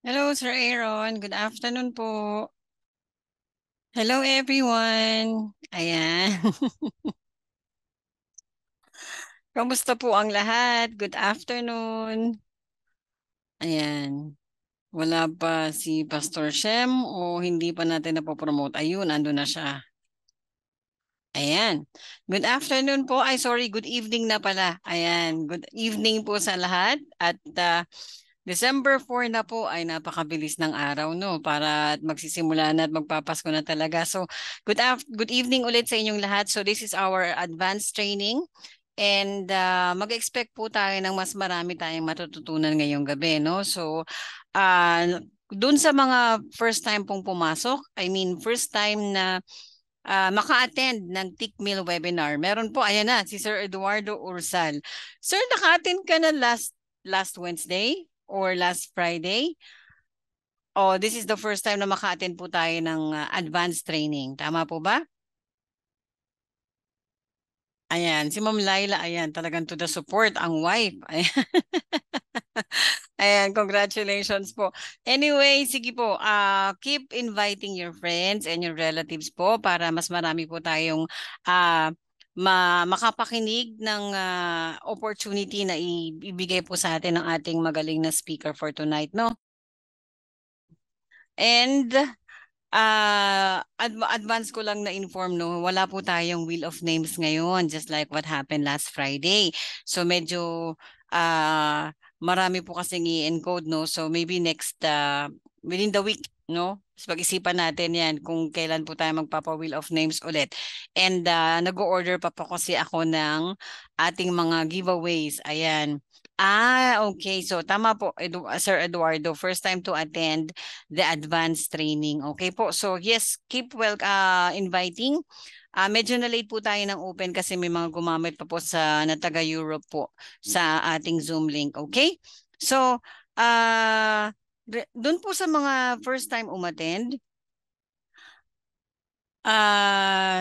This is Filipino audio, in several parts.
Hello, Sir Aaron. Good afternoon po. Hello, everyone. Ayan. Kamusta po ang lahat? Good afternoon. Ayan. Wala pa si Pastor Shem o hindi pa natin napopromote? Ayun, ando na siya. Ayan. Good afternoon po. Ay, sorry. Good evening na pala. Ayan. Good evening po sa lahat. At uh, December 4 na po ay napakabilis ng araw no para magsisimula na at magpapasko na talaga. So good af- good evening ulit sa inyong lahat. So this is our advanced training and uh, mag-expect po tayo ng mas marami tayong matututunan ngayong gabi no. So uh, ah, doon sa mga first time pong pumasok, I mean first time na uh, maka-attend ng TICMIL webinar. Meron po, ayan na, si Sir Eduardo Ursal. Sir, naka-attend ka na last last Wednesday? or last Friday. Oh, this is the first time na maka-attend po tayo ng uh, advanced training. Tama po ba? Ayan, si Ma'am Laila, ayan, talagang to the support, ang wife. Ayan, ayan congratulations po. Anyway, sige po, uh, keep inviting your friends and your relatives po para mas marami po tayong uh, ma- makapakinig ng uh, opportunity na ibibigay po sa atin ng ating magaling na speaker for tonight, no? And uh, ah, ad- advance ko lang na-inform, no? Wala po tayong Wheel of Names ngayon, just like what happened last Friday. So medyo uh, marami po kasing i-encode, no? So maybe next, uh, within the week, no? So pag-isipan natin yan kung kailan po tayo magpapa of names ulit. And uh, ah, nag-order pa po kasi ako ng ating mga giveaways. Ayan. Ah, okay. So tama po, Edu Sir Eduardo. First time to attend the advanced training. Okay po. So yes, keep well uh, inviting. Uh, medyo na late po tayo ng open kasi may mga gumamit pa po sa nataga Europe po sa ating Zoom link. Okay? So, uh, doon po sa mga first time umattend, uh,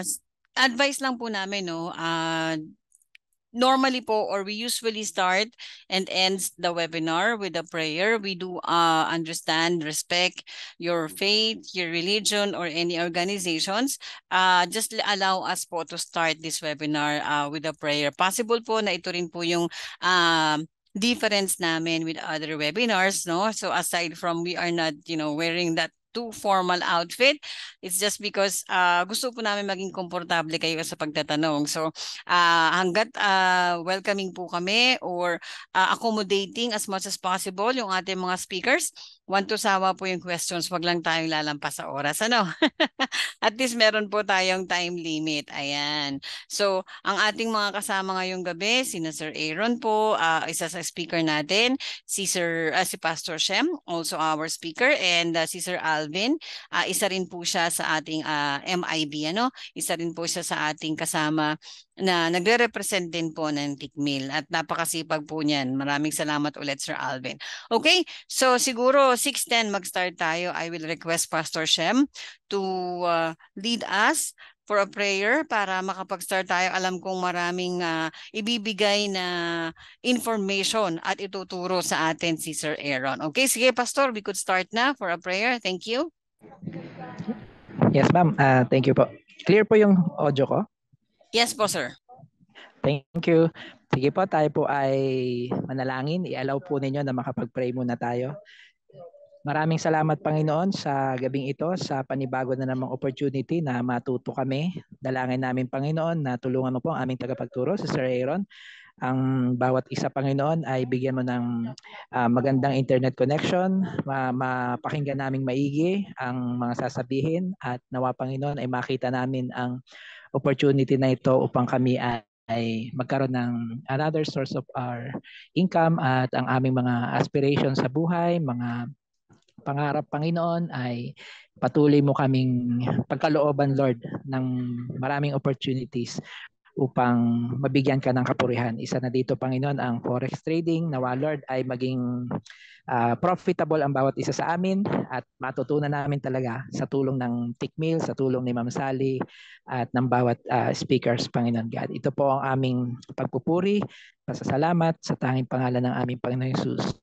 advice lang po namin, no? Uh, normally po, or we usually start and ends the webinar with a prayer. We do uh, understand, respect your faith, your religion, or any organizations. Uh, just allow us po to start this webinar uh, with a prayer. Possible po na ito rin po yung uh, difference namin with other webinars, no? So aside from we are not, you know, wearing that too formal outfit. It's just because uh, gusto po namin maging komportable kayo sa pagtatanong. So uh, hanggat uh, welcoming po kami or uh, accommodating as much as possible yung ating mga speakers, want to sawa po yung questions, wag lang tayong lalampas sa oras. Ano? At least meron po tayong time limit. Ayan. So, ang ating mga kasama ngayong gabi, si Sir Aaron po, uh, isa sa speaker natin, si Sir uh, si Pastor Shem, also our speaker and uh, si Sir Alvin, uh, isa rin po siya sa ating uh, MIB ano, isa rin po siya sa ating kasama na nagre-represent din po ng Tikmil at napakasipag po niyan. Maraming salamat ulit Sir Alvin. Okay, so siguro 6.10 mag-start tayo. I will request Pastor Shem to uh, lead us for a prayer para makapag-start tayo. Alam kong maraming uh, ibibigay na information at ituturo sa atin si Sir Aaron. Okay, sige Pastor, we could start na for a prayer. Thank you. Yes ma'am, uh, thank you po. Clear po yung audio ko? Yes po, sir. Thank you. Sige po, tayo po ay manalangin. I-allow po ninyo na makapag-pray muna tayo. Maraming salamat Panginoon sa gabing ito, sa panibago na namang opportunity na matuto kami. Dalangin namin Panginoon na tulungan mo po ang aming tagapagturo si Sir Aaron. Ang bawat isa Panginoon ay bigyan mo ng uh, magandang internet connection, ma- mapakinggan namin maigi ang mga sasabihin at nawa Panginoon ay makita namin ang opportunity na ito upang kami ay magkaroon ng another source of our income at ang aming mga aspirations sa buhay, mga pangarap Panginoon ay patuloy mo kaming pagkalooban Lord ng maraming opportunities upang mabigyan ka ng kapurihan. Isa na dito Panginoon ang forex trading. Nawa Lord ay maging Ah, profitable ang bawat isa sa amin at matutunan namin talaga sa tulong ng TICMIL, sa tulong ni Ma'am Sally at ng bawat uh, speakers, Panginoon God. Ito po ang aming pagpupuri, pasasalamat sa tanging pangalan ng aming Panginoon Jesus.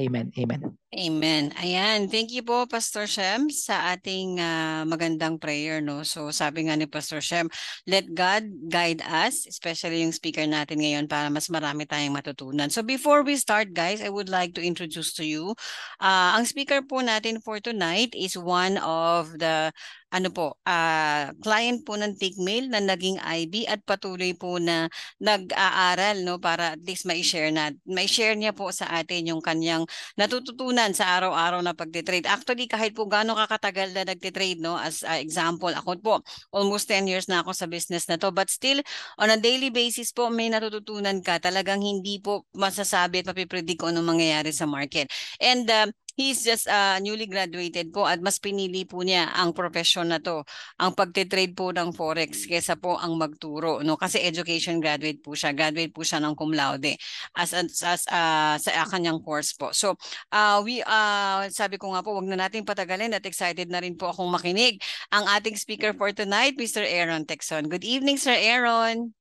Amen. Amen. Amen. Ayan. Thank you po, Pastor Shem, sa ating uh, magandang prayer. No? So sabi nga ni Pastor Shem, let God guide us, especially yung speaker natin ngayon para mas marami tayong matutunan. So before we start, guys, I would like to introduce to you. Uh, ang speaker po natin for tonight is one of the ano po, uh, client po ng Tigmail na naging IB at patuloy po na nag-aaral no para at least mai-share na mai-share niya po sa atin yung kanyang natututunan sa araw-araw na pagte-trade. Actually kahit po gaano kakatagal na nagte-trade no as uh, example ako po almost 10 years na ako sa business na to but still on a daily basis po may natututunan ka talagang hindi po masasabi at mapipredict kung anong mangyayari sa market. And uh, He's just uh, newly graduated po at mas pinili po niya ang profession na to, ang pagte-trade po ng forex kaysa po ang magturo, no? Kasi education graduate po siya, graduate po siya ng cum laude as as, as uh, sa ah, kanyang course po. So, uh, we uh, sabi ko nga po, wag na nating patagalin at excited na rin po akong makinig ang ating speaker for tonight, Mr. Aaron Texon. Good evening, Sir Aaron.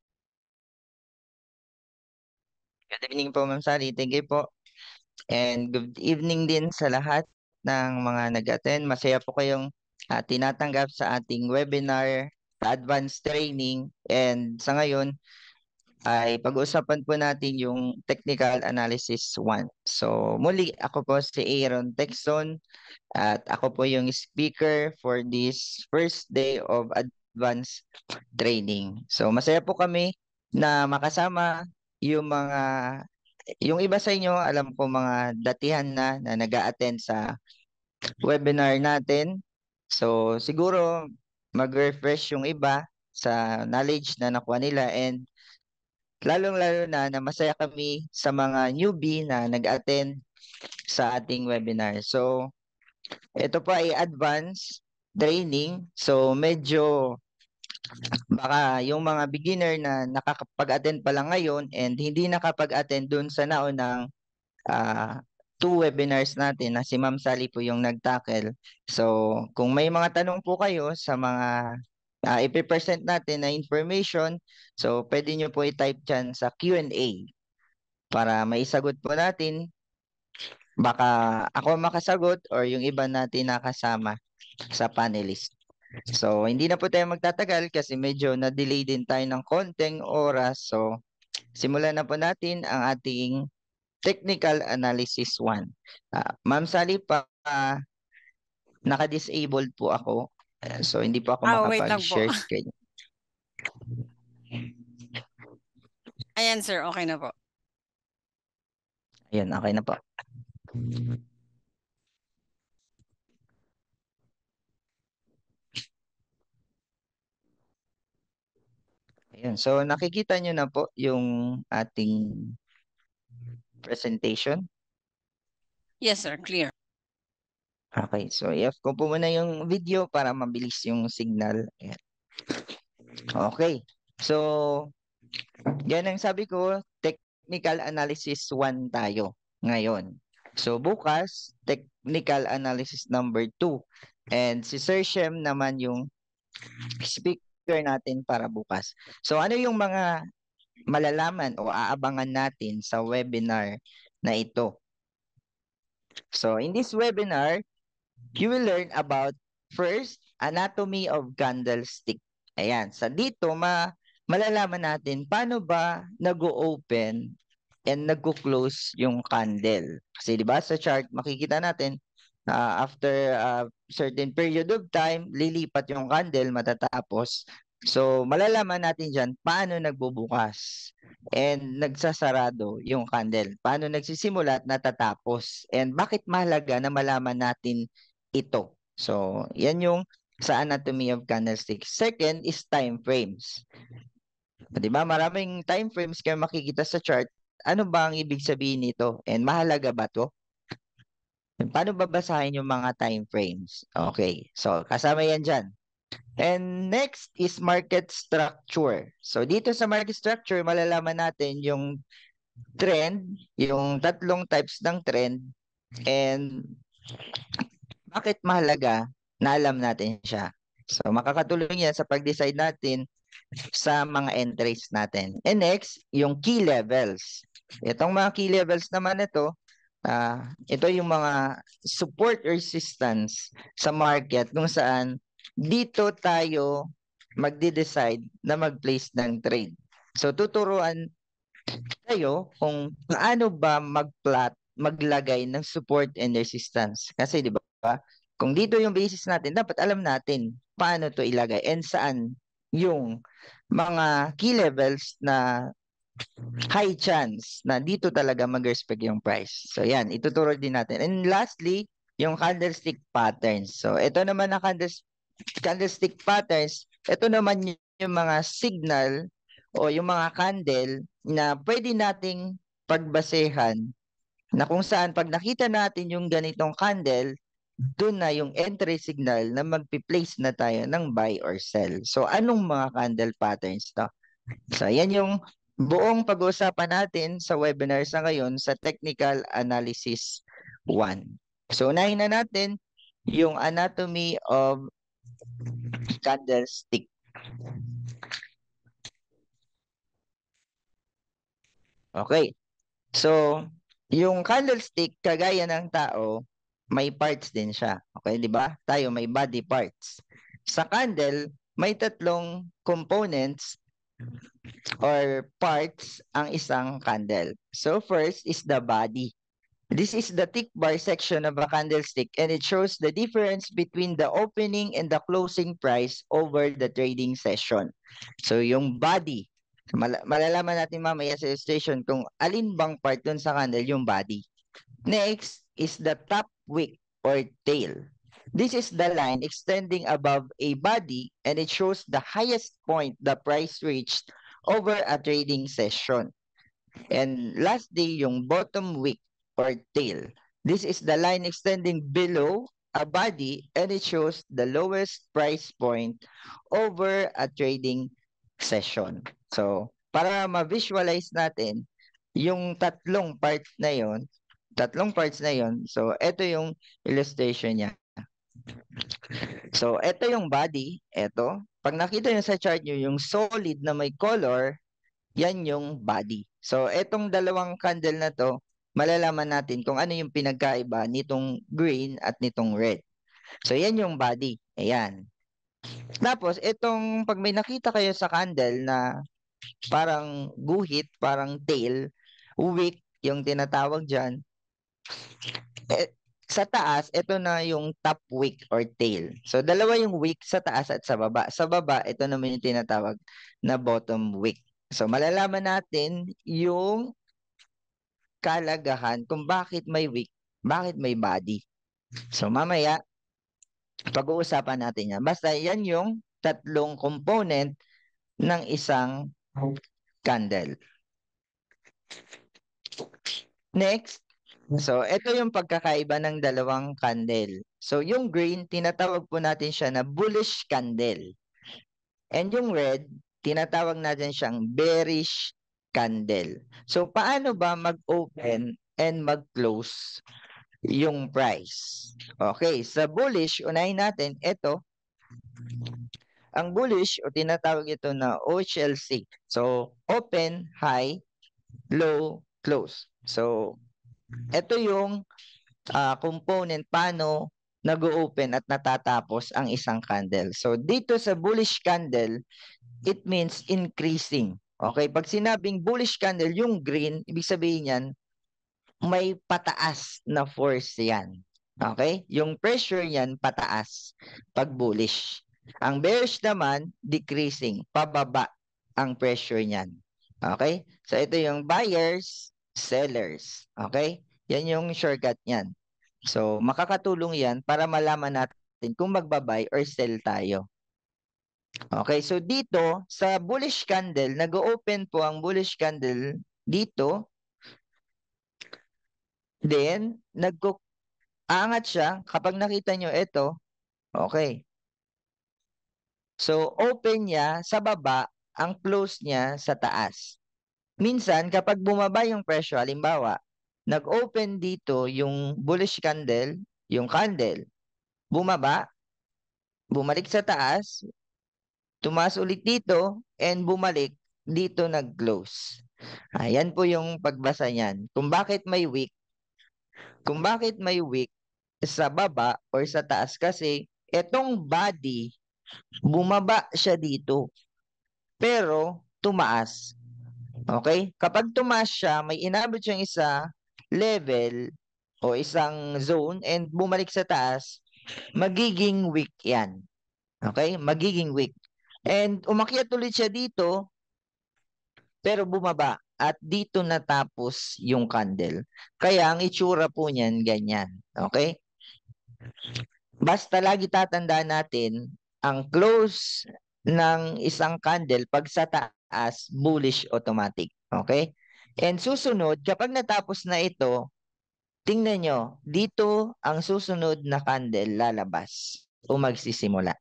Good evening po, Ma'am Sally. Thank you po. And good evening din sa lahat ng mga nag-attend. Masaya po kayong uh, tinatanggap sa ating webinar, advanced training. And sa ngayon, ay pag-uusapan po natin yung Technical Analysis 1. So muli, ako po si Aaron Texon at ako po yung speaker for this first day of advanced training. So masaya po kami na makasama yung mga yung iba sa inyo, alam ko mga datihan na na nag attend sa webinar natin. So, siguro mag-refresh yung iba sa knowledge na nakuha nila and lalong-lalo na na masaya kami sa mga newbie na nag-attend sa ating webinar. So, ito pa ay advanced training. So, medyo baka yung mga beginner na nakakapag-attend pa lang ngayon and hindi nakapag-attend dun sa ng uh, ah, two webinars natin na si Ma'am Sally po yung nagtackle. So, kung may mga tanong po kayo sa mga uh, ipipresent natin na information, so pwede nyo po i-type dyan sa Q&A para maisagot po natin. Baka ako makasagot or yung iba natin nakasama sa panelist. So, hindi na po tayo magtatagal kasi medyo na-delay din tayo ng konting oras. So, simulan na po natin ang ating technical analysis 1. Uh, ah, Ma'am Sally, pa, uh, naka-disabled po ako. Uh, so, hindi po ako oh, makapag-share screen. Ayan, sir. Okay na po. Ayan, okay na po. Ayan. So nakikita nyo na po yung ating presentation? Yes, sir. Clear. Okay. So i-off ko po muna yung video para mabilis yung signal. Ayan. Okay. So, yan ang sabi ko, technical analysis 1 tayo ngayon. So, bukas, technical analysis number 2. And si Sir Shem naman yung speak prepare natin para bukas. So ano yung mga malalaman o aabangan natin sa webinar na ito? So in this webinar, you will learn about first anatomy of candlestick. Ayan, sa dito ma malalaman natin paano ba nag-open and nag-close yung candle. Kasi 'di ba sa chart makikita natin uh, after a ah, certain period of time, lilipat yung candle matatapos. So, malalaman natin dyan paano nagbubukas and nagsasarado yung candle. Paano nagsisimula at natatapos. And bakit mahalaga na malaman natin ito. So, yan yung sa anatomy of candlestick. Second is time frames. Di ba? Maraming time frames kayo makikita sa chart. Ano ba ang ibig sabihin nito? And mahalaga ba to? Paano babasahin yung mga time frames? Okay. So, kasama yan dyan. And next is market structure. So, dito sa market structure, malalaman natin yung trend, yung tatlong types ng trend, and bakit mahalaga na alam natin siya. So, makakatulong yan sa pag-decide natin sa mga entries natin. And next, yung key levels. Itong mga key levels naman ito, Uh, ito yung mga support resistance sa market kung saan dito tayo magde-decide na mag-place ng trade. So tuturuan tayo kung paano ba mag-plot, maglagay ng support and resistance. Kasi di ba, kung dito yung basis natin, dapat alam natin paano to ilagay and saan yung mga key levels na high chance na dito talaga mag-respect yung price. So yan, ituturo din natin. And lastly, yung candlestick patterns. So ito naman na candlestick patterns, ito naman yung mga signal o yung mga candle na pwede nating pagbasehan na kung saan pag nakita natin yung ganitong candle, doon na yung entry signal na magpi-place na tayo ng buy or sell. So anong mga candle patterns to? So yan yung Buong pag-uusapan natin sa webinar sa ngayon sa Technical Analysis 1. So unahin na natin yung anatomy of candlestick. Okay. So, yung candlestick, kagaya ng tao, may parts din siya. Okay, di ba? Tayo may body parts. Sa candle, may tatlong components or parts ang isang candle. So first is the body. This is the thick bar section of a candlestick and it shows the difference between the opening and the closing price over the trading session. So yung body, mal- malalaman natin mamaya sa illustration kung alin bang part dun sa candle yung body. Next is the top wick or tail. This is the line extending above a body and it shows the highest point the price reached over a trading session. And lastly, yung bottom wick or tail. This is the line extending below a body and it shows the lowest price point over a trading session. So, para ma-visualize natin yung tatlong parts na yon, tatlong parts na yon. So, ito yung illustration niya. So, ito yung body. Ito. Pag nakita nyo sa chart nyo, yung solid na may color, yan yung body. So, etong dalawang candle na to, malalaman natin kung ano yung pinagkaiba nitong green at nitong red. So, yan yung body. Ayan. Tapos, itong pag may nakita kayo sa candle na parang guhit, parang tail, wick, yung tinatawag dyan, eh, sa taas, ito na yung top wick or tail. So, dalawa yung wick sa taas at sa baba. Sa baba, ito naman yung tinatawag na bottom wick. So, malalaman natin yung kalagahan kung bakit may wick, bakit may body. So, mamaya, pag-uusapan natin yan. Basta yan yung tatlong component ng isang candle. Next, Mm. So, ito yung pagkakaiba ng dalawang candle. So, yung green, tinatawag po natin siya na bullish candle. And yung red, tinatawag natin siyang bearish candle. So, paano ba mag-open and mag-close yung price? Okay, sa bullish, unahin natin ito. Ang bullish, o tinatawag ito na OHLC. So, open, high, low, close. So, ito yung uh, component paano nag-open at natatapos ang isang candle. So dito sa bullish candle, it means increasing. Okay, pag sinabing bullish candle, yung green, ibig sabihin niyan, may pataas na force yan. Okay? Yung pressure yan, pataas pag bullish. Ang bearish naman, decreasing, pababa ang pressure niyan. Okay? So ito yung buyers, sellers. Okay? Yan yung shortcut niyan. So, makakatulong yan para malaman natin kung magbabuy or sell tayo. Okay, so dito sa bullish candle, nag-open po ang bullish candle dito. Then, nag-aangat siya. Kapag nakita nyo ito, okay. So, open niya sa baba, ang close niya sa taas. Minsan, kapag bumaba yung presyo, halimbawa, nag-open dito yung bullish candle, yung candle, bumaba, bumalik sa taas, tumaas ulit dito, and bumalik, dito nag-close. Ayan po yung pagbasa niyan. Kung bakit may wick, kung bakit may wick sa baba or sa taas kasi etong body, bumaba siya dito. Pero tumaas. Okay? Kapag tumaas siya, may inabot siyang isa level o isang zone and bumalik sa taas, magiging weak yan. Okay? Magiging weak. And umakyat ulit siya dito, pero bumaba. At dito natapos yung candle. Kaya ang itsura po niyan, ganyan. Okay? Basta lagi tatandaan natin, ang close ng isang candle pag sa taas, as bullish automatic. Okay? And susunod, kapag natapos na ito, tingnan nyo, dito ang susunod na candle lalabas o magsisimula.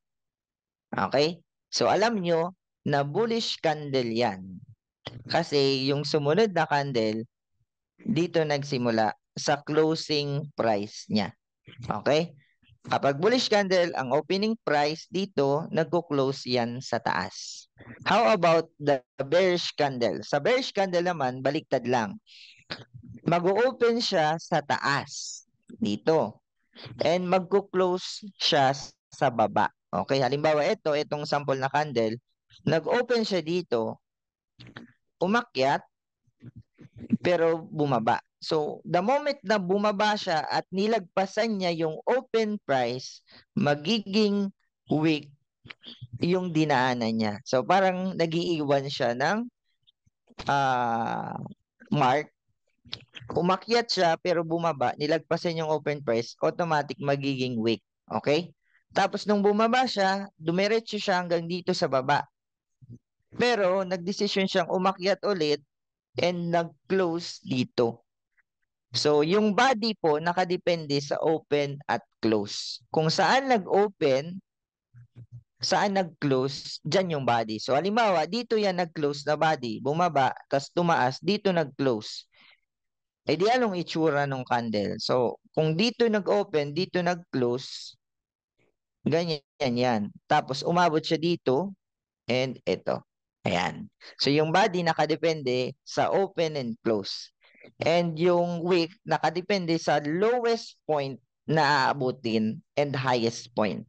Okay? So alam nyo na bullish candle yan. Kasi yung sumunod na candle, dito nagsimula sa closing price niya. Okay? Kapag bullish candle, ang opening price dito, nagko-close yan sa taas. How about the bearish candle? Sa bearish candle naman, baliktad lang. Mag-open siya sa taas dito. And magko-close siya sa baba. Okay, halimbawa ito, itong sample na candle, nag-open siya dito, umakyat, pero bumaba. So, the moment na bumaba siya at nilagpasan niya yung open price, magiging weak yung dinaanan niya. So, parang nagiiwan siya ng uh, mark. Umakyat siya pero bumaba, nilagpasan yung open price, automatic magiging weak. Okay? Tapos nung bumaba siya, dumiretso siya hanggang dito sa baba. Pero nagdesisyon siyang umakyat ulit and nag-close dito. So, yung body po nakadepende sa open at close. Kung saan nag-open, saan nag-close, dyan yung body. So, halimbawa, dito yan nag-close na body, bumaba, tas tumaas, dito nag-close. E di anong itsura ng candle? So, kung dito nag-open, dito nag-close, ganyan yan. Tapos, umabot siya dito, and ito. Ayan. So yung body nakadepende sa open and close. And yung weak nakadepende sa lowest point na aabutin and highest point.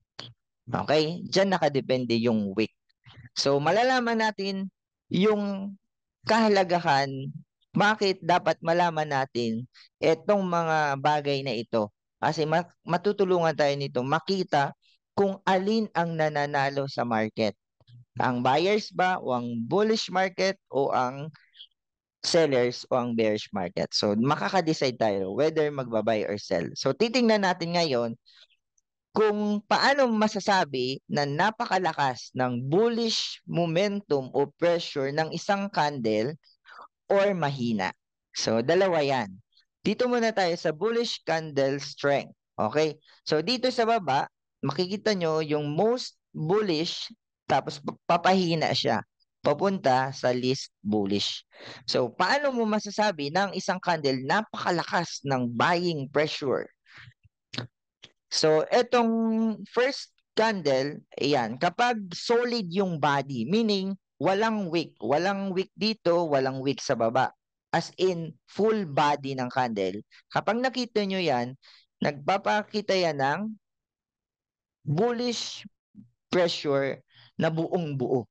Okay? Diyan nakadepende yung weak. So malalaman natin yung kahalagahan bakit dapat malaman natin itong mga bagay na ito. Kasi matutulungan tayo nito makita kung alin ang nananalo sa market. Ang buyers ba o ang bullish market o ang sellers o ang bearish market. So makaka-decide tayo whether magbabuy or sell. So titingnan natin ngayon kung paano masasabi na napakalakas ng bullish momentum o pressure ng isang candle or mahina. So dalawa yan. Dito muna tayo sa bullish candle strength. Okay? So dito sa baba, makikita nyo yung most bullish tapos papahina siya papunta sa least bullish. So, paano mo masasabi ng isang candle napakalakas ng buying pressure? So, etong first candle, ayan, kapag solid yung body, meaning walang wick, walang wick dito, walang wick sa baba. As in, full body ng candle. Kapag nakita nyo yan, nagpapakita yan ng bullish pressure na buong buo.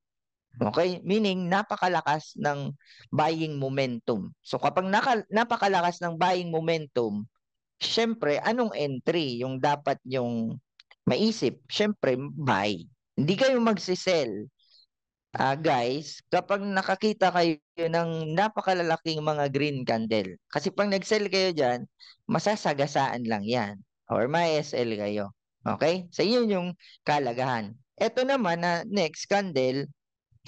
Okay? Meaning, napakalakas ng buying momentum. So, kapag naka, napakalakas ng buying momentum, syempre, anong entry yung dapat yung maisip? Syempre, buy. Hindi kayo magsisell. Uh, guys, kapag nakakita kayo ng napakalalaking mga green candle, kasi pag nag-sell kayo dyan, masasagasaan lang yan. Or may SL kayo. Okay? So, yun yung kalagahan. Ito naman na next candle,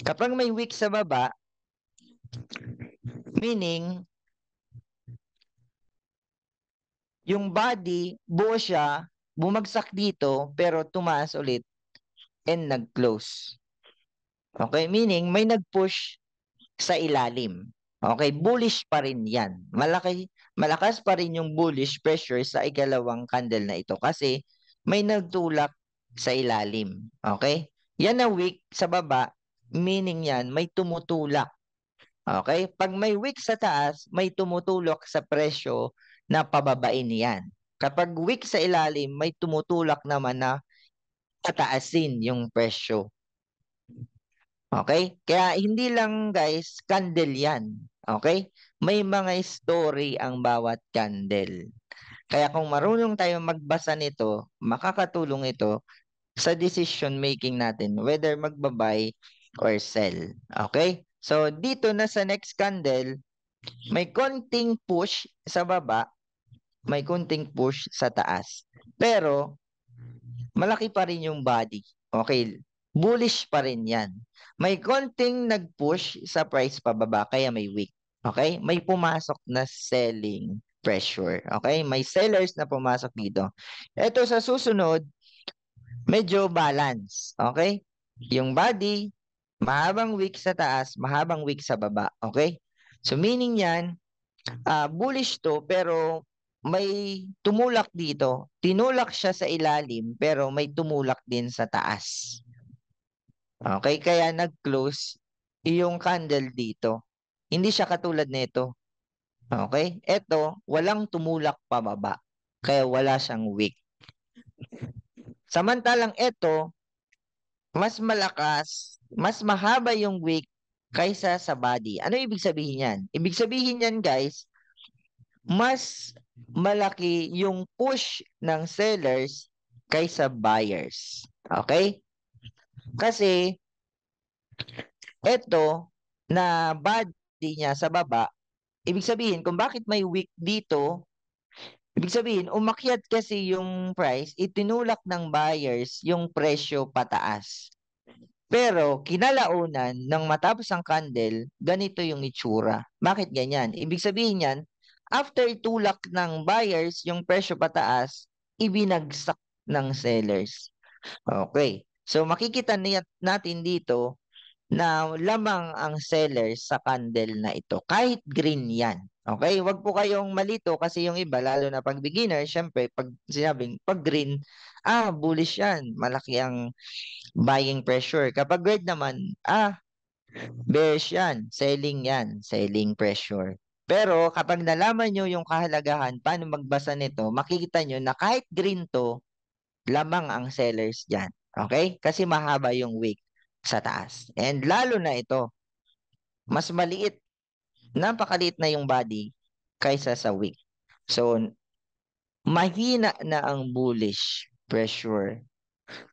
kapag may wick sa baba, meaning yung body, buo siya, bumagsak dito, pero tumaas ulit and nag-close. Okay, meaning may nag-push sa ilalim. Okay, bullish pa rin yan. Malaki, malakas pa rin yung bullish pressure sa ikalawang candle na ito kasi may nagtulak sa ilalim. Okay? Yan na weak sa baba, meaning yan, may tumutulak. Okay? Pag may weak sa taas, may tumutulak sa presyo na pababain yan. Kapag weak sa ilalim, may tumutulak naman na pataasin yung presyo. Okay? Kaya hindi lang guys, candle yan. Okay? May mga story ang bawat candle. Kaya kung marunong tayo magbasa nito, makakatulong ito sa decision making natin whether magbabuy or sell. Okay? So dito na sa next candle, may konting push sa baba, may konting push sa taas. Pero malaki pa rin yung body. Okay, bullish pa rin 'yan. May konting nag-push sa price pababa kaya may weak. Okay? May pumasok na selling pressure. Okay? May sellers na pumasok dito. Ito sa susunod, medyo balance. Okay? Yung body, mahabang week sa taas, mahabang week sa baba. Okay? So meaning yan, uh, bullish to pero may tumulak dito. Tinulak siya sa ilalim pero may tumulak din sa taas. Okay? Kaya nag-close yung candle dito. Hindi siya katulad nito. Okay? Ito, walang tumulak pababa. Kaya wala siyang wick. Samantalang ito, mas malakas, mas mahaba yung wick kaysa sa body. Ano ibig sabihin yan? Ibig sabihin yan, guys, mas malaki yung push ng sellers kaysa buyers. Okay? Kasi, ito, na body niya sa baba, ibig sabihin, kung bakit may wick dito, Ibig sabihin, umakyat kasi yung price, itinulak ng buyers yung presyo pataas. Pero kinalaunan, nang matapos ang candle, ganito yung itsura. Bakit ganyan? Ibig sabihin yan, after tulak ng buyers yung presyo pataas, ibinagsak ng sellers. Okay. So makikita natin dito na lamang ang sellers sa candle na ito. Kahit green yan. Okay, wag po kayong malito kasi yung iba, lalo na pag beginner, syempre, pag sinabing pag green, ah, bullish yan. Malaki ang buying pressure. Kapag red naman, ah, bearish yan. Selling yan. Selling pressure. Pero kapag nalaman nyo yung kahalagahan, paano magbasa nito, makikita nyo na kahit green to, lamang ang sellers dyan. Okay? Kasi mahaba yung wick sa taas. And lalo na ito, mas maliit napakaliit na yung body kaysa sa weak. So, mahina na ang bullish pressure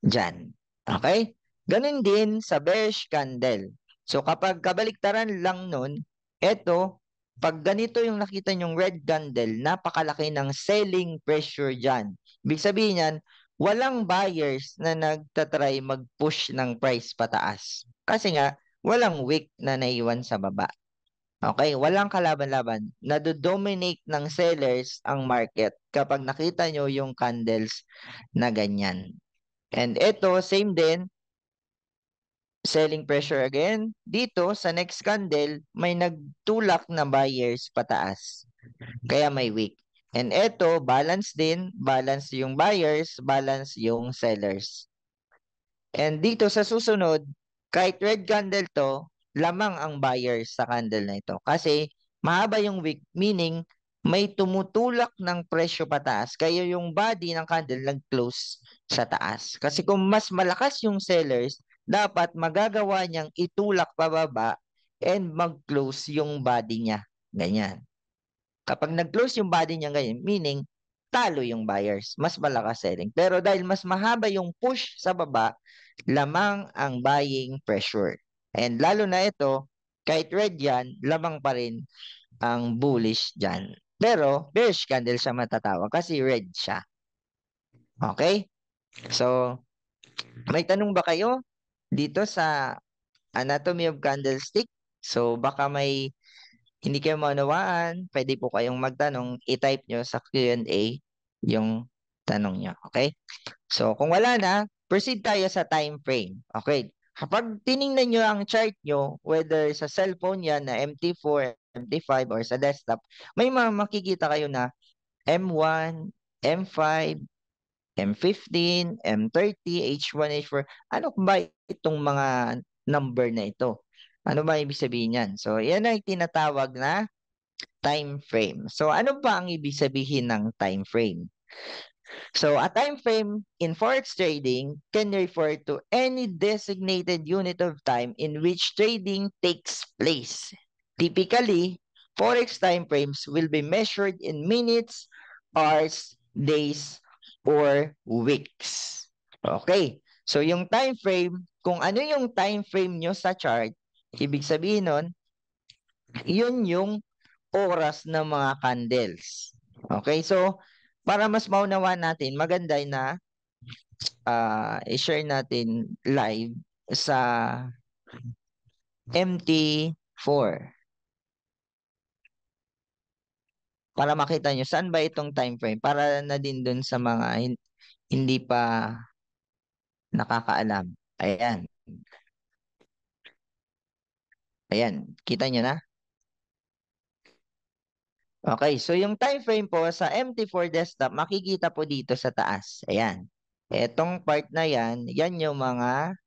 dyan. Okay? Ganun din sa bearish candle. So, kapag kabaliktaran lang nun, eto, pag ganito yung nakita yung red candle, napakalaki ng selling pressure dyan. Ibig sabihin yan, walang buyers na nagtatry mag-push ng price pataas. Kasi nga, walang weak na naiwan sa baba. Okay, walang kalaban-laban. Nadodominate ng sellers ang market kapag nakita nyo yung candles na ganyan. And ito, same din. Selling pressure again. Dito, sa next candle, may nagtulak na buyers pataas. Kaya may weak. And ito, balance din. Balance yung buyers, balance yung sellers. And dito sa susunod, kahit red candle to, lamang ang buyers sa candle na ito. Kasi mahaba yung wick, meaning may tumutulak ng presyo pataas kaya yung body ng candle nag-close sa taas. Kasi kung mas malakas yung sellers, dapat magagawa niyang itulak pababa and mag-close yung body niya. Ganyan. Kapag nag-close yung body niya ganyan, meaning talo yung buyers, mas malakas selling. Pero dahil mas mahaba yung push sa baba, lamang ang buying pressure. And lalo na ito, kahit red yan, lamang pa rin ang bullish dyan. Pero, bearish candle siya matatawag kasi red siya. Okay? So, may tanong ba kayo dito sa anatomy of candlestick? So, baka may hindi kayo maunawaan, pwede po kayong magtanong, i-type nyo sa Q&A yung tanong nyo. Okay? So, kung wala na, proceed tayo sa time frame. Okay? kapag tiningnan nyo ang chart nyo, whether sa cellphone yan na MT4, MT5, or sa desktop, may mga makikita kayo na M1, M5, M15, M30, H1, H4. Ano ba itong mga number na ito? Ano ba ibig sabihin yan? So, yan ang tinatawag na time frame. So, ano ba ang ibig sabihin ng time frame? So a time frame in forex trading can refer to any designated unit of time in which trading takes place. Typically, forex time frames will be measured in minutes, hours, days, or weeks. Okay. So yung time frame, kung ano yung time frame nyo sa chart, ibig sabihin nun, yun yung oras ng mga candles. Okay, so para mas maunawa natin, maganda na uh, i-share natin live sa MT4. Para makita nyo, saan ba itong time frame? Para na din dun sa mga hindi pa nakakaalam. Ayan. Ayan, kita nyo na? Okay, so yung time frame po sa MT4 desktop, makikita po dito sa taas. Ayan. Etong part na yan, yan yung mga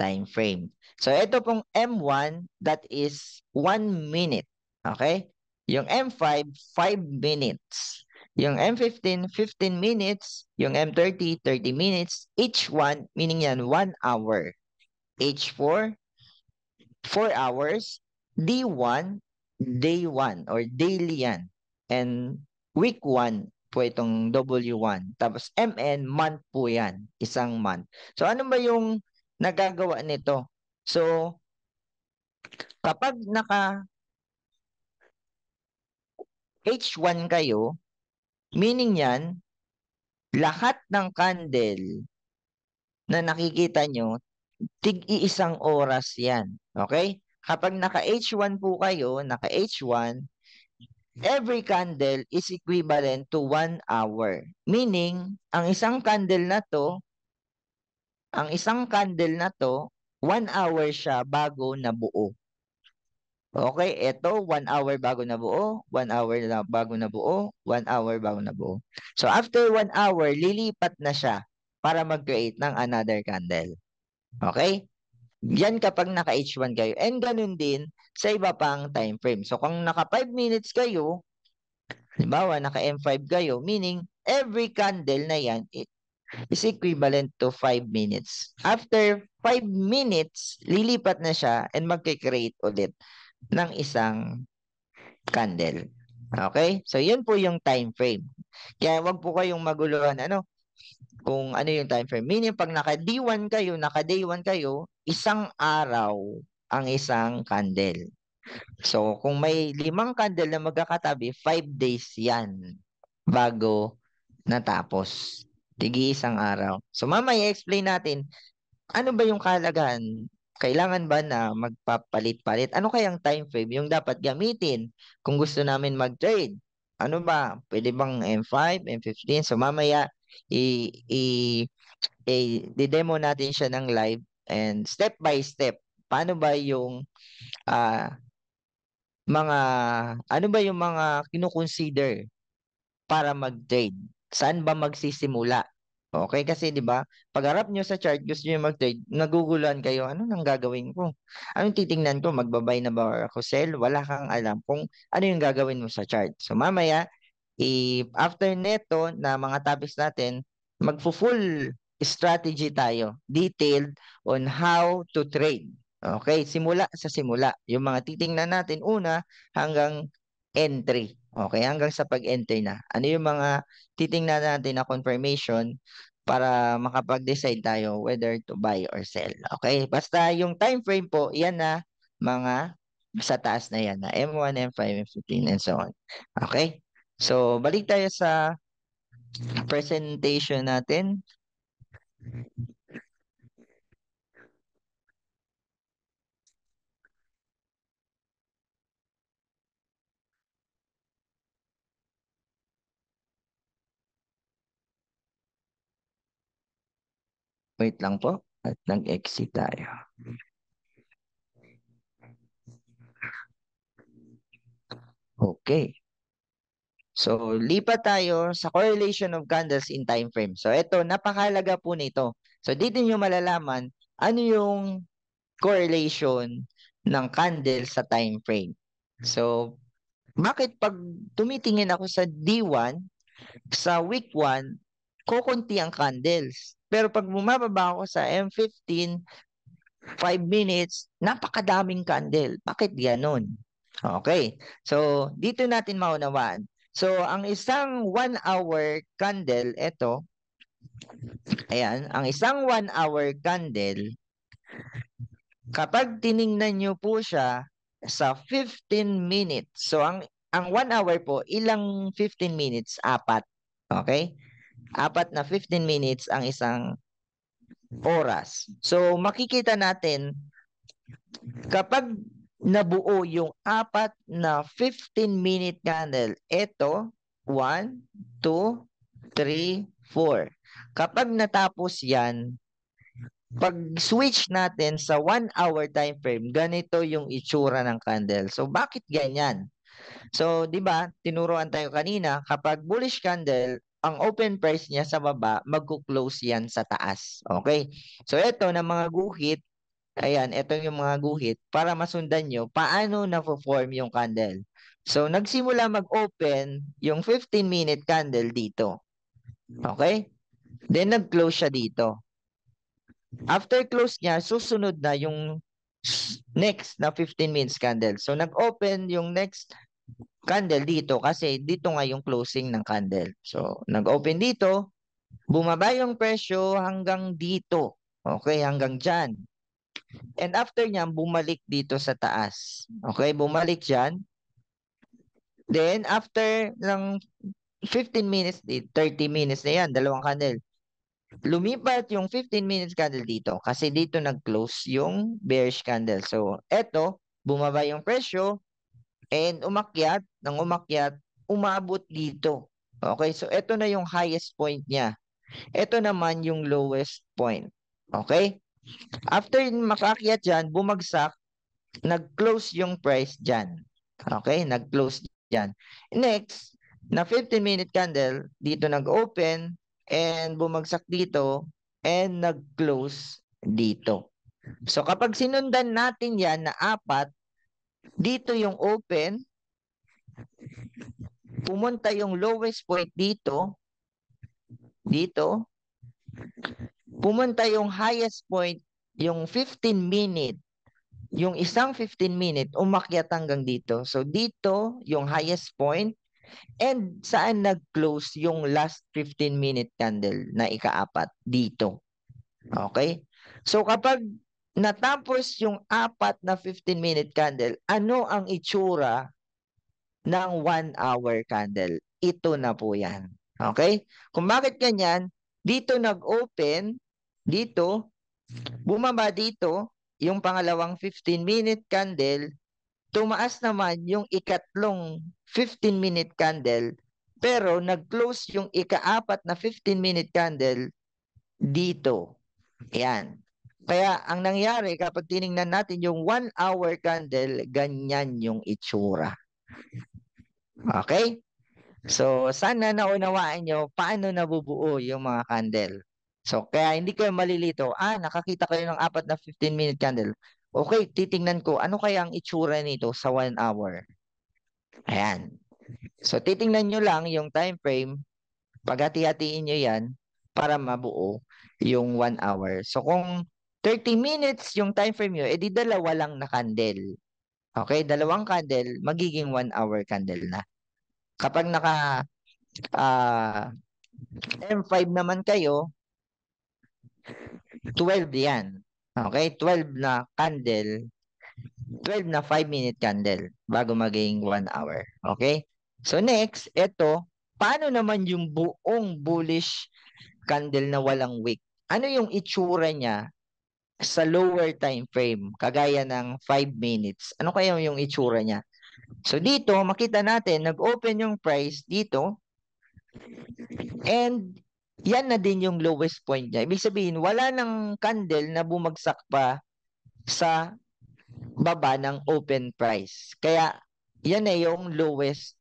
time frame. So ito pong M1, that is 1 minute. Okay? Yung M5, 5 minutes. Yung M15, 15 minutes. Yung M30, 30 minutes. Each one, meaning yan, 1 hour. H4, 4 hours. D1, day 1 or daily yan. And week 1 po itong W1. Tapos MN, month po yan. Isang month. So ano ba yung nagagawa nito? So kapag naka H1 kayo, meaning yan, lahat ng candle na nakikita nyo, tig-iisang oras yan. Okay? Kapag naka-H1 po kayo, naka-H1, every candle is equivalent to 1 hour. Meaning, ang isang candle na to, ang isang candle na to, 1 hour siya bago nabuo. Okay, ito, 1 hour bago nabuo, 1 hour na bago nabuo, 1 hour bago nabuo. So, after 1 hour, lilipat na siya para mag-create ng another candle. Okay? Yan kapag naka H1 kayo. And ganun din sa iba pang time frame. So kung naka 5 minutes kayo, halimbawa naka M5 kayo, meaning every candle na yan it is equivalent to 5 minutes. After 5 minutes, lilipat na siya and magkikreate ulit ng isang candle. Okay? So, yun po yung time frame. Kaya wag po kayong maguluhan. Ano? kung ano yung time frame. Meaning, pag naka-day 1 kayo, naka-day 1 kayo, isang araw ang isang candle. So, kung may limang candle na magkakatabi, five days yan bago natapos. Tigi isang araw. So, mamaya explain natin, ano ba yung kalagan? Kailangan ba na magpapalit-palit? Ano kayang time frame yung dapat gamitin kung gusto namin mag-trade? Ano ba? Pwede bang M5, M15? So, mamaya i, i, i demo natin siya ng live and step by step paano ba yung uh, mga ano ba yung mga kino para mag-trade? Saan ba magsisimula? Okay kasi 'di ba? pagharap arap niyo sa chart gusto niyo mag-trade, naguguluhan kayo, ano nang gagawin ko? Anong titingnan ko? Magbabay na ba ako sell? Wala kang alam kung ano yung gagawin mo sa chart. So mamaya i after neto na mga topics natin, magfo-full strategy tayo, detailed on how to trade. Okay, simula sa simula. Yung mga titingnan natin una hanggang entry. Okay, hanggang sa pag-entry na. Ano yung mga titingnan natin na confirmation para makapag-decide tayo whether to buy or sell. Okay, basta yung time frame po, yan na mga sa taas na yan na M1, M5, M15, and so on. Okay? So, balik tayo sa presentation natin. Wait lang po at nag-exit tayo. Okay. So, lipat tayo sa correlation of candles in time frame. So, ito, napakalaga po nito. So, dito nyo malalaman ano yung correlation ng candle sa time frame. So, bakit pag tumitingin ako sa D1, sa week 1, kukunti ang candles. Pero pag bumababa ako sa M15, 5 minutes, napakadaming candle. Bakit ganon? Okay. So, dito natin maunawaan. So, ang isang one hour candle, ito, ayan, ang isang one hour candle, kapag tiningnan nyo po siya sa 15 minutes, so ang ang 1 hour po, ilang 15 minutes? Apat. Okay? Apat na 15 minutes ang isang oras. So, makikita natin, kapag nabuo yung apat na 15-minute candle. Ito, 1, 2, 3, 4. Kapag natapos yan, pag switch natin sa 1 hour time frame, ganito yung itsura ng candle. So bakit ganyan? So, 'di ba, tinuruan tayo kanina, kapag bullish candle, ang open price niya sa baba, magko-close 'yan sa taas. Okay? So, ito ng mga guhit, Ayan, ito yung mga guhit. Para masundan nyo, paano na-form yung candle. So, nagsimula mag-open yung 15-minute candle dito. Okay? Then, nag-close siya dito. After close niya, susunod na yung next na 15 minute candle. So, nag-open yung next candle dito kasi dito nga yung closing ng candle. So, nag-open dito, bumaba yung presyo hanggang dito. Okay, hanggang dyan. And after niyan, bumalik dito sa taas. Okay, bumalik dyan. Then, after ng 15 minutes, 30 minutes na yan, dalawang candle. Lumipat yung 15 minutes candle dito kasi dito nag-close yung bearish candle. So, eto, bumaba yung presyo and umakyat, nang umakyat, umabot dito. Okay, so eto na yung highest point niya. Eto naman yung lowest point. Okay? After makakyat dyan, bumagsak, nag-close yung price dyan. Okay, nag-close dyan. Next, na 15-minute candle, dito nag-open, and bumagsak dito, and nag-close dito. So kapag sinundan natin yan na apat, dito yung open, pumunta yung lowest point dito, dito, pumunta yung highest point, yung 15 minute, yung isang 15 minute, umakyat hanggang dito. So dito, yung highest point, and saan nag-close yung last 15 minute candle na ikaapat? Dito. Okay? So kapag natapos yung apat na 15 minute candle, ano ang itsura ng 1 hour candle? Ito na po yan. Okay? Kung bakit ganyan, dito nag-open, dito, bumaba dito yung pangalawang 15-minute candle, tumaas naman yung ikatlong 15-minute candle, pero nag-close yung ikaapat na 15-minute candle dito. Yan. Kaya ang nangyari kapag tiningnan natin yung 1 hour candle, ganyan yung itsura. Okay? So sana naunawaan nyo paano nabubuo yung mga candle. So, kaya hindi kayo malilito. Ah, nakakita kayo ng apat na 15-minute candle. Okay, titingnan ko. Ano kaya ang itsura nito sa 1 hour? Ayan. So, titingnan nyo lang yung time frame. Paghati-hatiin nyo yan para mabuo yung 1 hour. So, kung 30 minutes yung time frame nyo, edi dalawa lang na candle. Okay, dalawang candle, magiging 1 hour candle na. Kapag naka uh, ah, M5 naman kayo, 12 yan. Okay? 12 na candle. 12 na 5 minute candle bago maging 1 hour. Okay? So next, ito, paano naman yung buong bullish candle na walang wick? Ano yung itsura niya sa lower time frame, kagaya ng 5 minutes? Ano kaya yung itsura niya? So dito, makita natin, nag-open yung price dito. And yan na din yung lowest point niya. Ibig sabihin, wala nang candle na bumagsak pa sa baba ng open price. Kaya, yan na yung lowest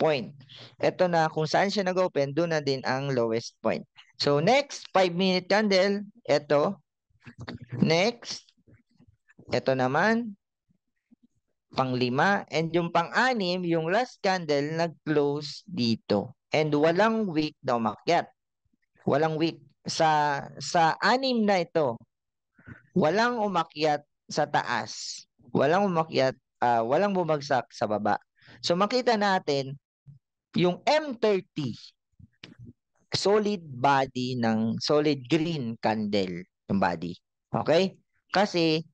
point. Ito na kung saan siya nag-open, doon na din ang lowest point. So, next, 5-minute candle. Ito. Next. Ito naman. Pang-lima. And yung pang-anim, yung last candle, nag-close dito. And walang weak na umakyat. Walang weak. Sa, sa anim na ito, walang umakyat sa taas. Walang umakyat, uh, walang bumagsak sa baba. So makita natin, yung M30, solid body ng solid green candle yung body. Okay? Kasi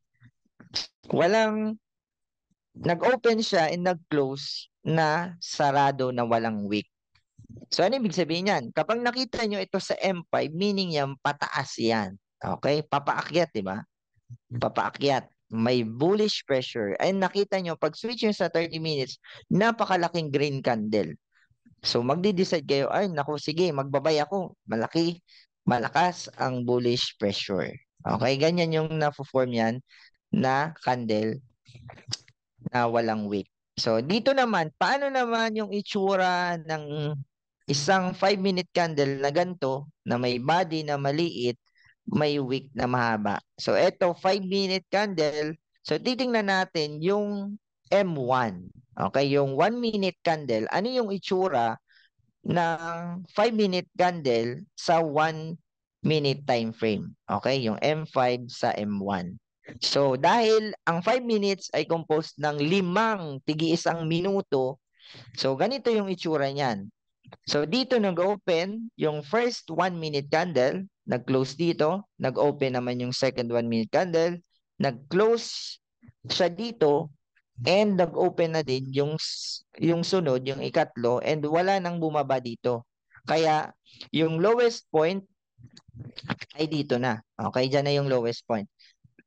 walang nag-open siya and nag-close na sarado na walang wick. So ano ibig sabihin yan? Kapag nakita nyo ito sa M5, meaning yan, pataas yan. Okay? Papaakyat, di ba? Papaakyat. May bullish pressure. Ay nakita nyo, pag switch nyo sa 30 minutes, napakalaking green candle. So magde-decide kayo, ay naku, sige, magbabay ako. Malaki, malakas ang bullish pressure. Okay, ganyan yung na-form yan na candle na walang wick. So dito naman, paano naman yung itsura ng Isang 5-minute candle na ganito na may body na maliit, may wick na mahaba. So ito 5-minute candle. So titingnan natin yung M1. Okay, yung 1-minute candle. Ano yung itsura ng 5-minute candle sa 1-minute time frame? Okay, yung M5 sa M1. So dahil ang 5 minutes ay composed ng limang tigi-isang minuto, so ganito yung itsura niyan. So dito nag-open yung first 1 minute candle, nag-close dito, nag-open naman yung second 1 minute candle, nag-close siya dito and nag-open na din yung yung sunod, yung ikatlo and wala nang bumaba dito. Kaya yung lowest point ay dito na. Okay, diyan na yung lowest point.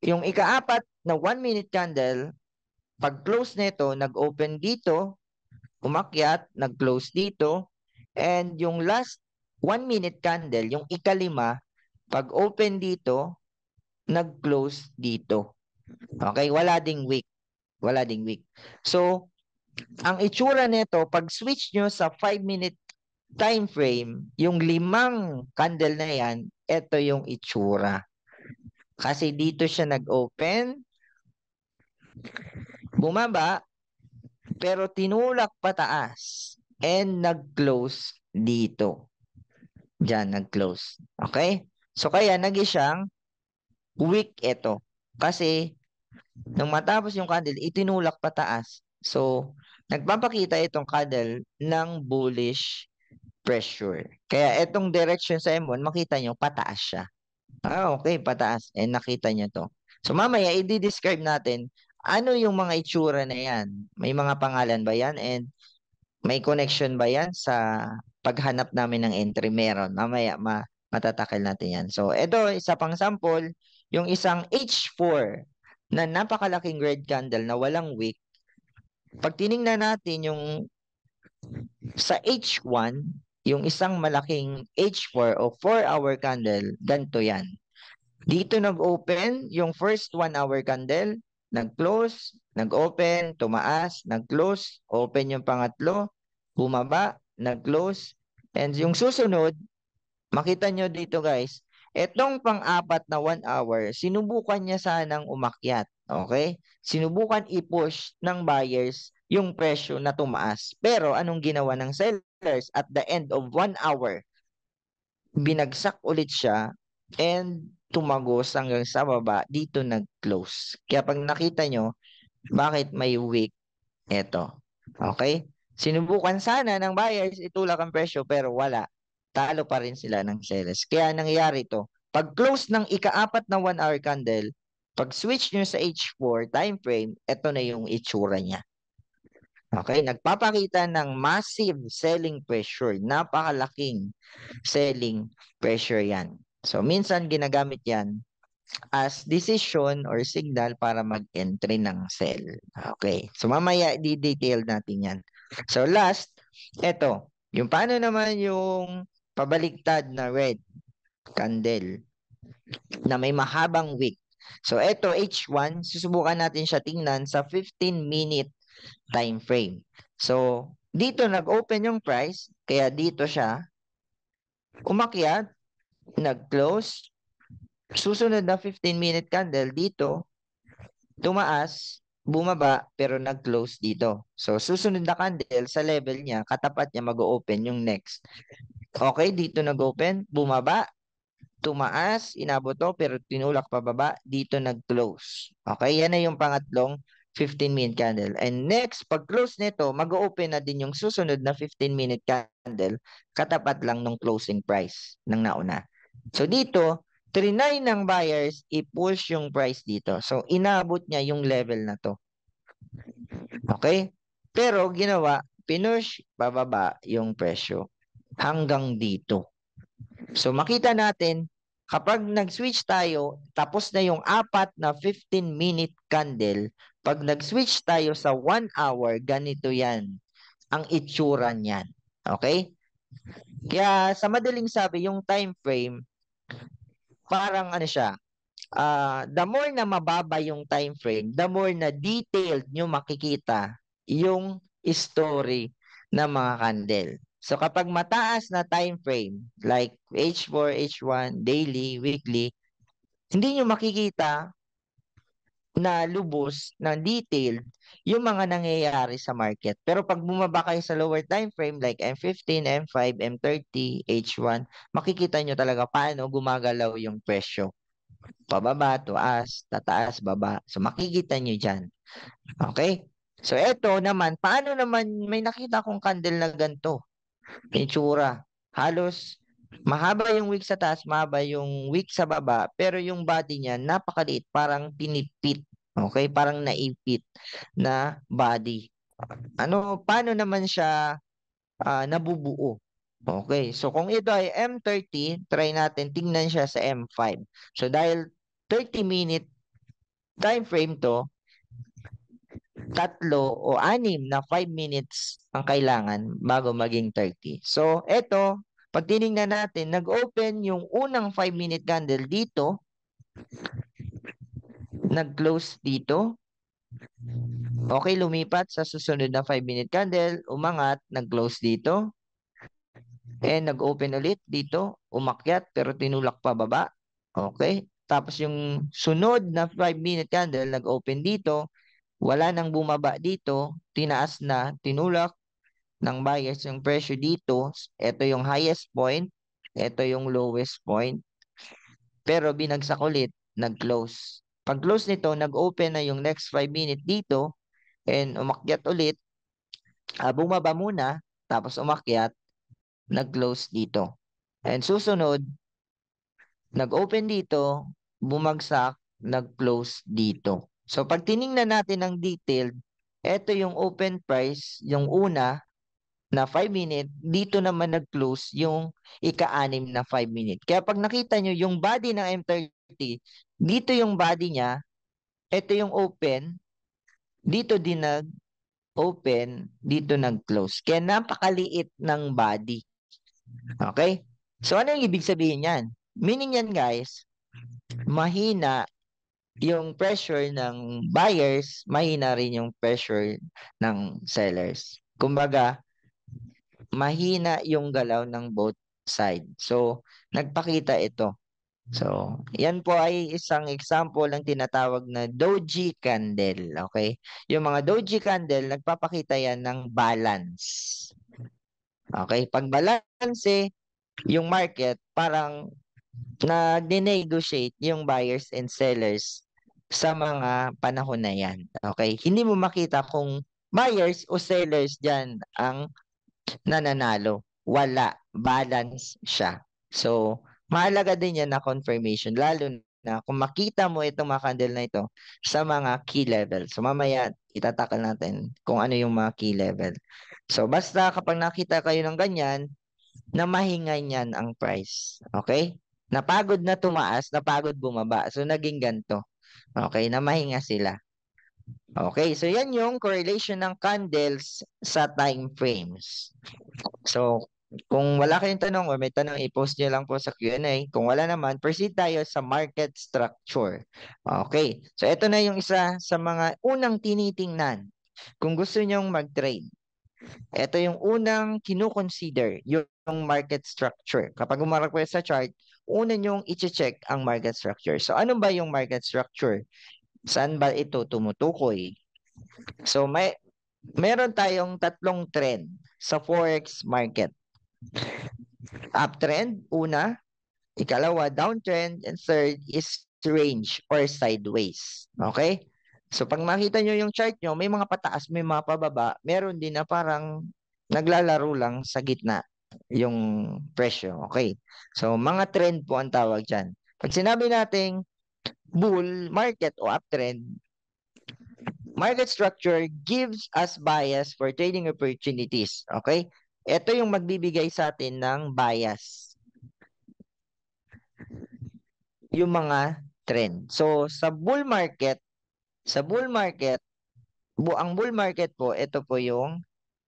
Yung ikaapat na 1 minute candle, pag close nito, nag-open dito, umakyat, nag-close dito, And yung last one minute candle, yung ikalima, pag open dito, nag-close dito. Okay, wala ding wick. Wala ding wick. So, ang itsura nito, pag switch nyo sa 5 minute time frame, yung limang candle na yan, ito yung itsura. Kasi dito siya nag-open, bumaba, pero tinulak pataas and nag-close dito. Diyan, nag-close. Okay? So, kaya naging siyang wick ito. Kasi, nung matapos yung candle, itinulak pataas. So, nagpapakita itong candle ng bullish pressure. Kaya itong direction sa M1, makita nyo, pataas siya. Ah, okay, pataas. Eh, nakita nyo to. So, mamaya, i-describe natin ano yung mga itsura na yan. May mga pangalan ba yan? And may connection ba yan sa paghanap namin ng entry? Meron. Mamaya ma matatakil natin yan. So, ito, isa pang sample, yung isang H4 na napakalaking red candle na walang wick. Pag tiningnan natin yung sa H1, yung isang malaking H4 o 4-hour candle, ganito yan. Dito nag-open yung first 1-hour candle, nag-close, nag-open, tumaas, nag-close, open yung pangatlo, bumaba, nag-close. And yung susunod, makita nyo dito guys, etong pang-apat na 1 hour, sinubukan niya sanang umakyat. Okay? Sinubukan i-push ng buyers yung presyo na tumaas. Pero anong ginawa ng sellers at the end of 1 hour? Binagsak ulit siya and tumagos hanggang sa baba, dito nag-close. Kaya pag nakita nyo, bakit may wick? Ito. Okay? Sinubukan sana ng buyers, itulak ang presyo pero wala. Talo pa rin sila ng sellers. Kaya nangyari ito. Pag close ng ikaapat na 1 hour candle, pag switch nyo sa H4 time frame, ito na yung itsura niya. Okay, nagpapakita ng massive selling pressure. Napakalaking selling pressure yan. So, minsan ginagamit yan as decision or signal para mag-entry ng sell. Okay. So, mamaya i detail natin yan. So, last, eto. Yung paano naman yung pabaliktad na red candle na may mahabang wick. So, eto H1, susubukan natin siya tingnan sa 15-minute time frame. So, dito nag-open yung price, kaya dito siya umakyat nag-close. Susunod na 15-minute candle dito, tumaas, bumaba, pero nag-close dito. So, susunod na candle sa level niya, katapat niya mag-open yung next. Okay, dito nag-open, bumaba, tumaas, inabot to, pero tinulak pababa, dito nag-close. Okay, yan na yung pangatlong 15 minute candle. And next, pag close nito, mag-open na din yung susunod na 15 minute candle katapat lang ng closing price ng nauna. So dito, trinay ng buyers i-push yung price dito. So inabot niya yung level na to. Okay? Pero ginawa, pinush bababa yung presyo hanggang dito. So makita natin Kapag nag-switch tayo, tapos na yung apat na 15-minute candle, pag nag-switch tayo sa 1 hour, ganito yan. Ang itsura niyan. Okay? Kaya sa madaling sabi, yung time frame, parang ano siya, uh, the more na mababa yung time frame, the more na detailed nyo makikita yung story ng mga candle. So kapag mataas na time frame, like H4, H1, daily, weekly, hindi nyo makikita na lubos, na detailed, yung mga nangyayari sa market. Pero pag bumaba kayo sa lower time frame like M15, M5, M30, H1, makikita nyo talaga paano gumagalaw yung presyo. Pababa, tuas, tataas, baba. So makikita nyo dyan. Okay? So, eto naman, paano naman may nakita akong candle na ganito? itsura. Halos mahaba yung wig sa taas, mahaba yung wig sa baba, pero yung body niya napakaliit, parang pinipit. Okay, parang naipit na body. Ano, paano naman siya uh, nabubuo? Okay, so kung ito ay M30, try natin tingnan siya sa M5. So dahil 30 minute time frame to, tatlo o anim na 5 minutes ang kailangan bago maging 30. So, eto, pag tinignan natin, nag-open yung unang 5-minute candle dito, nag-close dito, okay, lumipat sa susunod na 5-minute candle, umangat, nag-close dito, and nag-open ulit dito, umakyat, pero tinulak pa baba, okay, tapos yung sunod na 5-minute candle, nag-open dito, wala nang bumaba dito, tinaas na, tinulak ng bias yung pressure dito. Ito yung highest point, ito yung lowest point. Pero binagsak ulit, nag-close. Pag-close nito, nag-open na yung next 5 minutes dito and umakyat ulit. Uh, bumaba muna, tapos umakyat, nag-close dito. And susunod, nag-open dito, bumagsak, nag-close dito. So pag tiningnan natin ng detailed, ito yung open price, yung una na 5 minute, dito naman nag-close yung ika-anim na 5 minute. Kaya pag nakita nyo yung body ng M30, dito yung body niya, ito yung open, dito din nag-open, dito nag-close. Kaya napakaliit ng body. Okay? So ano yung ibig sabihin yan? Meaning yan guys, mahina yung pressure ng buyers, mahina rin yung pressure ng sellers. Kumbaga, mahina yung galaw ng both side. So, nagpakita ito. So, yan po ay isang example ng tinatawag na doji candle. Okay? Yung mga doji candle, nagpapakita yan ng balance. Okay? Pag balance, eh, yung market, parang na dinegotiate yung buyers and sellers sa mga panahon na yan. Okay? Hindi mo makita kung buyers o sellers dyan ang nananalo. Wala. Balance siya. So, mahalaga din yan na confirmation. Lalo na kung makita mo itong mga candle na ito sa mga key level. So, mamaya itatakal natin kung ano yung mga key level. So, basta kapag nakita kayo ng ganyan, na mahinga niyan ang price. Okay? Napagod na tumaas, napagod bumaba. So, naging ganto. Okay, na mahinga sila. Okay, so yan yung correlation ng candles sa time frames. So, kung wala kayong tanong o may tanong, i-post nyo lang po sa Q&A. Kung wala naman, proceed tayo sa market structure. Okay, so ito na yung isa sa mga unang tinitingnan kung gusto nyong mag-trade. Ito yung unang kinukonsider, yung market structure. Kapag umarap sa chart, una nyong i-check ang market structure. So ano ba yung market structure? Saan ba ito tumutukoy? So may meron tayong tatlong trend sa forex market. Uptrend una, ikalawa downtrend and third is range or sideways. Okay? So pag makita nyo yung chart nyo, may mga pataas, may mga pababa, meron din na parang naglalaro lang sa gitna yung presyo. Okay. So, mga trend po ang tawag dyan. Pag sinabi nating bull market o uptrend, market structure gives us bias for trading opportunities. Okay? Ito yung magbibigay sa atin ng bias. Yung mga trend. So, sa bull market, sa bull market, bu ang bull market po, ito po yung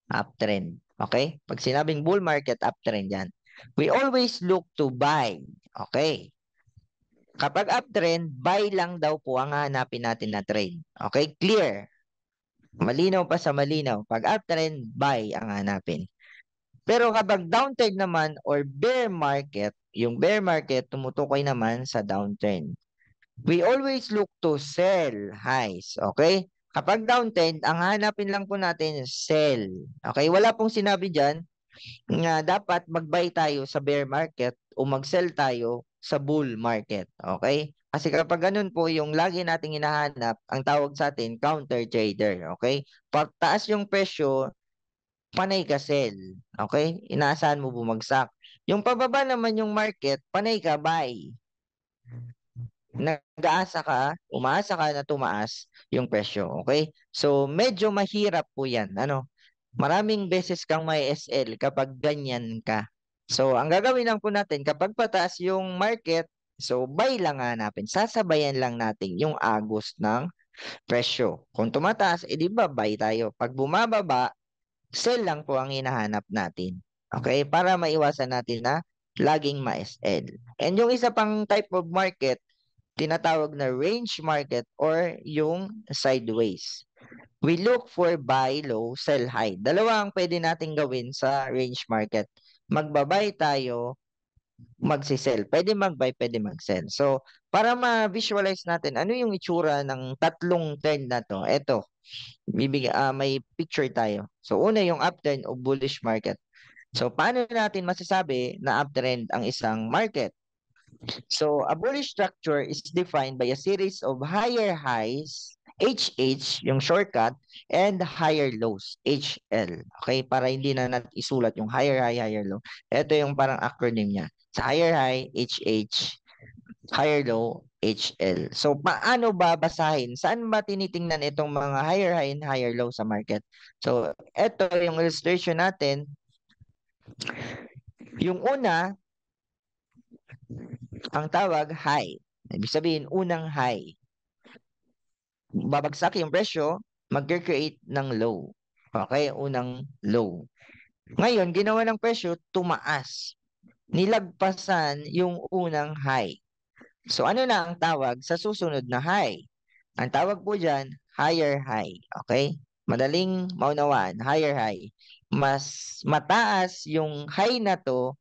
uptrend. Okay? Pag sinabing bull market, uptrend yan. We always look to buy. Okay? Kapag uptrend, buy lang daw po ang hanapin natin na trade. Okay? Clear. Malinaw pa sa malinaw. Pag uptrend, buy ang hanapin. Pero kapag downtrend naman or bear market, yung bear market tumutukoy naman sa downtrend. We always look to sell highs, okay? Kapag downtrend, ang hanapin lang po natin sell. Okay, wala pong sinabi diyan na dapat mag-buy tayo sa bear market o mag-sell tayo sa bull market. Okay? Kasi kapag ganun po, yung lagi nating hinahanap, ang tawag sa atin, counter trader. Okay? Pagtaas yung presyo, panay ka sell. Okay? Inaasahan mo bumagsak. Yung pababa naman yung market, panay ka buy nag-aasa ka, umaasa ka na tumaas yung presyo, okay? So medyo mahirap po 'yan, ano? Maraming beses kang may SL kapag ganyan ka. So ang gagawin lang po natin kapag pataas yung market, so buy lang hanapin. Sasabayan lang natin yung agos ng presyo. Kung tumataas, edi ba buy tayo. Pag bumababa, sell lang po ang hinahanap natin. Okay? Para maiwasan natin na laging ma-SL. And yung isa pang type of market, tinatawag na range market or yung sideways. We look for buy low, sell high. Dalawa ang pwede natin gawin sa range market. Magbabay tayo, magsisell. Pwede magbuy, pwede magsell. So, para ma-visualize natin, ano yung itsura ng tatlong trend na to? Ito, bibig, uh, may picture tayo. So, una yung uptrend o bullish market. So, paano natin masasabi na uptrend ang isang market? So a bullish structure is defined by a series of higher highs, HH, yung shortcut, and higher lows, HL. Okay, para hindi na natin isulat yung higher high, higher low. Ito yung parang acronym niya. Sa higher high, HH, higher low, HL. So paano ba basahin? Saan ba tinitingnan itong mga higher high and higher low sa market? So ito yung illustration natin. Yung una, ang tawag, high. Ibig sabihin, unang high. Babagsak yung presyo, mag-create ng low. Okay, unang low. Ngayon, ginawa ng presyo, tumaas. Nilagpasan yung unang high. So ano na ang tawag sa susunod na high? Ang tawag po dyan, higher high. Okay? Madaling maunawaan, higher high. Mas mataas yung high na to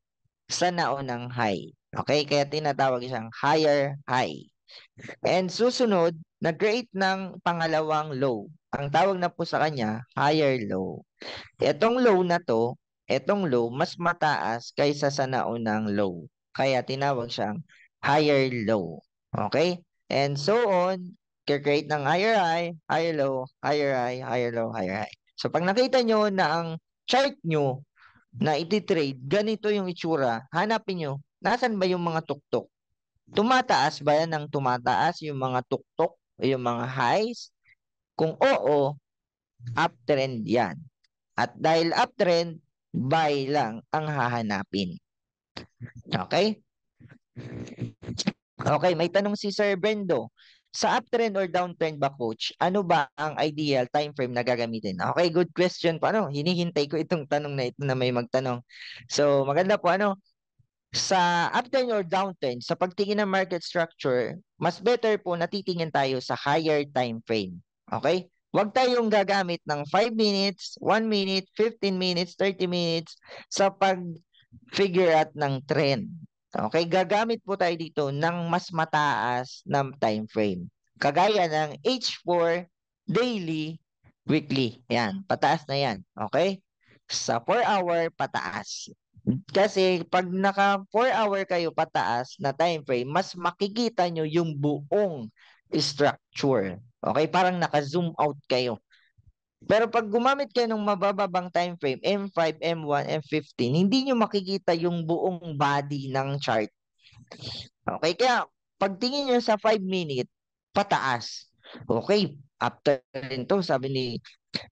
sa naunang high. Okay? Kaya tinatawag isang higher high. And susunod, nag-create ng pangalawang low. Ang tawag na po sa kanya, higher low. Itong low na to, itong low, mas mataas kaysa sa naunang low. Kaya tinawag siyang higher low. Okay? And so on, create ng higher high, higher low, higher high, higher low, higher high. So pag nakita nyo na ang chart nyo na iti-trade, ganito yung itsura, hanapin nyo nasan ba yung mga tuktok? Tumataas ba yan ng tumataas yung mga tuktok, yung mga highs? Kung oo, uptrend yan. At dahil uptrend, buy lang ang hahanapin. Okay? Okay, may tanong si Sir Brendo. Sa uptrend or downtrend ba coach, ano ba ang ideal time frame na gagamitin? Okay, good question po. Ano, hinihintay ko itong tanong na ito na may magtanong. So, maganda po ano, sa uptrend or downtrend, sa pagtingin ng market structure, mas better po natitingin tayo sa higher time frame. Okay? Huwag tayong gagamit ng 5 minutes, 1 minute, 15 minutes, 30 minutes sa pag-figure out ng trend. Okay? Gagamit po tayo dito ng mas mataas ng time frame. Kagaya ng H4 daily, weekly. Yan, pataas na yan. Okay? Sa 4 hour, pataas. Kasi pag naka 4 hour kayo pataas na time frame, mas makikita nyo yung buong structure. Okay? Parang naka-zoom out kayo. Pero pag gumamit kayo ng mabababang time frame, M5, M1, M15, hindi nyo makikita yung buong body ng chart. Okay? Kaya pag tingin nyo sa 5 minute, pataas. Okay, after nito, sabi ni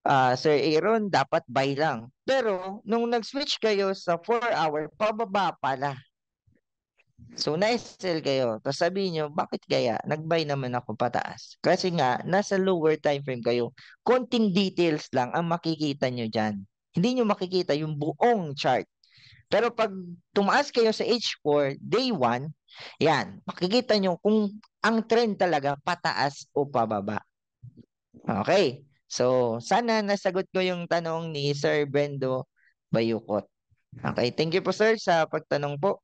uh, Sir Aaron, dapat buy lang. Pero nung nag-switch kayo sa 4-hour, pababa pala. So, na-sell kayo. Tapos sabi nyo, bakit kaya? Nag-buy naman ako pataas. Kasi nga, nasa lower time frame kayo. Konting details lang ang makikita nyo dyan. Hindi nyo makikita yung buong chart. Pero pag tumaas kayo sa H4, day 1, yan, makikita nyo kung ang trend talaga pataas o pababa. Okay. So, sana nasagot ko yung tanong ni Sir Bendo Bayukot. Okay, thank you po sir sa pagtanong po.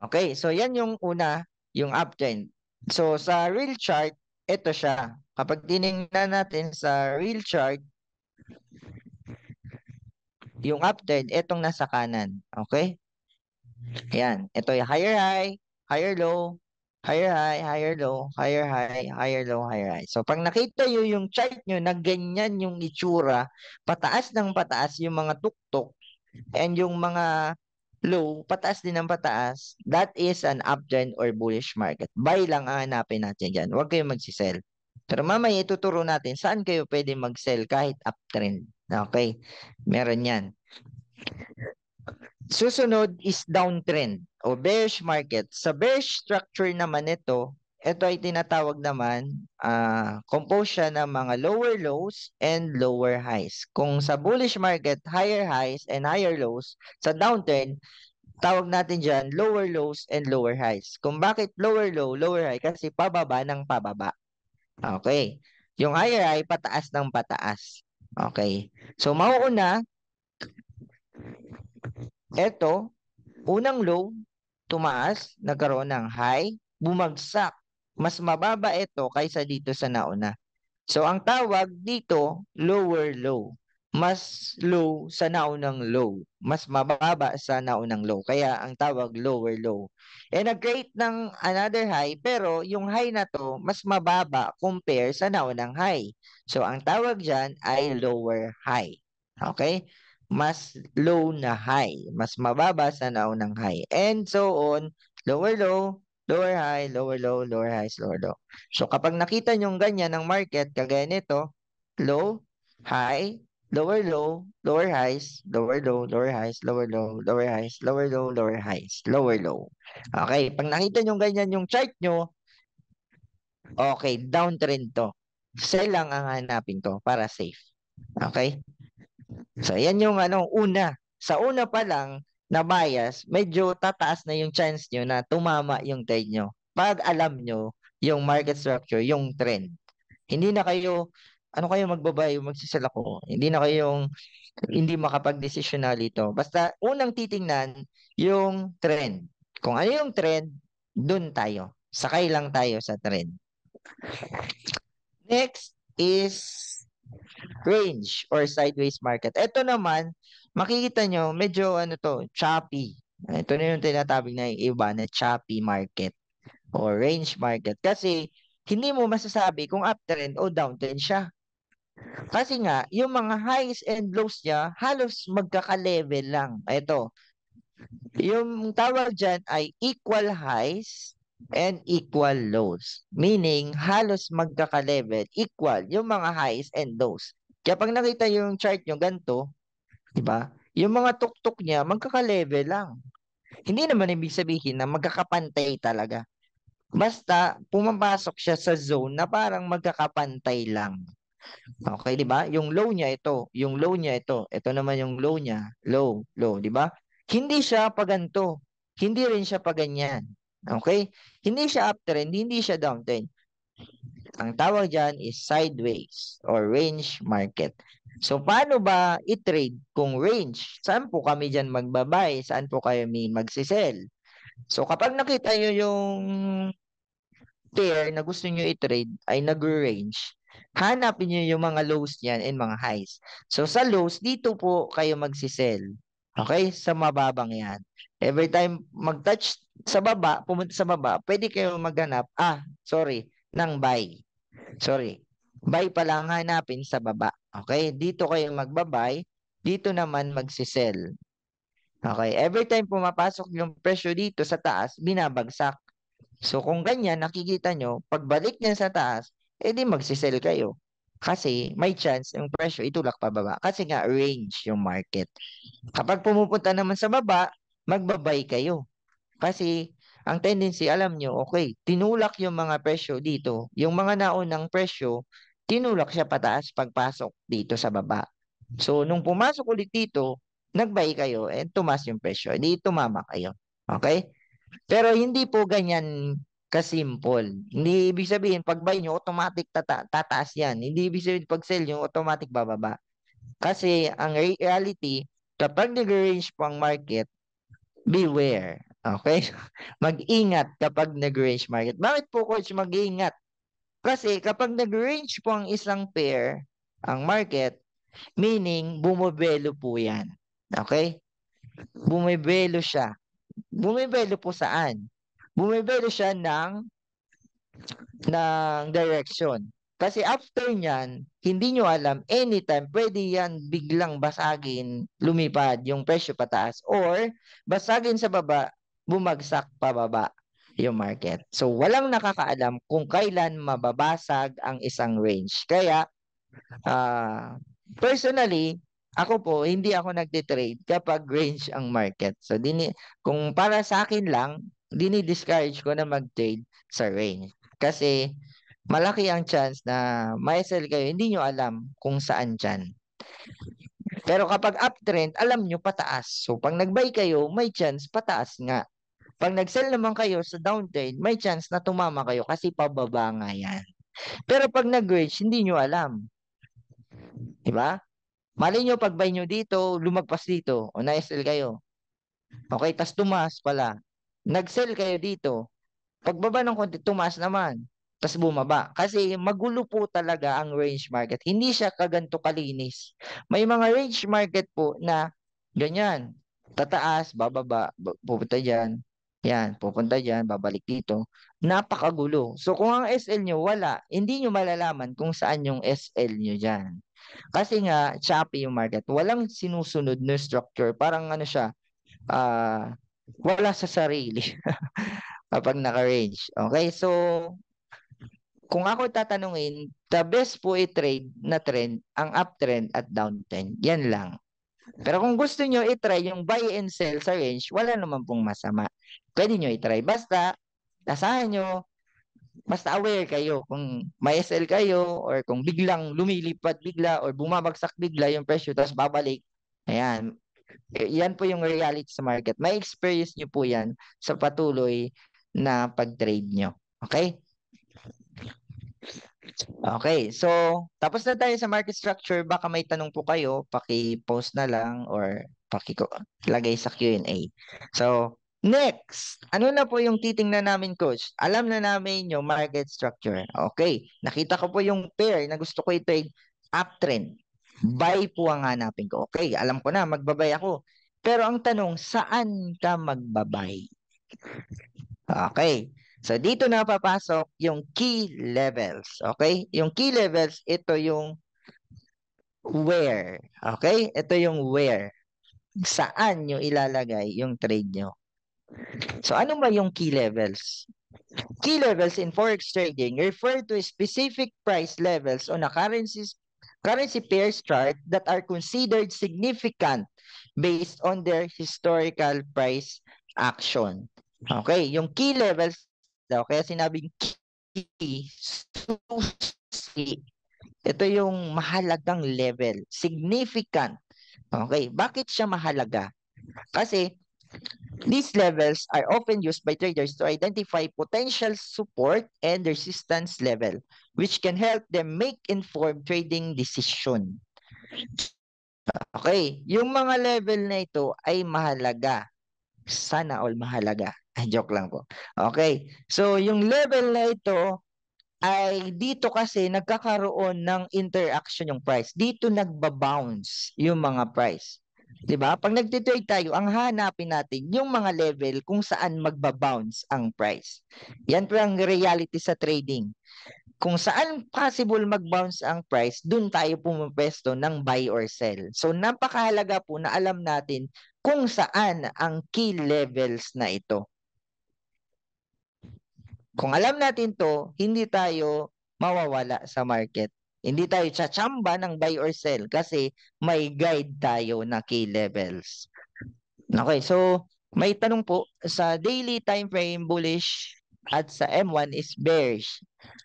Okay, so yan yung una, yung uptrend. So sa real chart, ito siya. Kapag tinignan natin sa real chart, yung uptrend, itong nasa kanan. Okay? Ayan, ito yung higher high, higher low, Higher high, higher low, higher high, higher low, higher high. So pag nakita nyo yung chart nyo na ganyan yung itsura, pataas ng pataas yung mga tuktok and yung mga low, pataas din ng pataas, that is an uptrend or bullish market. Buy lang hahanapin natin dyan. Huwag kayong magsisell. Pero mamaya ituturo natin saan kayo pwede mag-sell kahit uptrend. Okay? Meron yan. Susunod is downtrend o bearish market. Sa bearish structure naman ito, ito ay tinatawag naman uh, ah, composed siya ng mga lower lows and lower highs. Kung sa bullish market, higher highs and higher lows, sa downtrend, tawag natin dyan lower lows and lower highs. Kung bakit lower low, lower high, kasi pababa ng pababa. Okay. Yung higher high, pataas ng pataas. Okay. So, mauuna, ito, unang low, tumaas, nagkaroon ng high, bumagsak. Mas mababa ito kaysa dito sa nauna. So ang tawag dito, lower low. Mas low sa naunang low. Mas mababa sa naunang low. Kaya ang tawag lower low. And e, nag-create ng another high pero yung high na to mas mababa compare sa naunang high. So ang tawag dyan ay lower high. Okay? mas low na high. Mas mababa sa naunang high. And so on, lower low, lower high, lower low, lower high, lower low. So kapag nakita nyo ganyan ng market, kagaya nito, low, high, lower low, lower highs, lower low, lower highs, lower low, lower highs, lower low, lower highs, lower low. Okay, pag nakita nyo ganyan yung chart nyo, okay, downtrend to. Sell lang ang hanapin to para safe. Okay? So, yan yung ano, una. Sa una pa lang na bias, medyo tataas na yung chance nyo na tumama yung trade nyo. Pag alam nyo yung market structure, yung trend. Hindi na kayo, ano kayo magbabay, magsisell ko. Hindi na kayong hindi makapag-decisional ito. Basta unang titingnan yung trend. Kung ano yung trend, dun tayo. Sakay lang tayo sa trend. Next is range or sideways market. Ito naman, makikita nyo, medyo ano to, choppy. Ito na yung tinatabing na yung iba na choppy market or range market. Kasi hindi mo masasabi kung uptrend o downtrend siya. Kasi nga, yung mga highs and lows niya, halos magkaka-level lang. Ito, yung tawag dyan ay equal highs and equal lows. Meaning, halos magkaka-level, equal, yung mga highs and lows. Kaya pag nakita yung chart nyo, ganito, di ba? Yung mga tuktok niya, magkaka-level lang. Hindi naman ibig sabihin na magkakapantay talaga. Basta, pumapasok siya sa zone na parang magkakapantay lang. Okay, di ba? Yung low niya ito, yung low niya ito, ito naman yung low niya, low, low, di ba? Hindi siya paganto. Hindi rin siya paganyan. Okay? Hindi siya uptrend, hindi siya downtrend. Ang tawag dyan is sideways or range market. So, paano ba i-trade kung range? Saan po kami dyan magbabay? Saan po kami magsisell? So, kapag nakita nyo yung pair na gusto nyo i-trade ay nag-range, hanapin nyo yung mga lows niyan and mga highs. So, sa lows, dito po kayo magsisell. Okay? Sa mababang yan. Every time mag-touch sa baba, pumunta sa baba, pwede kayo maghanap, ah, sorry, ng buy. Sorry. Buy pala ang hanapin sa baba. Okay? Dito kayo magbabay, dito naman magsisell. Okay? Every time pumapasok yung presyo dito sa taas, binabagsak. So kung ganyan, nakikita nyo, pagbalik niya sa taas, edi magsisell kayo. Kasi may chance yung presyo itulak pababa. Kasi nga range yung market. Kapag pumupunta naman sa baba, magbabay kayo. Kasi ang tendency, alam nyo, okay, tinulak yung mga presyo dito. Yung mga naunang presyo, tinulak siya pataas pagpasok dito sa baba. So, nung pumasok ulit dito, nagbay kayo and tumas yung presyo. Hindi tumama kayo. Okay? Pero hindi po ganyan ka-simple. Hindi ibig sabihin, pag buy nyo, automatic tata- tataas yan. Hindi ibig sabihin, pag sell nyo, automatic bababa. Kasi ang reality, kapag nag-range po ang market, beware. Okay? mag-ingat kapag nag-range market. Bakit po, coach, mag-ingat? Kasi kapag nag-range po ang isang pair, ang market, meaning bumibelo po yan. Okay? Bumibelo siya. Bumibelo po saan? bumibili siya ng ng direction. Kasi after niyan, hindi nyo alam, anytime, pwede yan biglang basagin, lumipad yung presyo pataas. Or, basagin sa baba, bumagsak pababa yung market. So, walang nakakaalam kung kailan mababasag ang isang range. Kaya, uh, personally, ako po, hindi ako nagtitrade kapag range ang market. So, dini, kung para sa akin lang, dinidiscourage ko na mag-trade sa range. Kasi malaki ang chance na may sell kayo, hindi nyo alam kung saan dyan. Pero kapag uptrend, alam nyo pataas. So pag nag-buy kayo, may chance pataas nga. Pag nag-sell naman kayo sa downtrend, may chance na tumama kayo kasi pababa nga yan. Pero pag nag-range, hindi nyo alam. Diba? Mali nyo, pag buy nyo dito, lumagpas dito, o na-sell kayo. Okay, tas tumas pala. Nag-sell kayo dito. Pagbaba ng konti, tumaas naman. Tapos bumaba. Kasi magulo po talaga ang range market. Hindi siya kaganto kalinis. May mga range market po na ganyan. Tataas, bababa, pupunta dyan. Yan, pupunta dyan, babalik dito. Napakagulo. So kung ang SL nyo wala, hindi nyo malalaman kung saan yung SL nyo dyan. Kasi nga, choppy yung market. Walang sinusunod na structure. Parang ano siya, ah... Uh, wala sa sarili kapag naka-range. Okay, so kung ako tatanungin, the best po i-trade na trend, ang uptrend at downtrend. Yan lang. Pero kung gusto nyo i-try yung buy and sell sa range, wala naman pong masama. Pwede nyo i-try. Basta, asahan nyo, basta aware kayo kung may SL kayo or kung biglang lumilipad bigla or bumabagsak bigla yung presyo tapos babalik. Ayan, yan po yung reality sa market. May experience nyo po yan sa patuloy na pag-trade nyo. Okay? Okay, so tapos na tayo sa market structure. Baka may tanong po kayo, paki-post na lang or paki lagay sa Q&A. So, next, ano na po yung titingnan namin, coach? Alam na namin yung market structure. Okay, nakita ko po yung pair na gusto ko i-trade uptrend. Buy po ang hanapin ko. Okay, alam ko na, magbabay ako. Pero ang tanong, saan ka magbabay? Okay. So, dito na papasok yung key levels. Okay? Yung key levels, ito yung where. Okay? Ito yung where. Saan nyo ilalagay yung trade nyo. So, ano ba yung key levels? Key levels in forex trading refer to specific price levels on a currency's currency pairs chart that are considered significant based on their historical price action. Okay, yung key levels daw, kaya sinabing key, susi. Ito yung mahalagang level, significant. Okay, bakit siya mahalaga? Kasi These levels are often used by traders to identify potential support and resistance level, which can help them make informed trading decision. Okay, yung mga level na ito ay mahalaga. Sana all mahalaga. Ay, joke lang po. Okay, so yung level na ito ay dito kasi nagkakaroon ng interaction yung price. Dito nagbabounce yung mga price. 'Di ba? Pag nagte-trade tayo, ang hanapin natin yung mga level kung saan magba-bounce ang price. Yan po ang reality sa trading. Kung saan possible mag-bounce ang price, dun tayo pumapwesto ng buy or sell. So napakahalaga po na alam natin kung saan ang key levels na ito. Kung alam natin 'to, hindi tayo mawawala sa market. Hindi tayo tsachamba ng buy or sell kasi may guide tayo na key levels. Okay, so may tanong po sa daily time frame bullish at sa M1 is bearish.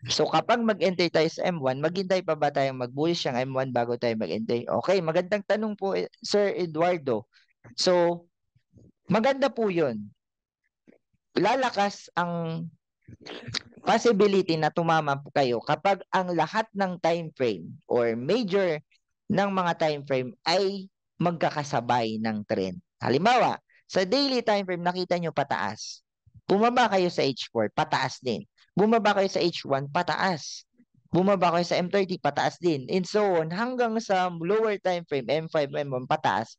So kapag mag-enter tayo sa M1, maghintay pa ba tayong mag-bullish ang M1 bago tayo mag-enter? Okay, magandang tanong po eh, Sir Eduardo. So maganda po 'yon. Lalakas ang possibility na tumama po kayo kapag ang lahat ng time frame or major ng mga time frame ay magkakasabay ng trend. Halimbawa, sa daily time frame nakita nyo pataas. Bumaba kayo sa H4, pataas din. Bumaba kayo sa H1, pataas. Bumaba kayo sa M30, pataas din. And so on, hanggang sa lower time frame, M5, M1, pataas.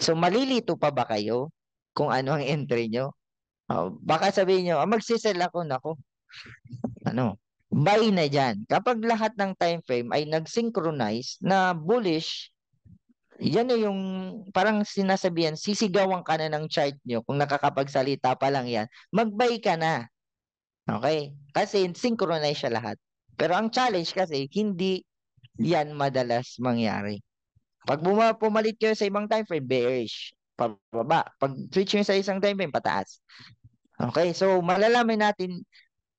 So malilito pa ba kayo kung ano ang entry nyo? Oh, baka sabihin nyo, ah, magsisell ako, nako. ano? Buy na dyan. Kapag lahat ng time frame ay nag-synchronize na bullish, yan na yung parang sinasabihan, sisigawan ka na ng chart nyo kung nakakapagsalita pa lang yan, mag-buy ka na. Okay? Kasi synchronize siya lahat. Pero ang challenge kasi, hindi yan madalas mangyari. Pag buma, pumalit kayo sa ibang time frame, bearish. Pababa. Pag switch nyo sa isang time frame, pataas. Okay, so malalaman natin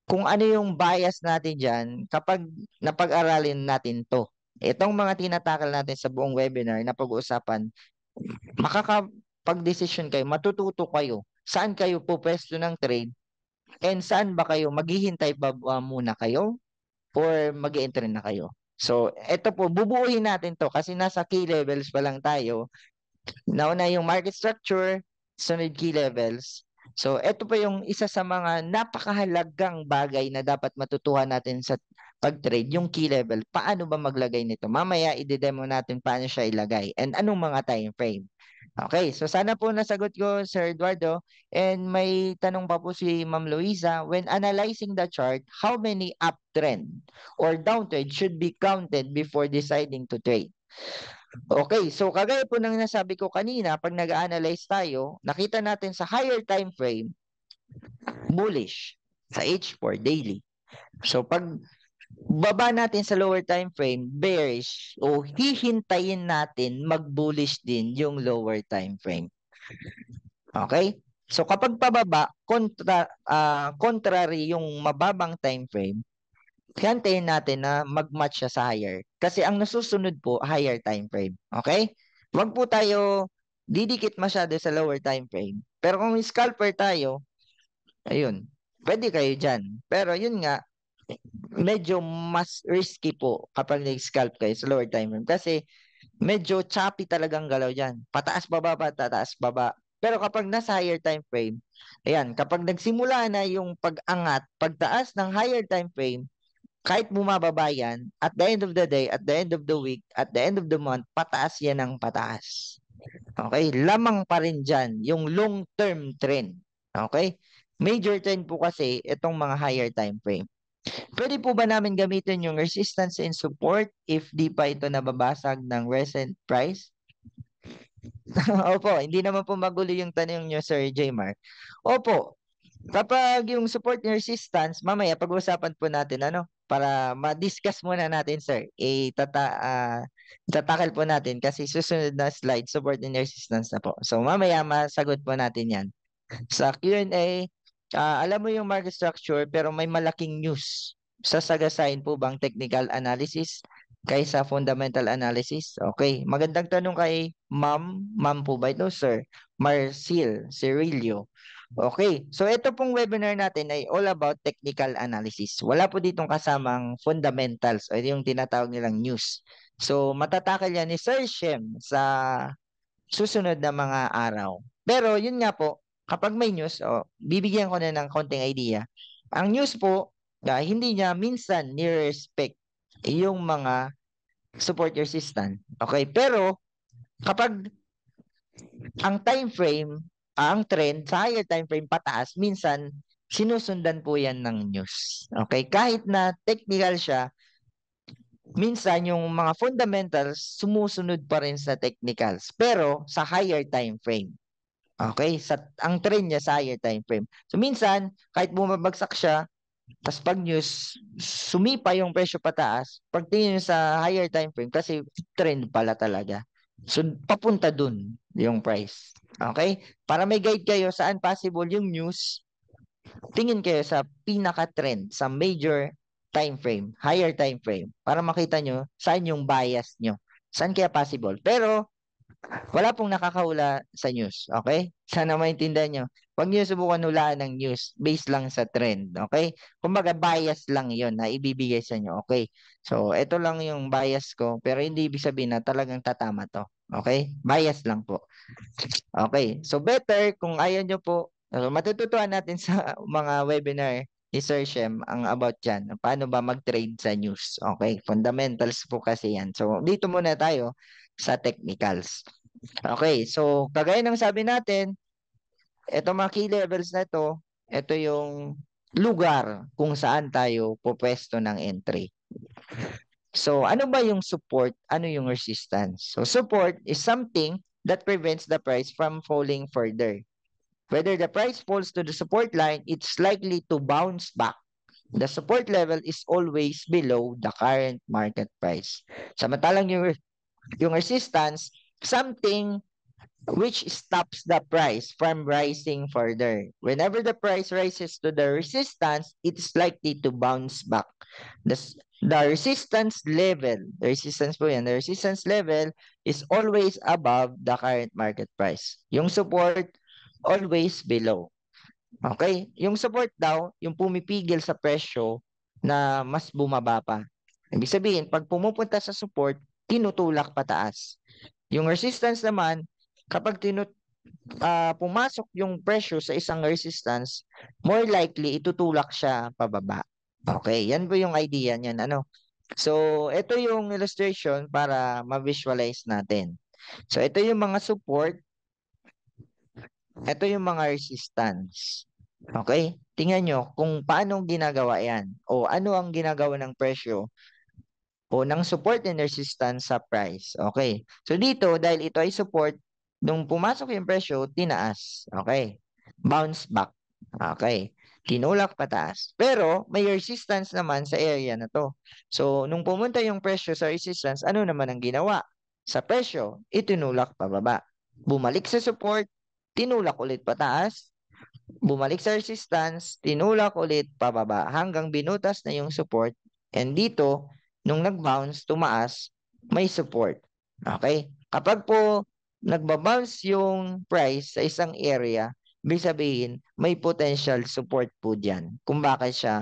kung ano yung bias natin dyan kapag napag-aralin natin to. Itong mga tinatakal natin sa buong webinar na pag-uusapan, makakapag-decision kayo, matututo kayo saan kayo pupwesto ng trade and saan ba kayo, maghihintay pa muna kayo or mag enter na kayo. So, ito po, bubuuhin natin to kasi nasa key levels pa lang tayo. Nauna yung market structure, sunod key levels, So ito pa yung isa sa mga napakahalagang bagay na dapat matutuhan natin sa pag-trade, yung key level. Paano ba maglagay nito? Mamaya ide-demo natin paano siya ilagay and anong mga time frame. Okay, so sana po nasagot ko Sir Eduardo and may tanong pa po si Ma'am Luisa, when analyzing the chart, how many uptrend or downtrend should be counted before deciding to trade? Okay, so kagaya po ng nasabi ko kanina, pag nag-analyze tayo, nakita natin sa higher time frame, bullish sa H4 daily. So pag baba natin sa lower time frame, bearish o hihintayin natin mag-bullish din yung lower time frame. Okay? So kapag pababa, kontra, uh, contrary yung mababang time frame, hintayin natin na mag-match siya sa higher. Kasi ang nasusunod po, higher time frame. Okay? Huwag po tayo didikit masyado sa lower time frame. Pero kung scalper tayo, ayun, pwede kayo dyan. Pero yun nga, medyo mas risky po kapag nag-scalp kayo sa lower time frame. Kasi medyo choppy talagang galaw dyan. Pataas baba, pataas baba. Pero kapag nasa higher time frame, ayan, kapag nagsimula na yung pag-angat, pagtaas ng higher time frame, kahit bumababa yan, at the end of the day, at the end of the week, at the end of the month, pataas yan ang pataas. Okay? Lamang pa rin dyan yung long-term trend. Okay? Major trend po kasi itong mga higher time frame. Pwede po ba namin gamitin yung resistance and support if di pa ito nababasag ng recent price? Opo, hindi naman po magulo yung tanong nyo, Sir J. Mark. Opo, kapag yung support and resistance, mamaya pag-uusapan po natin ano, para ma-discuss muna natin, sir. Itata, uh, ah, tatakal po natin kasi susunod na slide, subordinate resistance na po. So mamaya masagot po natin yan. Sa Q&A, uh, ah, alam mo yung market structure pero may malaking news. Sasagasain po bang technical analysis kaysa fundamental analysis? Okay, magandang tanong kay ma'am. Ma'am po ba ito, sir? Marcel Cirilio. Okay, so ito pong webinar natin ay all about technical analysis. Wala po ditong kasamang fundamentals o yung tinatawag nilang news. So matatakal yan ni Sir Shem sa susunod na mga araw. Pero yun nga po, kapag may news, oh, bibigyan ko na ng konting idea. Ang news po, uh, hindi niya minsan ni-respect yung mga support your system. Okay, pero kapag ang time frame ang trend sa higher time frame pataas, minsan sinusundan po yan ng news. Okay? Kahit na technical siya, minsan yung mga fundamentals sumusunod pa rin sa technicals pero sa higher time frame. Okay? Sa, ang trend niya sa higher time frame. So minsan, kahit bumabagsak siya, tapos pag news, sumipa yung presyo pataas, pag tingin sa higher time frame kasi trend pala talaga. So, papunta dun yung price. Okay? Para may guide kayo saan possible yung news, tingin kayo sa pinaka-trend, sa major time frame, higher time frame, para makita nyo saan yung bias nyo. Saan kaya possible? Pero, wala pong nakakaula sa news. Okay? Sana maintindihan nyo. Huwag niyo subukan hulaan ng news based lang sa trend, okay? Kumbaga bias lang 'yon na ibibigay sa inyo, okay? So, ito lang yung bias ko, pero hindi ibig sabihin na talagang tatama 'to, okay? Bias lang po. Okay, so better kung ayaw niyo po, so matututuan natin sa mga webinar ni Sir Shem ang about yan. Paano ba mag-trade sa news? Okay, fundamentals po kasi yan. So, dito muna tayo sa technicals. Okay, so kagaya ng sabi natin, eto mga key levels na ito, ito yung lugar kung saan tayo pupwesto ng entry. So, ano ba yung support? Ano yung resistance? So, support is something that prevents the price from falling further. Whether the price falls to the support line, it's likely to bounce back. The support level is always below the current market price. Samantalang yung, yung resistance, something which stops the price from rising further. Whenever the price rises to the resistance, it's likely to bounce back. The, the resistance level, the resistance po yan, the resistance level is always above the current market price. Yung support, always below. Okay? Yung support daw, yung pumipigil sa presyo na mas bumaba pa. Ibig sabihin, pag pumupunta sa support, tinutulak pataas. Yung resistance naman, kapag tinut uh, pumasok yung pressure sa isang resistance, more likely itutulak siya pababa. Okay, yan po yung idea niyan. Ano? So, ito yung illustration para ma-visualize natin. So, ito yung mga support. Ito yung mga resistance. Okay? Tingnan nyo kung paano ginagawa yan o ano ang ginagawa ng pressure o ng support and resistance sa price. Okay? So, dito, dahil ito ay support, Nung pumasok yung presyo, tinaas. Okay. Bounce back. Okay. Tinulak pataas. Pero may resistance naman sa area na to. So, nung pumunta yung presyo sa resistance, ano naman ang ginawa? Sa presyo, itinulak pababa. Bumalik sa support, tinulak ulit pataas. Bumalik sa resistance, tinulak ulit pababa hanggang binutas na yung support. And dito, nung nag-bounce, tumaas, may support. Okay? Kapag po nagbabounce yung price sa isang area, ibig sabihin, may potential support po dyan kung bakit siya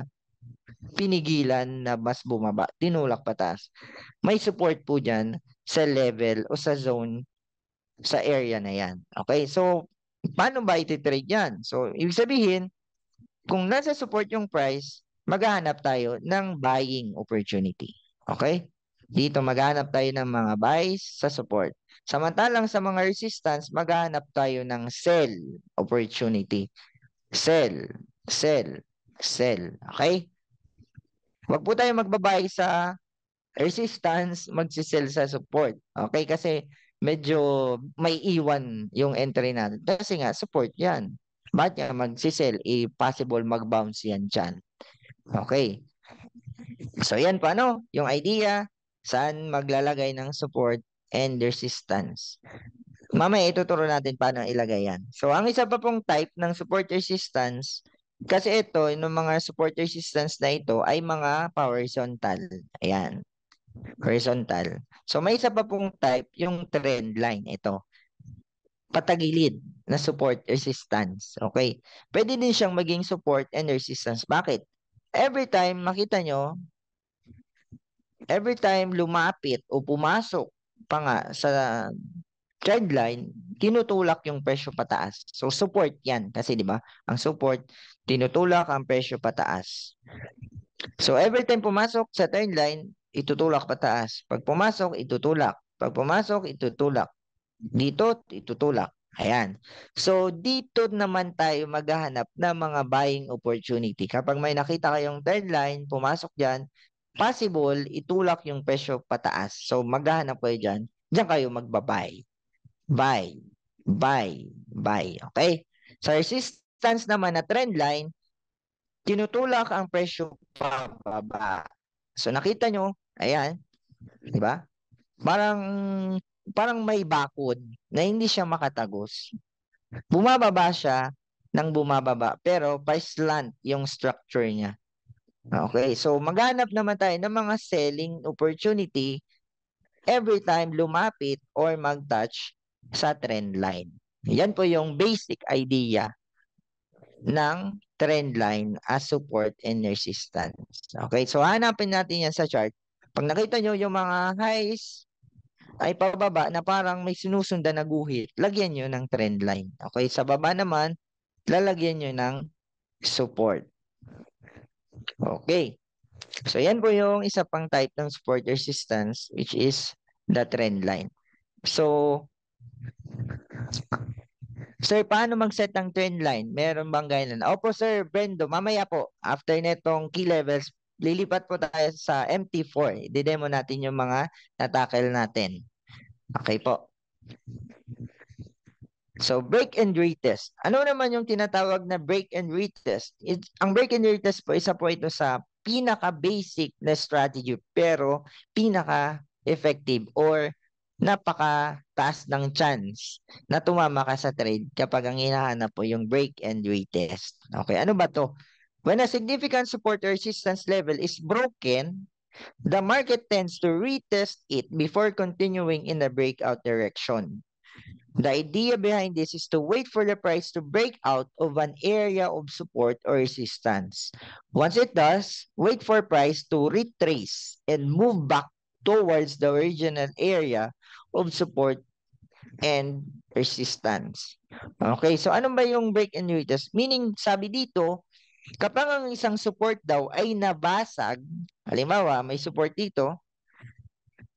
pinigilan na mas bumaba, tinulak pataas. May support po dyan sa level o sa zone sa area na yan. Okay, so paano ba ititrade yan? So, ibig sabihin, kung nasa support yung price, maghahanap tayo ng buying opportunity. Okay? Dito maghanap tayo ng mga buys sa support. Samantalang sa mga resistance, maghanap tayo ng sell opportunity. Sell, sell, sell. Okay? Huwag po tayo magbabay sa resistance, magsisell sa support. Okay? Kasi medyo may iwan yung entry natin. Kasi nga, support yan. Ba't niya magsisell? Eh, possible mag-bounce yan dyan. Okay. So, yan pa, no? Yung idea saan maglalagay ng support and resistance. Mamaya ituturo natin paano ilagay yan. So, ang isa pa pong type ng support resistance, kasi ito, yung mga support resistance na ito ay mga horizontal. Ayan. Horizontal. So, may isa pa pong type, yung trend line. Ito. Patagilid na support resistance. Okay. Pwede din siyang maging support and resistance. Bakit? Every time makita nyo, every time lumapit o pumasok pa nga sa trend line, tinutulak yung presyo pataas. So support 'yan kasi 'di ba? Ang support tinutulak ang presyo pataas. So every time pumasok sa trend line, itutulak pataas. Pag pumasok, itutulak. Pag pumasok, itutulak. Dito, itutulak. Ayan. So, dito naman tayo maghahanap ng mga buying opportunity. Kapag may nakita kayong trend line, pumasok diyan, possible, itulak yung presyo pataas. So, maghahanap kayo diyan. Diyan kayo magbabay. Buy. Buy. Buy. Okay? Sa resistance naman na trend line, tinutulak ang presyo pababa. So, nakita nyo, ayan, di ba? Parang, parang may bakod na hindi siya makatagos. Bumababa siya nang bumababa, pero by slant yung structure niya. Mm. Okay, so maghanap naman tayo ng mga selling opportunity every time lumapit or mag-touch sa trend line. Yan po yung basic idea ng trend line as support and resistance. Okay, so hanapin natin yan sa chart. Pag nakita nyo yung mga highs ay pababa na parang may sinusundan na guhit, lagyan nyo ng trend line. Okay, sa baba naman, lalagyan nyo ng support. Okay. So yan po yung isa pang type ng support resistance which is the trend line. So Sir, paano mag-set ng trend line? Meron bang ganyan? Opo sir, Brendo, mamaya po after netong key levels, lilipat po tayo sa MT4. Didemo natin yung mga natackle natin. Okay po. So, break and retest. Ano naman yung tinatawag na break and retest? It, ang break and retest po, isa po ito sa pinaka-basic na strategy pero pinaka-effective or napaka-taas ng chance na tumama ka sa trade kapag ang hinahanap po yung break and retest. Okay, ano ba to? When a significant support or resistance level is broken, the market tends to retest it before continuing in the breakout direction. The idea behind this is to wait for the price to break out of an area of support or resistance. Once it does, wait for price to retrace and move back towards the original area of support and resistance. Okay, so ano ba yung break and retest? Meaning, sabi dito, kapag ang isang support daw ay nabasag, halimbawa, may support dito,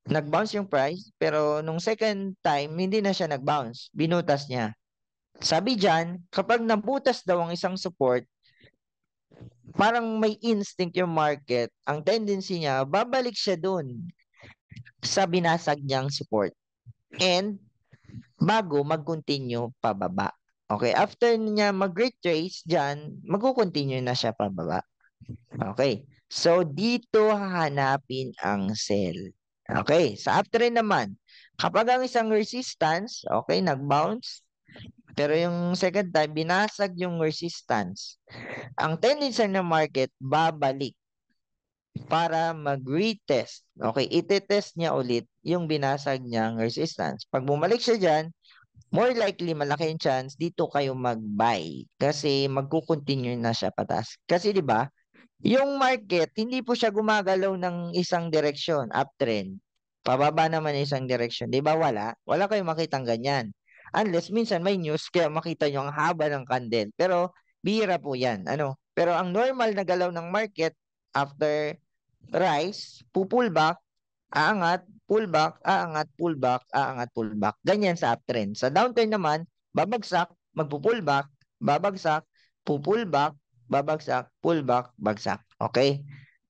nagbounce yung price, pero nung second time, hindi na siya nagbounce Binutas niya. Sabi diyan kapag nabutas daw ang isang support, parang may instinct yung market, ang tendency niya, babalik siya doon sa binasag niyang support. And, bago mag-continue pababa. Okay, after niya mag-retrace dyan, mag-continue na siya pababa. Okay, so dito hahanapin ang sell. Okay, sa up trend naman, kapag ang isang resistance, okay, nag-bounce, pero yung second time, binasag yung resistance. Ang tendency ng market, babalik para mag-retest. Okay, ite-test niya ulit yung binasag niyang resistance. Pag bumalik siya dyan, more likely malaki yung chance dito kayo mag-buy kasi magkukontinue na siya pataas. Kasi 'di ba, yung market, hindi po siya gumagalaw ng isang direksyon, uptrend. Pababa naman isang direksyon. Di ba wala? Wala kayong makitang ganyan. Unless minsan may news kaya makita nyo ang haba ng candle. Pero bihira po yan. Ano? Pero ang normal na galaw ng market after rise, pupullback, aangat, pullback, aangat, pullback, aangat, pullback. Ganyan sa uptrend. Sa downtrend naman, babagsak, magpupullback, babagsak, pupullback, babagsak, pullback, bagsak. Okay?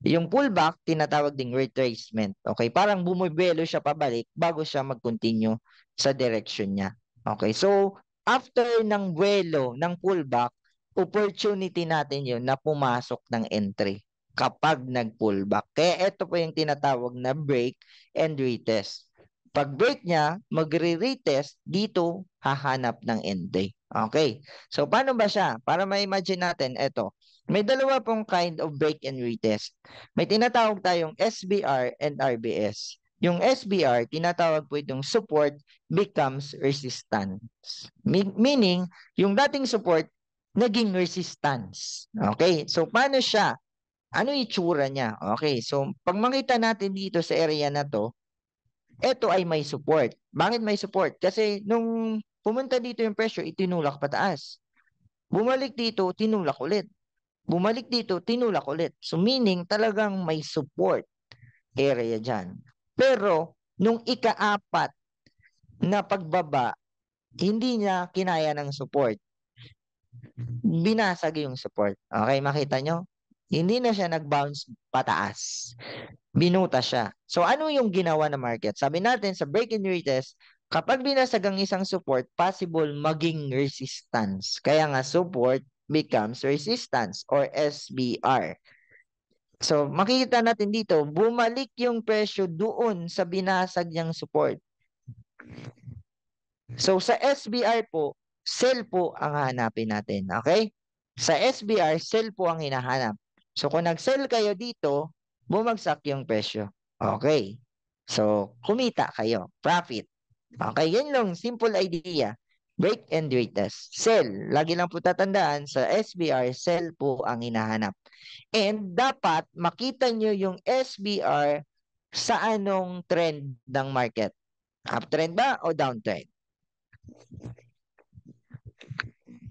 Yung pullback, tinatawag ding retracement. Okay? Parang bumibelo siya pabalik bago siya mag-continue sa direction niya. Okay? So, after ng buwelo, ng pullback, opportunity natin yun na pumasok ng entry kapag nag-pullback. Kaya ito po yung tinatawag na break and retest. Pag break niya, magre-retest, dito hahanap ng entry. Okay. So, paano ba siya? Para ma-imagine natin, ito. May dalawa pong kind of break and retest. May tinatawag tayong SBR and RBS. Yung SBR, tinatawag po itong support becomes resistance. Meaning, yung dating support, naging resistance. Okay? So, paano siya? Ano itsura niya? Okay. So, pag makita natin dito sa area na to, ito ay may support. Bakit may support? Kasi nung Pumunta dito yung pressure, itinulak pataas. Bumalik dito, tinulak ulit. Bumalik dito, tinulak ulit. So meaning talagang may support area dyan. Pero nung ikaapat na pagbaba, hindi niya kinaya ng support. Binasag yung support. Okay, makita nyo? Hindi na siya nag-bounce pataas. Binuta siya. So ano yung ginawa ng market? Sabi natin sa break and retest, Kapag binasag ang isang support, possible maging resistance. Kaya nga support becomes resistance or SBR. So makikita natin dito, bumalik yung presyo doon sa binasag niyang support. So sa SBR po, sell po ang hanapin natin. Okay? Sa SBR, sell po ang hinahanap. So kung nag-sell kayo dito, bumagsak yung presyo. Okay. So kumita kayo. Profit. Okay, yun lang. Simple idea. Break and retest. Sell. Lagi lang po tatandaan sa SBR, sell po ang hinahanap. And dapat makita nyo yung SBR sa anong trend ng market. Uptrend ba o downtrend?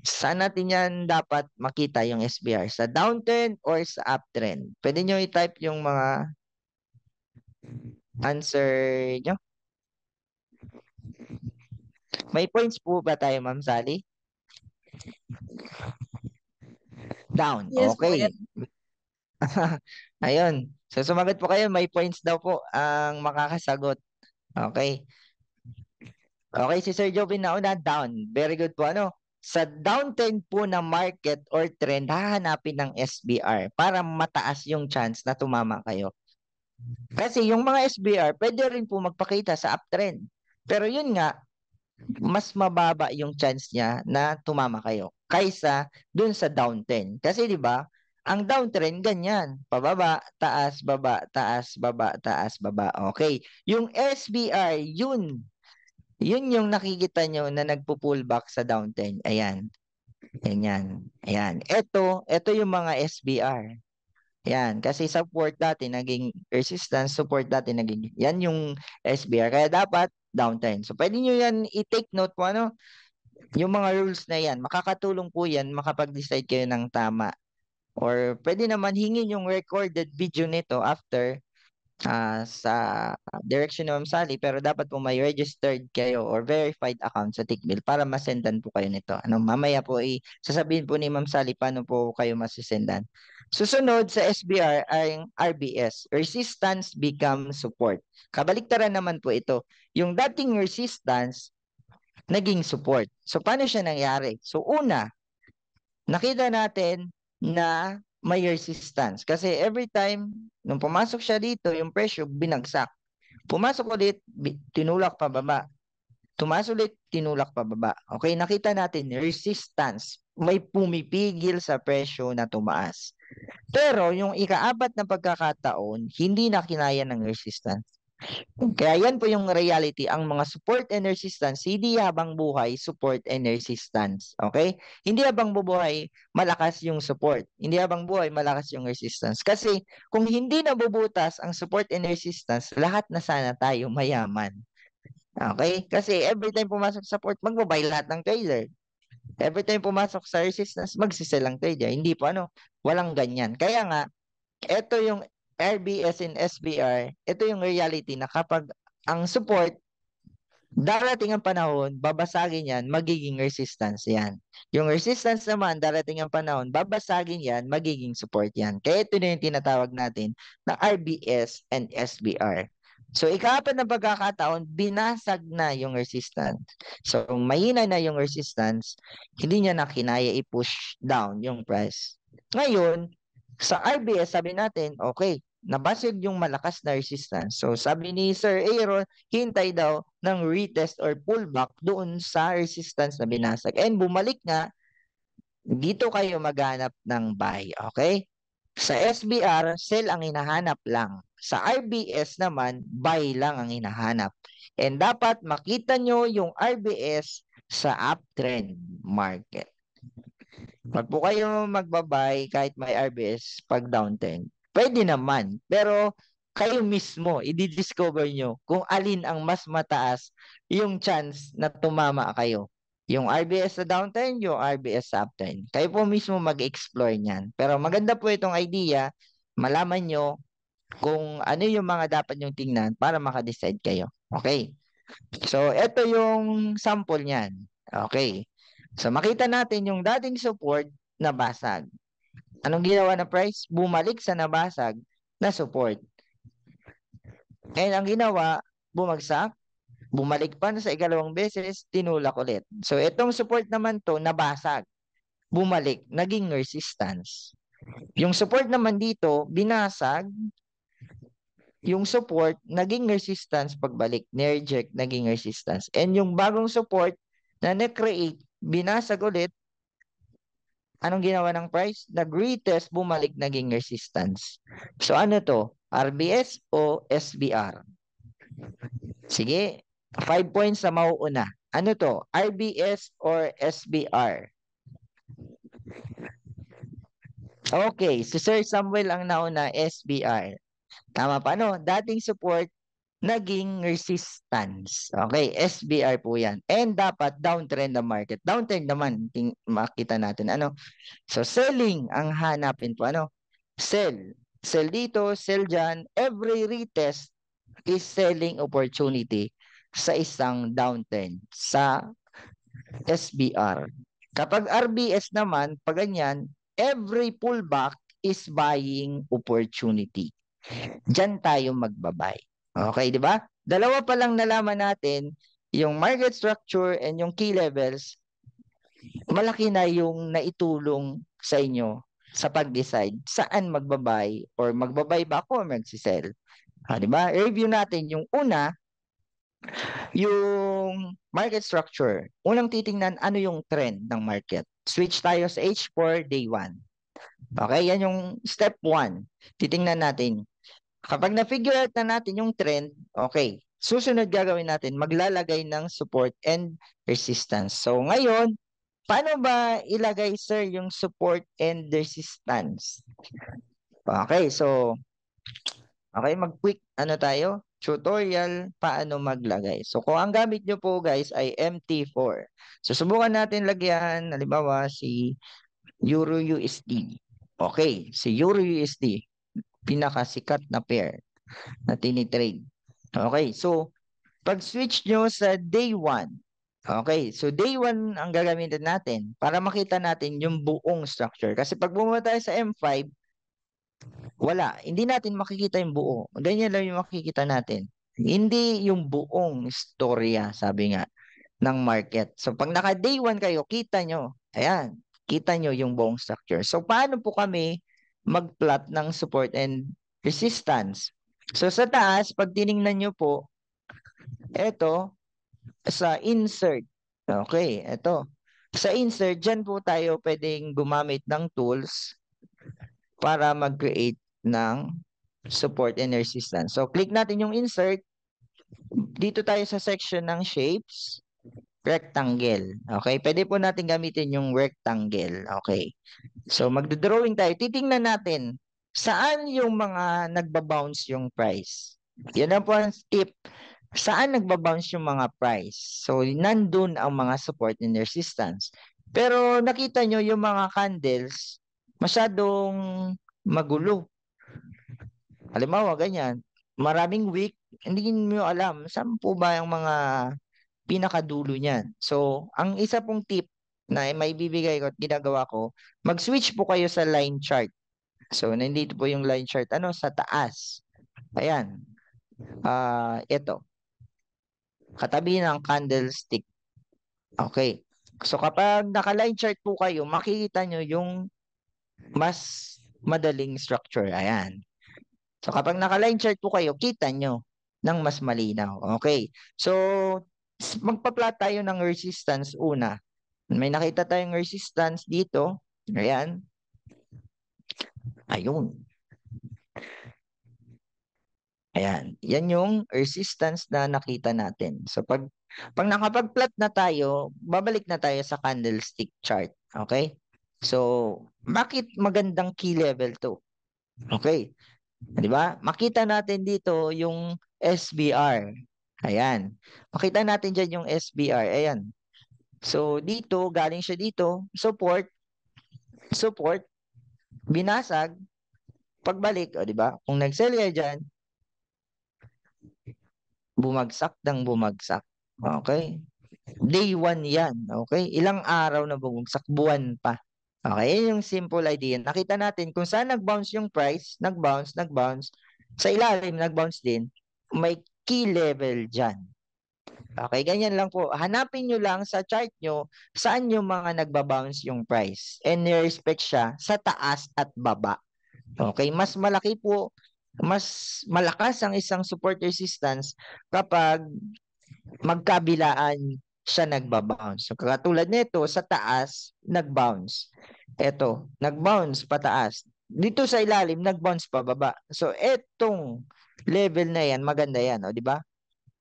Saan natin yan dapat makita yung SBR? Sa downtrend or sa uptrend? Pwede nyo i-type yung mga answer nyo. May points po ba tayo, Ma'am Sally? Down. Yes, okay. Ayun. So sumagot po kayo, may points daw po ang makakasagot. Okay. Okay, si Sir Jovin na una, down. Very good po. Ano? Sa downtrend po na market or trend, hahanapin ng SBR para mataas yung chance na tumama kayo. Kasi yung mga SBR, pwede rin po magpakita sa uptrend. Pero yun nga, mas mababa yung chance niya na tumama kayo kaysa dun sa downtrend. Kasi 'di ba, ang downtrend ganyan, pababa, taas, baba, taas, baba, taas, baba. Okay. Yung SBR, yun. Yun yung nakikita nyo na nagpo-pullback sa downtrend. Ayan. Ayan. Ayan. Ito, ito yung mga SBR. Ayan. Kasi support dati naging resistance, support dati naging, yan yung SBR. Kaya dapat downtrend. So pwede nyo yan i-take note po ano, yung mga rules na yan. Makakatulong po yan makapag-decide kayo ng tama. Or pwede naman hingin yung recorded video nito after uh, sa direction ni Ma'am Sally pero dapat po may registered kayo or verified account sa Tickmill para masendan po kayo nito. Ano, mamaya po i sasabihin po ni Ma'am Sally paano po kayo masisendan. Susunod sa SBR ay RBS, resistance become support. Kabaliktaran naman po ito. Yung dating resistance naging support. So paano siya nangyari? So una, nakita natin na may resistance. Kasi every time, nung pumasok siya dito, yung pressure binagsak. Pumasok ulit, tinulak pababa. Tumas ulit, tinulak pababa. Okay, nakita natin, resistance. May pumipigil sa presyo na tumaas. Pero yung ikaapat na pagkakataon, hindi na kinaya ng resistance. Kaya yan po yung reality. Ang mga support and resistance, hindi habang buhay, support and resistance. Okay? Hindi habang bubuhay, malakas yung support. Hindi habang buhay, malakas yung resistance. Kasi kung hindi nabubutas ang support and resistance, lahat na sana tayo mayaman. Okay? Kasi every time pumasok sa support, magbabay lahat ng trader. Every time pumasok sa resistance, magsisell ang trader. Hindi po ano, walang ganyan. Kaya nga, ito yung RBS and SBR, ito yung reality na kapag ang support, darating ang panahon, babasagin yan, magiging resistance yan. Yung resistance naman, darating ang panahon, babasagin yan, magiging support yan. Kaya ito na yung tinatawag natin na RBS and SBR. So, ikaapat na pagkakataon, binasag na yung resistance. So, mahina na yung resistance, hindi niya na kinaya i-push down yung price. Ngayon, sa RBS, sabi natin, okay, nabasag yung malakas na resistance. So sabi ni Sir Aaron, hintay daw ng retest or pullback doon sa resistance na binasag. And bumalik na, dito kayo maghanap ng buy. Okay? Sa SBR, sell ang hinahanap lang. Sa RBS naman, buy lang ang hinahanap. And dapat makita nyo yung RBS sa uptrend market. Pag po kayo magbabay kahit may RBS pag down 10, pwede naman. Pero kayo mismo, i-discover nyo kung alin ang mas mataas yung chance na tumama kayo. Yung RBS sa down 10, yung RBS sa up 10. Kayo po mismo mag-explore niyan. Pero maganda po itong idea, malaman nyo kung ano yung mga dapat yung tingnan para makadecide kayo. Okay. So, ito yung sample niyan. Okay. So makita natin yung dating support na basag. Anong ginawa na price? Bumalik sa nabasag na support. And ang ginawa, bumagsak, bumalik pa na sa ikalawang beses, tinulak ulit. So itong support naman to, nabasag, bumalik, naging resistance. Yung support naman dito, binasag, yung support, naging resistance pagbalik, Nerject, naging resistance. And yung bagong support na na-create, binasag ulit, anong ginawa ng price? The greatest bumalik naging resistance. So ano to? RBS o SBR? Sige, 5 points sa mauuna. Ano to? RBS or SBR? Okay, si Sir Samuel ang nauna, SBR. Tama pa, no? Dating support, naging resistance. Okay, SBR po yan. And dapat downtrend the market. Downtrend naman, ting, makita natin. Ano? So, selling ang hanapin po. Ano? Sell. Sell dito, sell dyan. Every retest is selling opportunity sa isang downtrend sa SBR. Kapag RBS naman, pag ganyan, every pullback is buying opportunity. Diyan tayo magbabay. Okay, di ba? Dalawa pa lang nalaman natin, yung market structure and yung key levels, malaki na yung naitulong sa inyo sa pag-decide saan magbabay or magbabay ba ako or magsisell. Ha, di ba? Review natin yung una, yung market structure. Unang titingnan ano yung trend ng market. Switch tayo sa H4 day 1. Okay, yan yung step 1. Titingnan natin Kapag na-figure out na natin yung trend, okay, susunod gagawin natin, maglalagay ng support and resistance. So ngayon, paano ba ilagay sir yung support and resistance? Okay, so okay, mag-quick ano tayo? Tutorial paano maglagay. So kung ang gamit nyo po guys ay MT4. So subukan natin lagyan, halimbawa si Euro USD. Okay, si Euro USD pinakasikat na pair na tinitrade. Okay, so pag-switch nyo sa day 1, okay, so day 1 ang gagamitin natin para makita natin yung buong structure. Kasi pag bumaba tayo sa M5, wala. Hindi natin makikita yung buo. Ganyan lang yung makikita natin. Hindi yung buong storya, sabi nga, ng market. So pag naka day 1 kayo, kita nyo. Ayan, kita nyo yung buong structure. So paano po kami magplot ng support and resistance. So sa taas, pag tiningnan nyo po, ito, sa insert. Okay, ito. Sa insert, dyan po tayo pwedeng gumamit ng tools para mag-create ng support and resistance. So click natin yung insert. Dito tayo sa section ng shapes rectangle. Okay? Pwede po natin gamitin yung rectangle. Okay? So, magdodrawing tayo. Titingnan natin saan yung mga nagbabounce yung price. Yan ang po ang tip. Saan nagbabounce yung mga price? So, nandun ang mga support and resistance. Pero nakita nyo yung mga candles, masyadong magulo. Halimbawa, ganyan. Maraming week, hindi nyo alam, saan po ba yung mga pinakadulo niyan. So, ang isa pong tip na may bibigay ko at ginagawa ko, mag-switch po kayo sa line chart. So, nandito po yung line chart. Ano? Sa taas. Ayan. Uh, ah, ito. Katabi ng candlestick. Okay. So, kapag naka-line chart po kayo, makikita nyo yung mas madaling structure. Ayan. So, kapag naka-line chart po kayo, kita nyo ng mas malinaw. Okay. So, magpa-plot tayo ng resistance una. May nakita tayong resistance dito. Ayan. Ayun. Ayan. Yan yung resistance na nakita natin. So pag, pag nakapag-plot na tayo, babalik na tayo sa candlestick chart. Okay? So, bakit magandang key level to? Okay. Di ba? Makita natin dito yung SBR. Ayan. Makita natin dyan yung SBR. Ayan. So, dito, galing siya dito. Support. Support. Binasag. Pagbalik. O, di ba? Kung nag-sell yan dyan, bumagsak ng bumagsak. Okay? Day 1 yan. Okay? Ilang araw na bumagsak. Buwan pa. Okay? Yung simple idea. Nakita natin kung saan nag-bounce yung price. Nag-bounce, nag-bounce. Sa ilalim, nag-bounce din. May key level dyan. Okay, ganyan lang po. Hanapin nyo lang sa chart nyo saan yung mga nagbabounce yung price. And respect siya sa taas at baba. Okay, mas malaki po, mas malakas ang isang support resistance kapag magkabilaan siya nagbabounce. So, katulad nito, sa taas, nagbounce. Ito, nagbounce pataas. Dito sa ilalim, nagbounce pababa. So, etong level na yan, maganda yan, o, oh, di ba?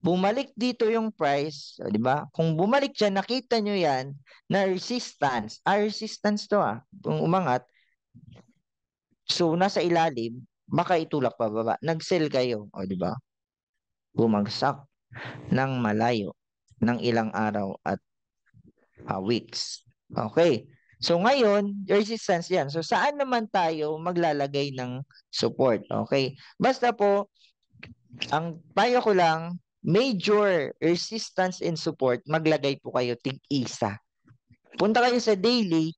Bumalik dito yung price, o, oh, di ba? Kung bumalik siya, nakita nyo yan, na resistance. Ah, resistance to ah. Kung umangat, so nasa ilalim, baka itulak pa baba. Nag-sell kayo, o, oh, di ba? Bumagsak ng malayo ng ilang araw at uh, weeks. Okay. So ngayon, resistance yan. So saan naman tayo maglalagay ng support? Okay. Basta po, ang payo ko lang, major resistance and support, maglagay po kayo tig-isa. Punta kayo sa daily,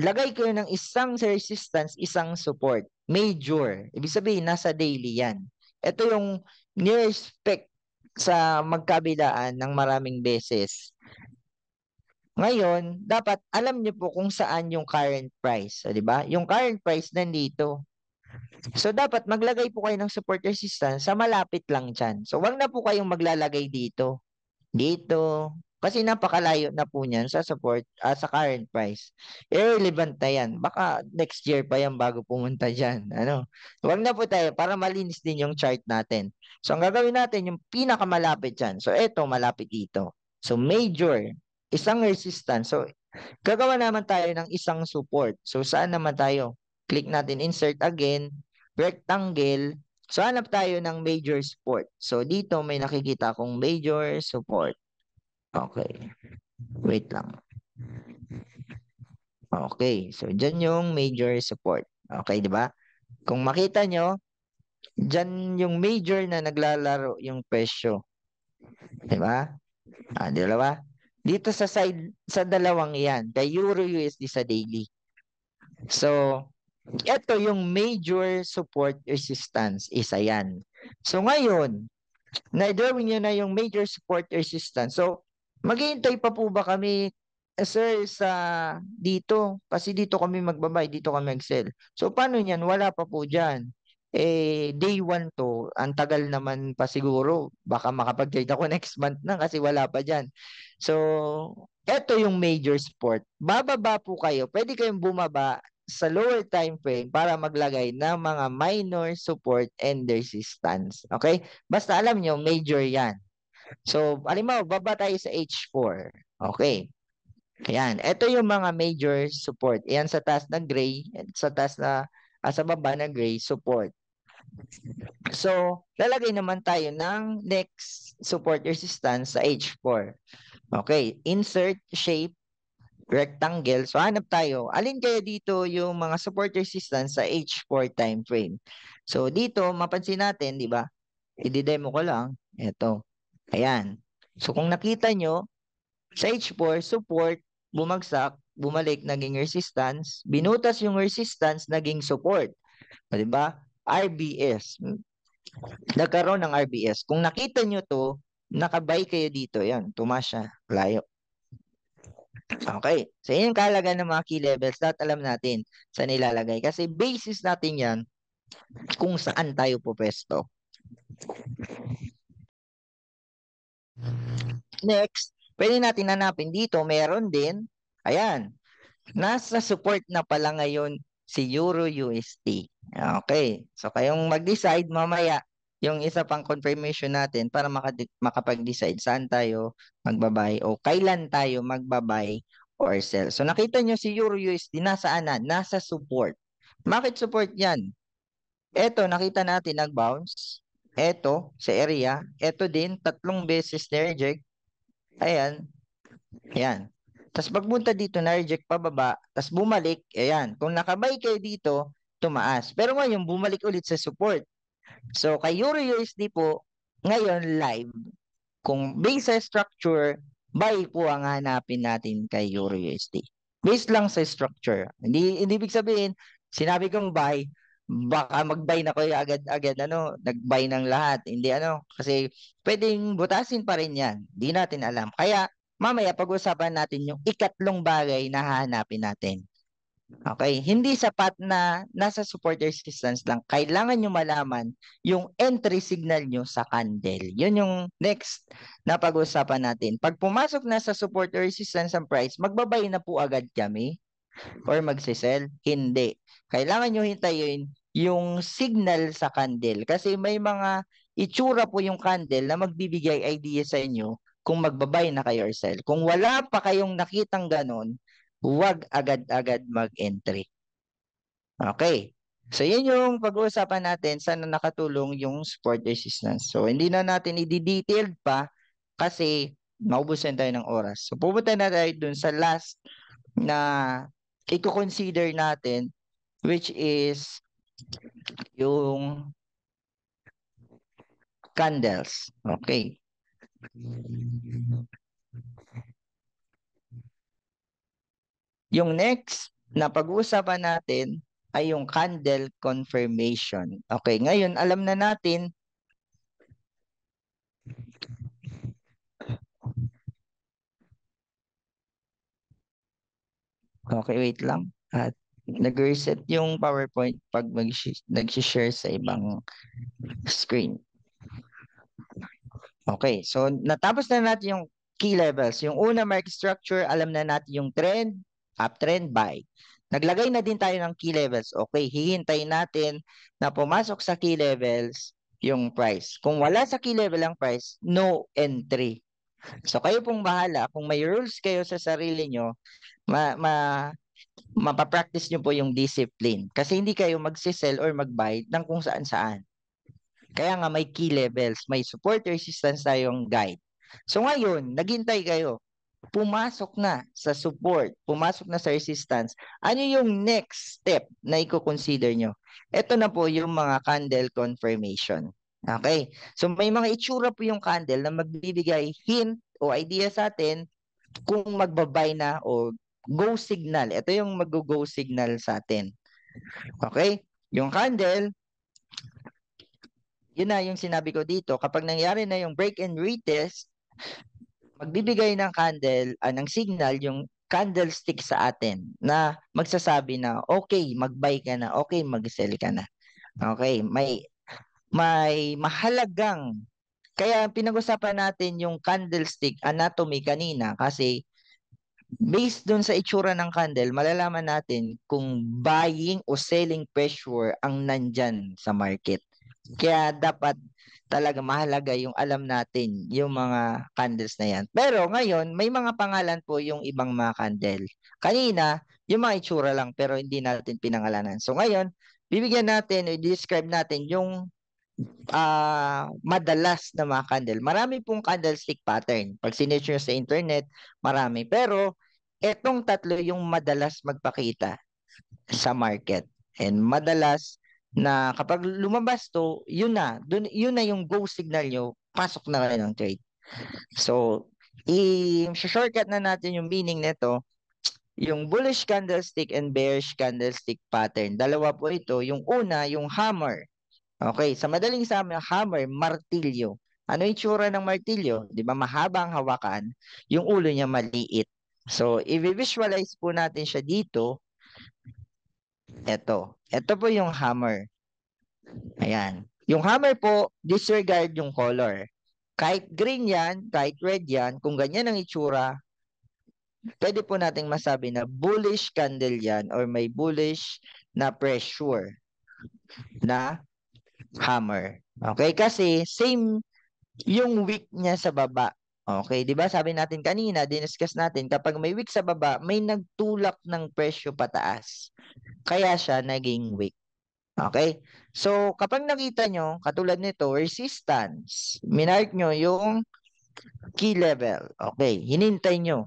lagay kayo ng isang resistance, isang support. Major. Ibig sabihin, nasa daily yan. Ito yung nirespect sa magkabilaan ng maraming beses. Ngayon, dapat alam niyo po kung saan yung current price, 'di ba? Yung current price nandito. So, dapat maglagay po kayo ng support resistance sa malapit lang dyan. So, wag na po kayong maglalagay dito. Dito. Kasi napakalayo na po niyan sa support, uh, sa current price. Irrelevant na yan. Baka next year pa yan bago pumunta diyan. Ano? Wag na po tayo para malinis din yung chart natin. So, ang gagawin natin, yung pinakamalapit diyan. So, ito malapit dito. So, major, isang resistance. So, gagawa naman tayo ng isang support. So, saan naman tayo? Click natin insert again, rectangle. So hanap tayo ng major support. So dito may nakikita kong major support. Okay. Wait lang. Okay, so dyan yung major support. Okay, di ba? Kung makita nyo, dyan yung major na naglalaro yung presyo. Di ba? Ah, dalawa. Dito sa side, sa dalawang yan, the Euro USD sa daily. So, ito yung major support resistance, is ayan. So ngayon, na-drawing nyo na yung major support resistance. So maghihintay pa po ba kami eh, sir, sa dito, kasi dito kami magbabay, dito kami mag-sell. So, paano niyan? Wala pa po dyan. Eh, day 1 to, ang tagal naman pa siguro, baka makapag-trade ako next month na kasi wala pa dyan. So, eto yung major support. Bababa po kayo. Pwede kayong bumaba sa lower time frame para maglagay ng mga minor support and resistance. Okay? Basta alam nyo, major yan. So, alimaw, baba tayo sa H4. Okay. Ayan. Ito yung mga major support. Ayan sa taas na gray, sa taas na, ah, sa baba na gray support. So, lalagay naman tayo ng next support resistance sa H4. Okay. Insert shape rectangle. So hanap tayo, alin kaya dito yung mga support resistance sa H4 time frame. So dito, mapansin natin, di ba? I-demo ko lang. Ito. Ayan. So kung nakita nyo, sa H4, support, bumagsak, bumalik, naging resistance. Binutas yung resistance, naging support. O, di ba? RBS. Nagkaroon ng RBS. Kung nakita nyo to, nakabay kayo dito. Ayan, tumas siya. Layo. Okay. So, yun yung kahalaga ng mga key levels. Dapat alam natin sa nilalagay. Kasi basis natin yan kung saan tayo pupesto. Next, pwede natin hanapin dito. Meron din. Ayan. Nasa support na pala ngayon si Euro USD. Okay. So, kayong mag-decide mamaya yung isa pang confirmation natin para makapag-decide saan tayo magbabay o kailan tayo magbabay or sell. So nakita nyo si EURUSD nasa ana? Nasa support. Bakit support yan? Ito, nakita natin nag-bounce. Ito, sa area. Ito din, tatlong beses na-reject. Ayan. Ayan. Tapos pagpunta dito, na-reject pababa. Tapos bumalik. Ayan. Kung nakabay kayo dito, tumaas. Pero ngayon, bumalik ulit sa support. So, kay EURUSD po, ngayon live, kung based sa structure, buy po ang hanapin natin kay EURUSD. Based lang sa structure. Hindi, hindi ibig sabihin, sinabi kong buy, baka mag-buy na kayo agad-agad, ano, nag-buy ng lahat. Hindi ano, kasi pwedeng butasin pa rin yan. Hindi natin alam. Kaya, mamaya pag-usapan natin yung ikatlong bagay na hahanapin natin. Okay, hindi sapat na nasa support resistance lang. Kailangan nyo malaman yung entry signal nyo sa candle. Yun yung next na pag-usapan natin. Pag pumasok na sa support resistance ang price, magbabay na po agad kami or magsisell? Hindi. Kailangan nyo hintayin yung signal sa candle kasi may mga itsura po yung candle na magbibigay idea sa inyo kung magbabay na kayo or sell. Kung wala pa kayong nakitang ganun, huwag agad-agad mag-entry. Okay. So, yun yung pag-uusapan natin saan nakatulong yung support resistance. So, hindi na natin i-detailed pa kasi maubusan tayo ng oras. So, pupunta na tayo dun sa last na i-consider natin which is yung candles. Okay. Yung next na pag-uusapan natin ay yung candle confirmation. Okay, ngayon alam na natin Okay, wait lang. At nag-reset yung PowerPoint pag nag-share sa ibang screen. Okay, so natapos na natin yung key levels. Yung una, market structure, alam na natin yung trend, uptrend buy. Naglagay na din tayo ng key levels. Okay, hihintayin natin na pumasok sa key levels yung price. Kung wala sa key level ang price, no entry. So kayo pong bahala. Kung may rules kayo sa sarili nyo, ma, ma, mapapractice nyo po yung discipline. Kasi hindi kayo magsisell or magbuy ng kung saan saan. Kaya nga may key levels, may support resistance tayong guide. So ngayon, naghintay kayo pumasok na sa support, pumasok na sa resistance, ano yung next step na i-consider nyo? Ito na po yung mga candle confirmation. Okay? So may mga itsura po yung candle na magbibigay hint o idea sa atin kung magbabay na o go signal. Ito yung mag-go signal sa atin. Okay? Yung candle, yun na yung sinabi ko dito, kapag nangyari na yung break and retest, magbibigay ng candle, uh, ng signal yung candlestick sa atin na magsasabi na okay, mag-buy ka na, okay, mag-sell ka na. Okay, may may mahalagang kaya pinag-usapan natin yung candlestick anatomy kanina kasi based dun sa itsura ng candle, malalaman natin kung buying o selling pressure ang nandyan sa market. Kaya dapat talaga mahalaga yung alam natin yung mga candles na yan. Pero ngayon, may mga pangalan po yung ibang mga candle. Kanina, yung mga itsura lang pero hindi natin pinangalanan. So ngayon, bibigyan natin o describe natin yung uh, madalas na mga candle. Marami pong candlestick pattern. Pag sinearch nyo sa internet, marami. Pero etong tatlo yung madalas magpakita sa market. And madalas na kapag lumabas to, yun na, dun, yun na yung go signal nyo, pasok na kayo ng trade. So, i-shortcut na natin yung meaning nito, yung bullish candlestick and bearish candlestick pattern. Dalawa po ito. Yung una, yung hammer. Okay, sa madaling sa amin, hammer, martilyo. Ano yung tsura ng martilyo? Di ba, mahabang hawakan, yung ulo niya maliit. So, i-visualize po natin siya dito. Ito, ito po yung hammer. Ayan. Yung hammer po, disregard yung color. Kahit green yan, kahit red yan, kung ganyan ang itsura, pwede po nating masabi na bullish candle yan or may bullish na pressure na hammer. Okay? Kasi same yung wick niya sa baba. Okay, 'di ba? Sabi natin kanina, diniskus natin kapag may wick sa baba, may nagtulak ng presyo pataas. Kaya siya naging wick. Okay? So, kapag nakita nyo, katulad nito, resistance, minark nyo yung key level. Okay, hinintay nyo.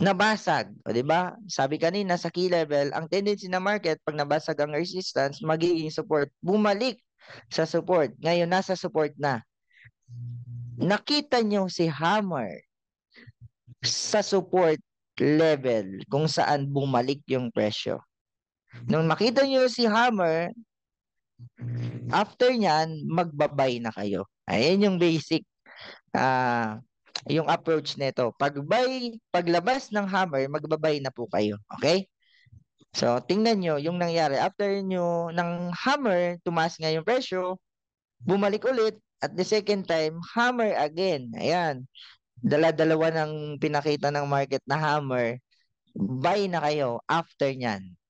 Nabasag, o di ba? Sabi kanina sa key level, ang tendency ng market pag nabasag ang resistance, magiging support, bumalik sa support. Ngayon nasa support na nakita niyo si Hammer sa support level kung saan bumalik yung presyo. Nung makita niyo si Hammer, after niyan, magbabay na kayo. Ayan yung basic uh, yung approach nito. Pag buy, paglabas ng hammer, magbabay na po kayo. Okay? So, tingnan nyo yung nangyari. After nyo ng hammer, tumaas nga yung presyo, bumalik ulit, at the second time, hammer again. Ayan. Dala-dalawa ng pinakita ng market na hammer. Buy na kayo after nyan.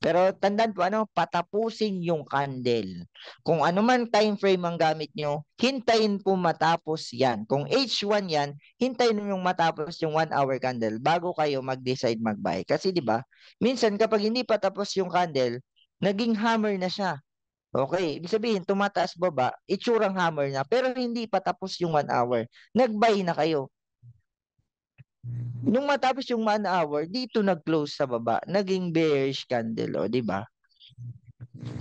Pero tandaan po, ano, patapusin yung candle. Kung ano man time frame ang gamit nyo, hintayin po matapos yan. Kung H1 yan, hintayin nyo yung matapos yung 1 hour candle bago kayo mag-decide mag-buy. Kasi di ba minsan kapag hindi pa tapos yung candle, naging hammer na siya. Okay, ibig sabihin, tumataas baba, itsurang hammer na, pero hindi pa tapos yung 1 hour. Nag-buy na kayo. Mm. Nung matapos yung 1 hour, dito nag-close sa baba. Naging bearish candle, o, oh, di ba?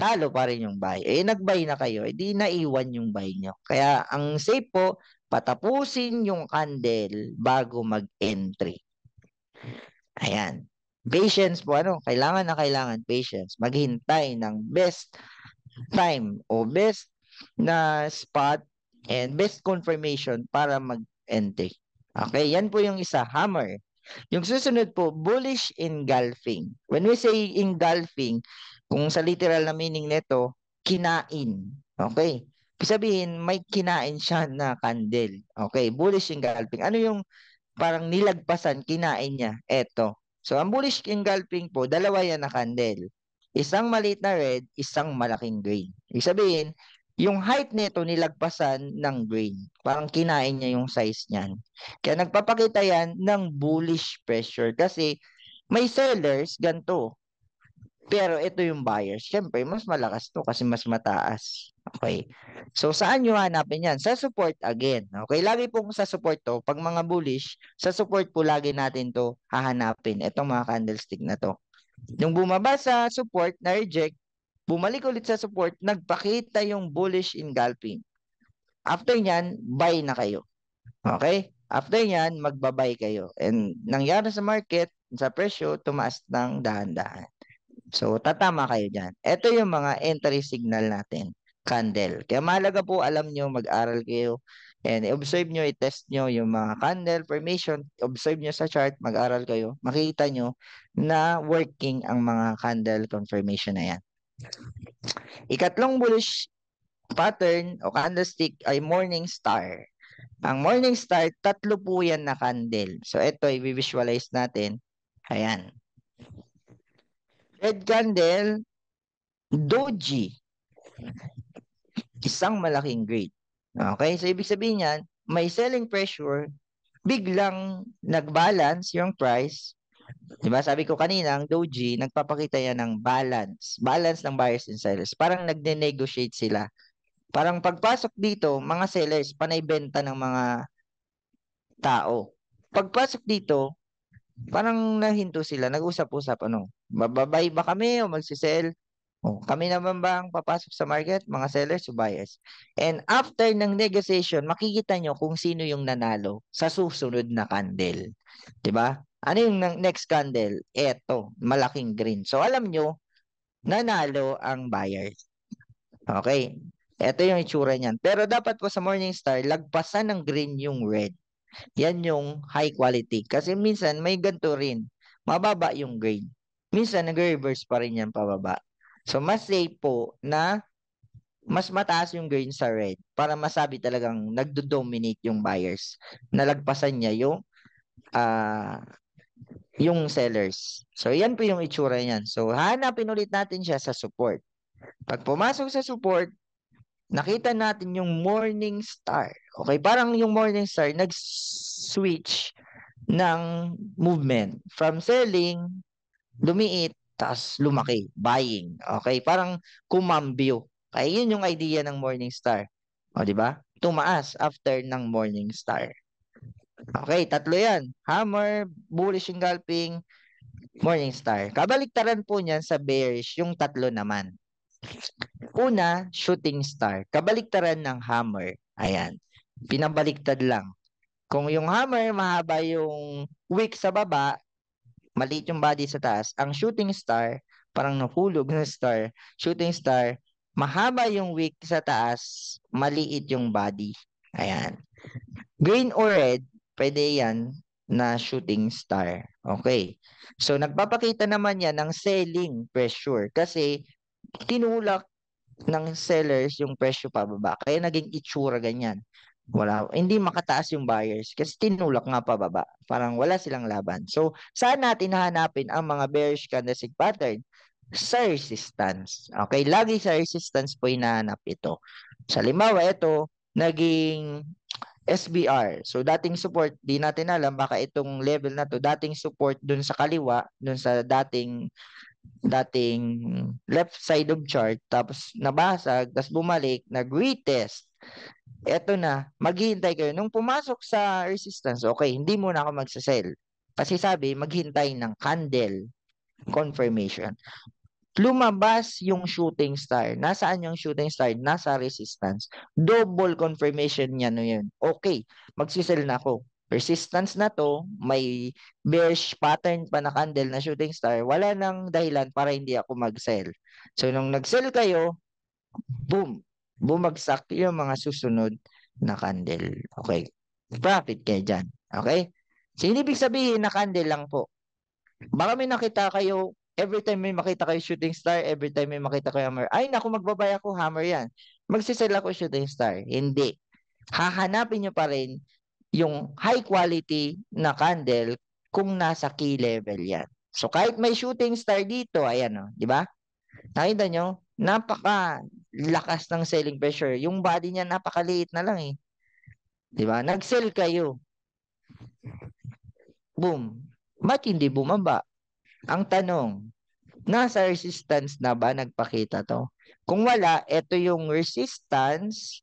Talo pa rin yung buy. Eh, nag-buy na kayo. Eh, di naiwan yung buy nyo. Kaya, ang safe po, patapusin yung candle bago mag-entry. Ayan. Patience po, ano? Kailangan na kailangan patience. Maghintay ng best time o best na spot and best confirmation para mag-entry. Okay, yan po yung isa, hammer. Yung susunod po, bullish engulfing. When we say engulfing, kung sa literal na meaning nito, kinain. Okay? Sabihin, may kinain siya na candle. Okay, bullish engulfing. Ano yung parang nilagpasan, kinain niya? Eto. So, ang bullish engulfing po, dalawa yan na candle. Isang maliit na red, isang malaking green. Ibig sabihin, yung height nito nilagpasan ng green. Parang kinain niya yung size niyan. Kaya nagpapakita yan ng bullish pressure kasi may sellers ganto. Pero ito yung buyers. Siyempre, mas malakas to kasi mas mataas. Okay. So, saan nyo hanapin yan? Sa support again. Okay, lagi pong sa support to. Pag mga bullish, sa support po lagi natin to hahanapin. Itong mga candlestick na to. Nung bumaba sa support, na-reject, bumalik ulit sa support, nagpakita yung bullish engulfing. After niyan, buy na kayo. Okay? After niyan, magbabay kayo. And nangyari sa market, sa presyo, tumaas ng dahan-dahan. So, tatama kayo dyan. Ito yung mga entry signal natin, candle. Kaya malaga po, alam nyo, mag-aral kayo And observe nyo, i-test nyo yung mga candle formation. Observe nyo sa chart, mag-aral kayo. Makikita nyo na working ang mga candle confirmation na yan. Ikatlong bullish pattern o candlestick ay morning star. Ang morning star, tatlo po yan na candle. So ito, i-visualize natin. Ayan. Red candle, doji. Isang malaking grade. Okay? So, ibig sabihin niyan, may selling pressure, biglang nag-balance yung price. Di ba? Sabi ko kanina, ang doji, nagpapakita yan ng balance. Balance ng buyers and sellers. Parang nagne-negotiate sila. Parang pagpasok dito, mga sellers, panaybenta ng mga tao. Pagpasok dito, parang nahinto sila, nag-usap-usap, ano, bababay ba kami o magsisell? Oh, kami naman ba ang papasok sa market? Mga sellers o buyers? And after ng negotiation, makikita nyo kung sino yung nanalo sa susunod na candle. ba? Diba? Ano yung next candle? Eto, malaking green. So alam nyo, nanalo ang buyer. Okay. Ito yung itsura niyan. Pero dapat po sa morning star lagpasan ng green yung red. Yan yung high quality. Kasi minsan may ganito rin. Mababa yung green. Minsan nag-reverse pa rin yan pababa. So, mas safe po na mas mataas yung gain sa red para masabi talagang nagdo-dominate yung buyers. Nalagpasan niya yung uh, yung sellers. So, yan po yung itsura niyan. So, hanapin ulit natin siya sa support. Pag pumasok sa support, nakita natin yung morning star. Okay, parang yung morning star nag-switch ng movement from selling, lumiit, tapos lumaki, buying. Okay? Parang kumambyo. Kaya yun yung idea ng Morning Star. O, di ba? Tumaas after ng Morning Star. Okay, tatlo yan. Hammer, bullish engulfing, Morning Star. Kabaliktaran po niyan sa bearish yung tatlo naman. Una, shooting star. Kabaliktaran ng hammer. Ayan. Pinabaliktad lang. Kung yung hammer, mahaba yung wick sa baba, maliit yung body sa taas. Ang shooting star, parang nahulog na star, shooting star, mahaba yung wick sa taas, maliit yung body. Ayan. Green or red, pwede yan na shooting star. Okay. So, nagpapakita naman yan ng selling pressure kasi tinulak ng sellers yung presyo pababa. Kaya naging itsura ganyan. Wala, hindi makataas yung buyers kasi tinulak nga pababa. Parang wala silang laban. So, saan natin hahanapin ang mga bearish candlestick pattern? Sa resistance. Okay, lagi sa resistance po hinahanap ito. Sa limawa, ito, naging SBR. So dating support, di natin alam baka itong level na to, dating support dun sa kaliwa, dun sa dating dating left side of chart tapos nabasag, tapos bumalik, nag-retest eto na, maghihintay kayo. Nung pumasok sa resistance, okay, hindi muna ako magsasell. Kasi sabi, maghintay ng candle confirmation. Lumabas yung shooting star. Nasaan yung shooting star? Nasa resistance. Double confirmation niya no yun. Okay, magsisell na ako. Resistance na to, may bearish pattern pa na candle na shooting star. Wala nang dahilan para hindi ako mag-sell. So, nung nag-sell kayo, boom, bumagsak yung mga susunod na candle. Okay. Profit kayo dyan. Okay? So, ibig sabihin na candle lang po. Baka may nakita kayo, every time may makita kayo shooting star, every time may makita kayo hammer, ay naku, magbabay ako, hammer yan. Magsisell ako shooting star. Hindi. Hahanapin nyo pa rin yung high quality na candle kung nasa key level yan. So kahit may shooting star dito, ayan o, oh, di ba? Nakita nyo? napaka lakas ng selling pressure. Yung body niya napakaliit na lang eh. 'Di ba? Nag-sell kayo. Boom. Ba't hindi bumaba? Ang tanong, nasa resistance na ba nagpakita to? Kung wala, ito yung resistance.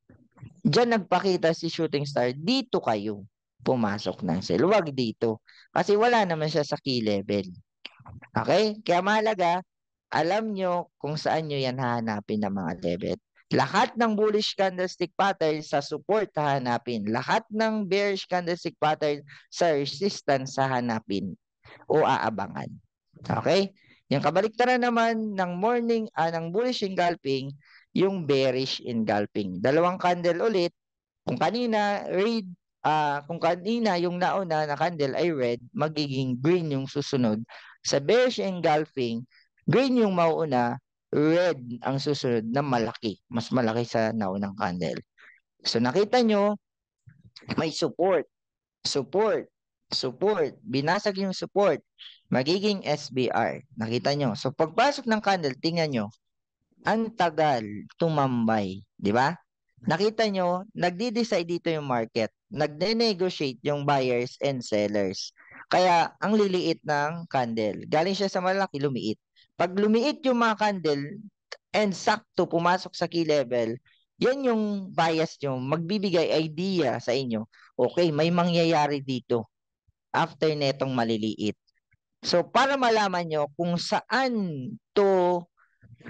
Diyan nagpakita si shooting star. Dito kayo pumasok ng sell. Huwag dito. Kasi wala naman siya sa key level. Okay? Kaya mahalaga, alam nyo kung saan nyo yan hahanapin ng mga debit. Lahat ng bullish candlestick pattern sa support hahanapin. Lahat ng bearish candlestick pattern sa resistance hahanapin o aabangan. Okay? Yung kabaliktaran naman ng morning, ah, ng bullish engulfing, yung bearish engulfing. Dalawang candle ulit. Kung kanina, red, ah, kung kanina yung nauna na candle ay red, magiging green yung susunod. Sa bearish engulfing, Green yung mauuna, red ang susunod na malaki. Mas malaki sa naunang candle. So nakita nyo, may support. Support. Support. Binasag yung support. Magiging SBR. Nakita nyo. So pagpasok ng candle, tingnan nyo, ang tagal tumambay. Di ba? Nakita nyo, nagdi-decide dito yung market. Nagde-negotiate yung buyers and sellers. Kaya, ang liliit ng candle. Galing siya sa malaki, lumiit. Pag lumiit yung mga candle and sakto pumasok sa key level, yan yung bias nyo. Magbibigay idea sa inyo. Okay, may mangyayari dito after netong maliliit. So, para malaman nyo kung saan to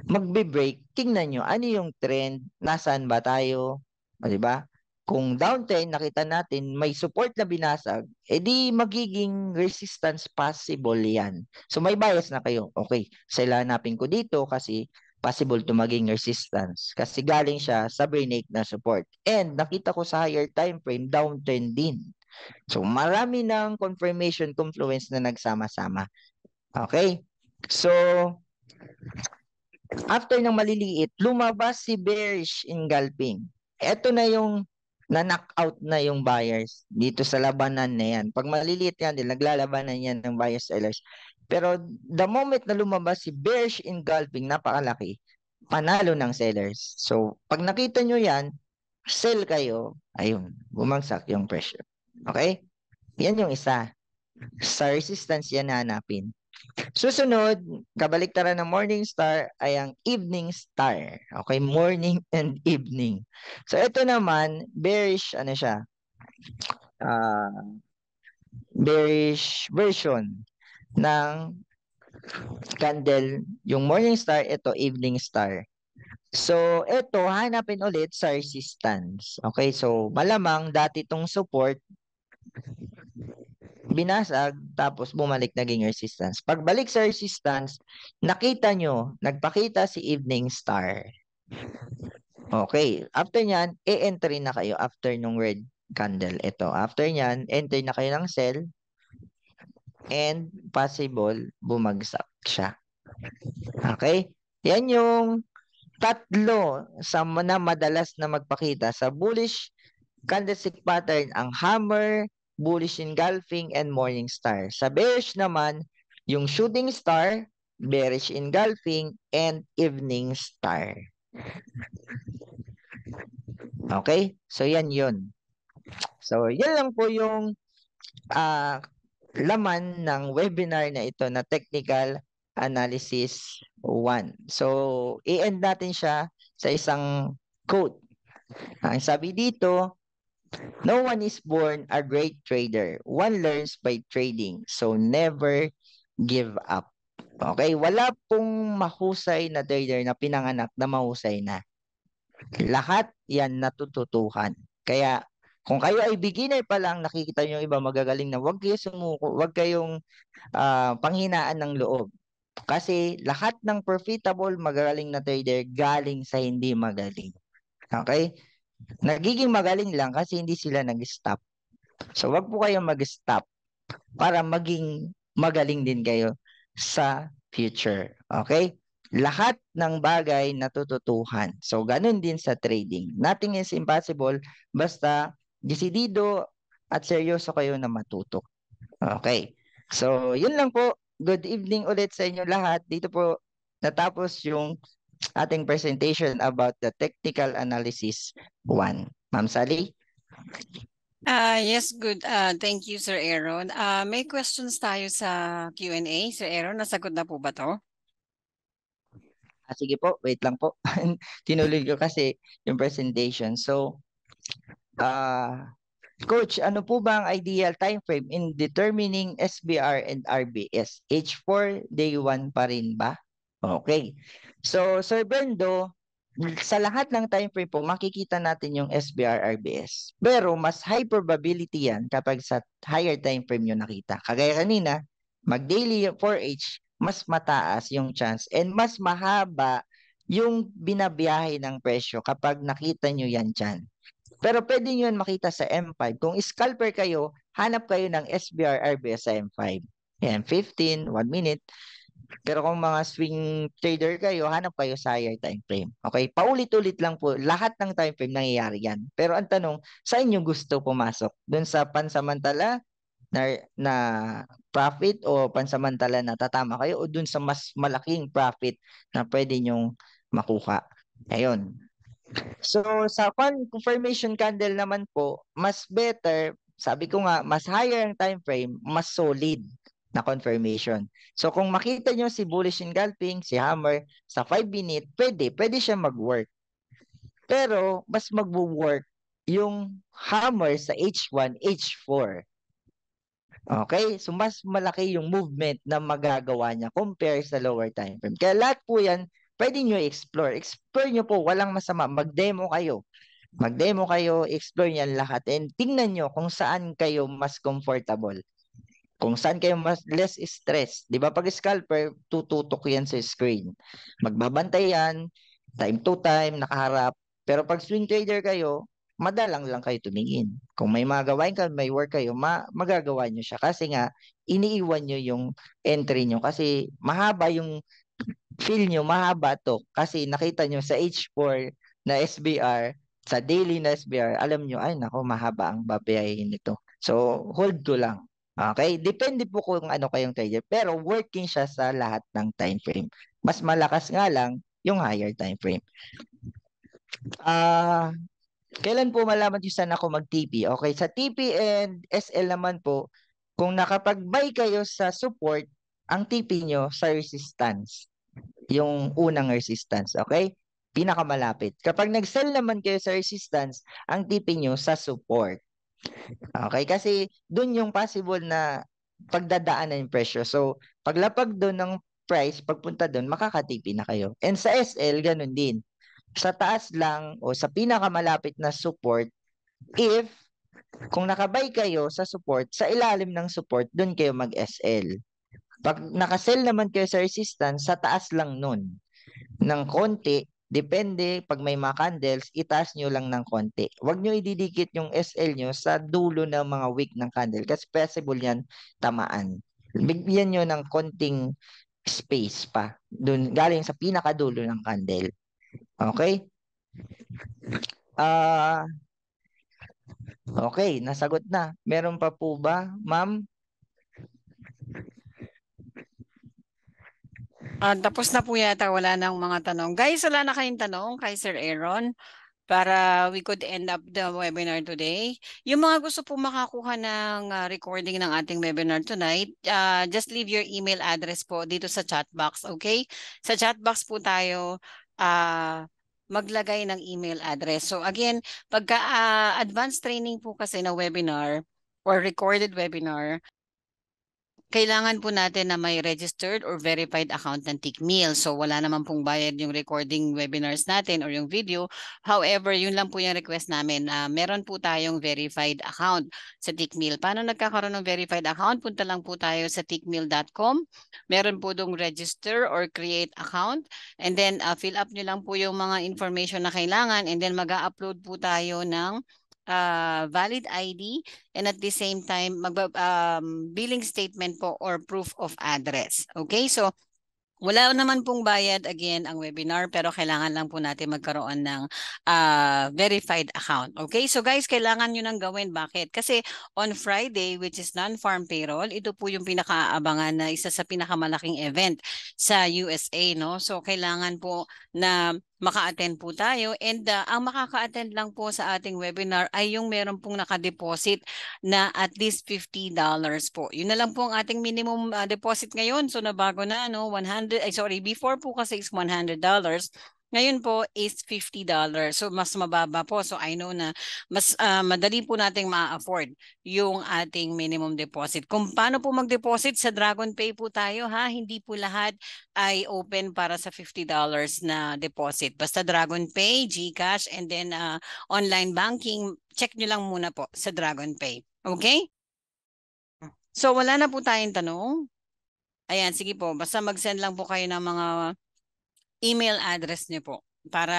magbe-break, tingnan nyo ano yung trend, nasaan ba tayo, o, diba? kung downtrend, nakita natin may support na binasag, edi magiging resistance possible yan. So may bias na kayo. Okay, sila sailanapin ko dito kasi possible to maging resistance kasi galing siya sa break na support. And nakita ko sa higher time frame, downtrend din. So marami ng confirmation confluence na nagsama-sama. Okay? So, after ng maliliit, lumabas si bearish engulfing. Ito na yung na knockout na yung buyers dito sa labanan na yan. Pag maliliit yan din, naglalabanan yan ng buyers sellers. Pero the moment na lumabas si bearish engulfing, napakalaki, panalo ng sellers. So, pag nakita nyo yan, sell kayo, ayun, bumagsak yung pressure. Okay? Yan yung isa. Sa resistance yan hanapin. Susunod, kabaliktaran ng morning star ay ang evening star. Okay, morning and evening. So ito naman, bearish ano siya? Uh, bearish version ng candle, yung morning star, ito evening star. So, ito, hanapin ulit sa resistance. Okay, so malamang dati itong support, binasag, tapos bumalik naging resistance. Pagbalik sa resistance, nakita nyo, nagpakita si Evening Star. Okay. After nyan, e-entry na kayo after nung red candle. Ito. After nyan, enter na kayo ng cell and possible bumagsak siya. Okay? Yan yung tatlo sa na madalas na magpakita sa bullish candlestick pattern ang hammer, bullish engulfing, and morning star. Sa bearish naman, yung shooting star, bearish engulfing, and evening star. Okay? So, yan yun. So, yan lang po yung uh, laman ng webinar na ito na Technical Analysis 1. So, i-end natin siya sa isang quote. Ang sabi dito, No one is born a great trader. One learns by trading. So never give up. Okay, wala pong mahusay na trader na pinanganak na mahusay na. Lahat yan natututuhan. Kaya kung kayo ay beginner pa lang, nakikita niyo iba magagaling na wag kayo sumuko, wag kayong uh, panghinaan ng loob. Kasi lahat ng profitable, magagaling na trader galing sa hindi magaling. Okay? Nagiging magaling lang kasi hindi sila nag-stop. So wag po kayong mag-stop para maging magaling din kayo sa future. Okay? Lahat ng bagay natututuhan. So ganun din sa trading. Nothing is impossible basta disidido at seryoso kayo na matuto. Okay. So yun lang po. Good evening ulit sa inyo lahat. Dito po natapos yung ating presentation about the technical analysis 1. Ma'am Sally? Uh, yes, good. Uh, thank you, Sir Aaron. Uh, may questions tayo sa Q&A. Sir Aaron, nasagot na po ba to? Ah, sige po, wait lang po. Tinuloy ko kasi yung presentation. So, uh, Coach, ano po ba ang ideal time frame in determining SBR and RBS? H4, day 1 pa rin ba? Okay. So, Sir Bendo, sa lahat ng time frame po, makikita natin yung SBR-RBS. Pero mas high probability yan kapag sa higher time frame nyo nakita. Kagaya kanina, mag-daily 4H, mas mataas yung chance and mas mahaba yung binabiyahe ng presyo kapag nakita nyo yan dyan. Pero pwede nyo yan makita sa M5. Kung scalper kayo, hanap kayo ng SBR-RBS sa M5. m 15, 1 minute. Pero kung mga swing trader kayo, hanap kayo sa higher time frame. Okay? Paulit-ulit lang po, lahat ng time frame nangyayari yan. Pero ang tanong, saan nyo gusto pumasok? Doon sa pansamantala na, na profit o pansamantala na tatama kayo o doon sa mas malaking profit na pwede nyong makuha. Ayun. So sa confirmation candle naman po, mas better, sabi ko nga, mas higher ang time frame, mas solid na confirmation. So kung makita nyo si Bullish Engulfing, si Hammer, sa 5 minute, pwede, pwede siya mag-work. Pero mas mag-work yung Hammer sa H1, H4. Okay? So mas malaki yung movement na magagawa niya compare sa lower time frame. Kaya lahat po yan, pwede nyo explore. Explore nyo po, walang masama. Mag-demo kayo. Mag-demo kayo, explore niyan lahat and tingnan nyo kung saan kayo mas comfortable kung saan kayo mas less stress. 'Di ba? Pag scalper, tututok 'yan sa screen. Magbabantay 'yan time to time nakaharap. Pero pag swing trader kayo, madalang lang kayo tumingin. Kung may mga gawain ka, may work kayo, ma magagawa nyo siya. Kasi nga, iniiwan nyo yung entry nyo. Kasi mahaba yung feel nyo, mahaba to. Kasi nakita nyo sa H4 na SBR, sa daily na SBR, alam nyo, ay nako, mahaba ang babayahin nito. So, hold ko lang. Okay? Depende po kung ano kayong trader. Pero working siya sa lahat ng time frame. Mas malakas nga lang yung higher time frame. Ah, uh, kailan po malaman yung saan ako mag-TP? Okay, sa TP and SL naman po, kung nakapag-buy kayo sa support, ang TP nyo sa resistance. Yung unang resistance, okay? Pinakamalapit. Kapag nag-sell naman kayo sa resistance, ang TP nyo sa support. Okay, kasi doon yung possible na pagdadaan na yung pressure. So, paglapag doon ng price, pagpunta doon, makakatipi na kayo. And sa SL, ganun din. Sa taas lang o sa pinakamalapit na support, if kung nakabay kayo sa support, sa ilalim ng support, doon kayo mag-SL. Pag nakasell naman kayo sa resistance, sa taas lang nun Nang konti Depende, pag may mga candles, itaas nyo lang ng konti. Huwag nyo ididikit yung SL nyo sa dulo ng mga wick ng candle kasi possible yan tamaan. Bigyan nyo ng konting space pa. Dun, galing sa pinakadulo ng candle. Okay? Ah... Uh, okay, nasagot na. Meron pa po ba, ma'am? Uh, tapos na po yata, wala nang mga tanong. Guys, wala na kayong tanong kay Sir Aaron para we could end up the webinar today. Yung mga gusto po makakuha ng uh, recording ng ating webinar tonight, uh, just leave your email address po dito sa chat box, okay? Sa chat box po tayo uh, maglagay ng email address. So again, pagka uh, advanced training po kasi na webinar or recorded webinar, kailangan po natin na may registered or verified account ng TICMIL. So wala naman pong bayad yung recording webinars natin or yung video. However, yun lang po yung request namin. Uh, meron po tayong verified account sa TICMIL. Paano nagkakaroon ng verified account? Punta lang po tayo sa ticmil.com. Meron po dong register or create account. And then uh, fill up nyo lang po yung mga information na kailangan. And then mag upload po tayo ng uh, valid ID and at the same time mag um, billing statement po or proof of address. Okay? So wala naman pong bayad again ang webinar pero kailangan lang po natin magkaroon ng uh, verified account. Okay? So guys, kailangan nyo nang gawin. Bakit? Kasi on Friday, which is non-farm payroll, ito po yung pinakaabangan na isa sa pinakamalaking event sa USA. no So kailangan po na maka-attend po tayo. And uh, ang makaka-attend lang po sa ating webinar ay yung meron pong nakadeposit na at least $50 po. Yun na lang po ang ating minimum uh, deposit ngayon. So nabago na, no? 100, ay sorry, before po kasi is $100. Ngayon po is $50. So mas mababa po. So I know na mas uh, madali po nating ma-afford yung ating minimum deposit. Kung paano po mag-deposit sa Dragon Pay po tayo ha, hindi po lahat ay open para sa $50 na deposit. Basta Dragon Pay, GCash and then uh, online banking, check nyo lang muna po sa Dragon Pay. Okay? So wala na po tayong tanong. Ayan, sige po. Basta mag-send lang po kayo ng mga email address niyo po para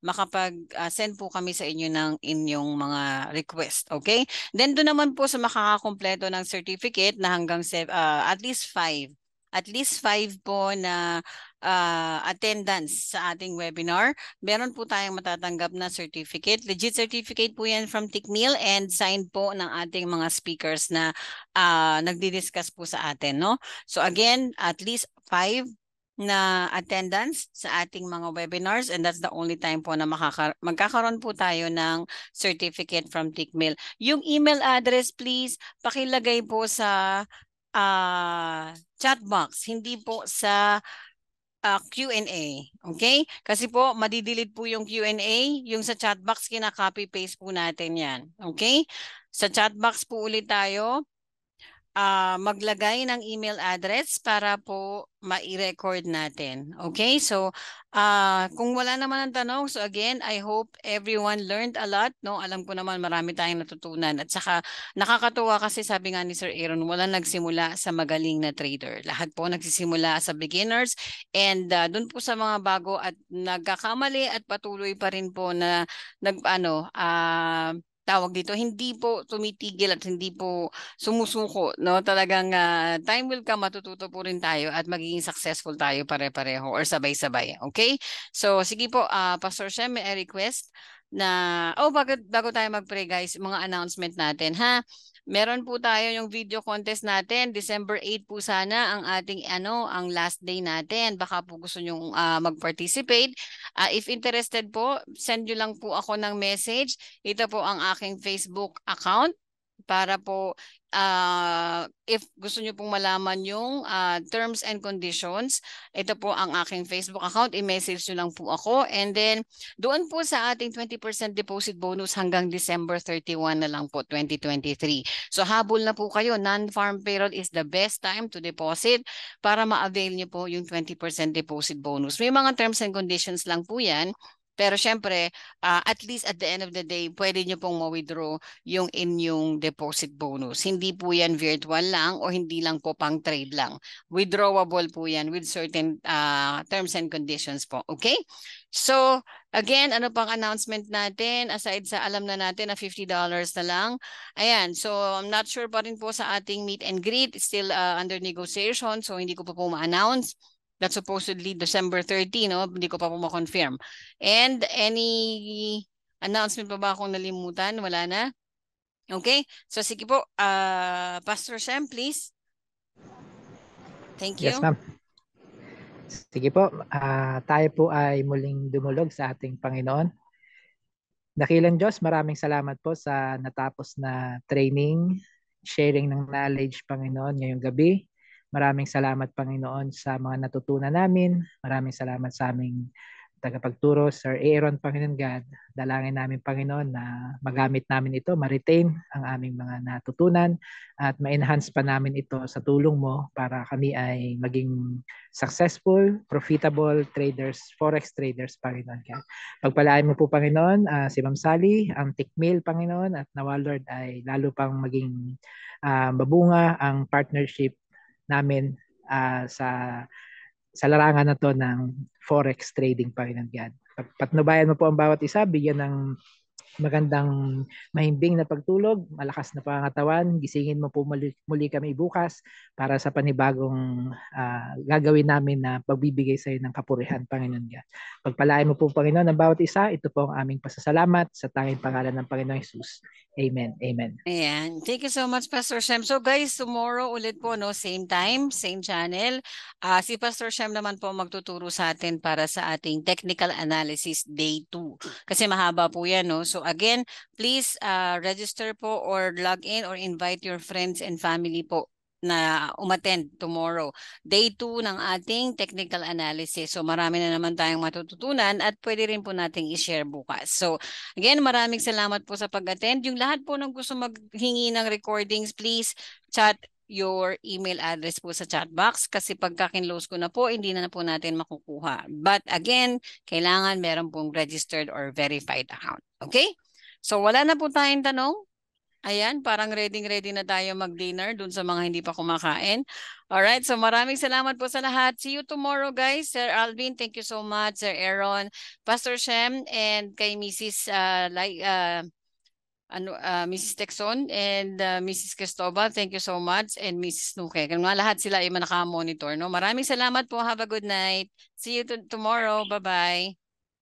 makapag-send ah, po kami sa inyo ng inyong mga request. Okay? Then doon naman po sa makakakompleto ng certificate na hanggang uh, at least 5 at least 5 po na uh, attendance sa ating webinar. Meron po tayong matatanggap na certificate. Legit certificate po yan from TICNIL and signed po ng ating mga speakers na uh, nagdi-discuss po sa atin. No? So again, at least 5 na attendance sa ating mga webinars and that's the only time po na magkakaroon po tayo ng certificate from TICMIL. Yung email address please pakilagay po sa uh, chat box, hindi po sa uh, ah, Q&A. Okay? Kasi po, madidelete po yung Q&A. Yung sa chat box, kinaka-copy paste po natin yan. Okay? Sa chat box po ulit tayo uh, maglagay ng email address para po ma-record natin. Okay? So, uh, kung wala naman ang tanong, so again, I hope everyone learned a lot. No? Alam ko naman marami tayong natutunan. At saka, nakakatuwa kasi sabi nga ni Sir Aaron, wala nagsimula sa magaling na trader. Lahat po nagsisimula sa beginners and uh, dun po sa mga bago at nagkakamali at patuloy pa rin po na nag, ano, uh, tawag dito, hindi po tumitigil at hindi po sumusuko, no? Talagang uh, time will come, matututo po rin tayo at magiging successful tayo pare-pareho or sabay-sabay, okay? So sige po, uh, Pastor Shem, may request na, oh bago, bago tayo mag-pray guys, mga announcement natin ha. Meron po tayo yung video contest natin. December 8 po sana ang ating ano, ang last day natin. Baka po gusto nyo uh, ah, mag-participate. Uh, if interested po, send nyo lang po ako ng message. Ito po ang aking Facebook account para po uh, if gusto niyo pong malaman yung uh, terms and conditions, ito po ang aking Facebook account. I-message niyo lang po ako. And then doon po sa ating 20% deposit bonus hanggang December 31 na lang po 2023. So habol na po kayo. Non-farm payroll is the best time to deposit para ma-avail niyo po yung 20% deposit bonus. May mga terms and conditions lang po yan. Pero syempre, uh, at least at the end of the day, pwede nyo pong ma-withdraw yung inyong deposit bonus. Hindi po yan virtual lang o hindi lang po pang trade lang. Withdrawable po yan with certain uh, terms and conditions po. Okay? So, again, ano pang announcement natin? Aside sa alam na natin na $50 na lang. Ayan, so I'm not sure pa rin po sa ating meet and greet. It's still uh, under negotiation, so hindi ko pa po ma-announce. That's supposedly December 13, no? Hindi ko pa po ma-confirm. And any announcement pa ba akong nalimutan? Wala na? Okay? So sige po, uh, Pastor Sam, please. Thank you. Yes, ma'am. Sige po, uh, tayo po ay muling dumulog sa ating Panginoon. Nakilang Diyos, maraming salamat po sa natapos na training, sharing ng knowledge, Panginoon, ngayong gabi. Maraming salamat Panginoon sa mga natutunan namin. Maraming salamat sa aming tagapagturo, Sir Aaron, Panginoon God. Dalangin namin, Panginoon, na magamit namin ito, ma-retain ang aming mga natutunan at ma-enhance pa namin ito sa tulong mo para kami ay maging successful, profitable traders, forex traders, Panginoon God. Pagpalaan mo po, Panginoon, uh, si Ma'am Sally, ang tikmil, Panginoon, at nawa, Lord, ay lalo pang maging uh, ah, babunga ang partnership namin uh, sa sa larangan na to ng forex trading pa Panginoon yan. Patnubayan mo po ang bawat isa, bigyan ng magandang mahimbing na pagtulog, malakas na pangatawan. Gisingin mo po muli, muli kami bukas para sa panibagong uh, gagawin namin na pagbibigay sa iyo ng kapurihan, Panginoon God. Pagpalain mo po, Panginoon, ang bawat isa. Ito po ang aming pasasalamat sa tanging pangalan ng Panginoong Jesus. Amen. Amen. Ayan. Thank you so much, Pastor Shem. So guys, tomorrow ulit po, no? Same time, same channel. Uh, si Pastor Shem naman po magtuturo sa atin para sa ating technical analysis day 2. Kasi mahaba po yan, no? So Again, please uh, register po or log in or invite your friends and family po na umattend tomorrow. Day 2 ng ating technical analysis. So marami na naman tayong matututunan at pwede rin po nating i-share bukas. So again, maraming salamat po sa pag-attend. Yung lahat po ng gusto maghingi ng recordings, please chat your email address po sa chat box kasi pagka kinlose ko na po, hindi na, na po natin makukuha. But again, kailangan meron pong registered or verified account. Okay? So wala na po tayong tanong. Ayan, parang ready-ready na tayo mag-dinner dun sa mga hindi pa kumakain. Alright, so maraming salamat po sa lahat. See you tomorrow guys. Sir Alvin, thank you so much. Sir Aaron, Pastor Shem, and kay Mrs. Uh, like, uh, ano uh, ah, Mrs. Texon and uh, ah, Mrs. Cristobal. Thank you so much and Mrs. Nuke. Kaya lahat sila ay naka monitor No? Maraming salamat po. Have a good night. See you tomorrow. Bye-bye.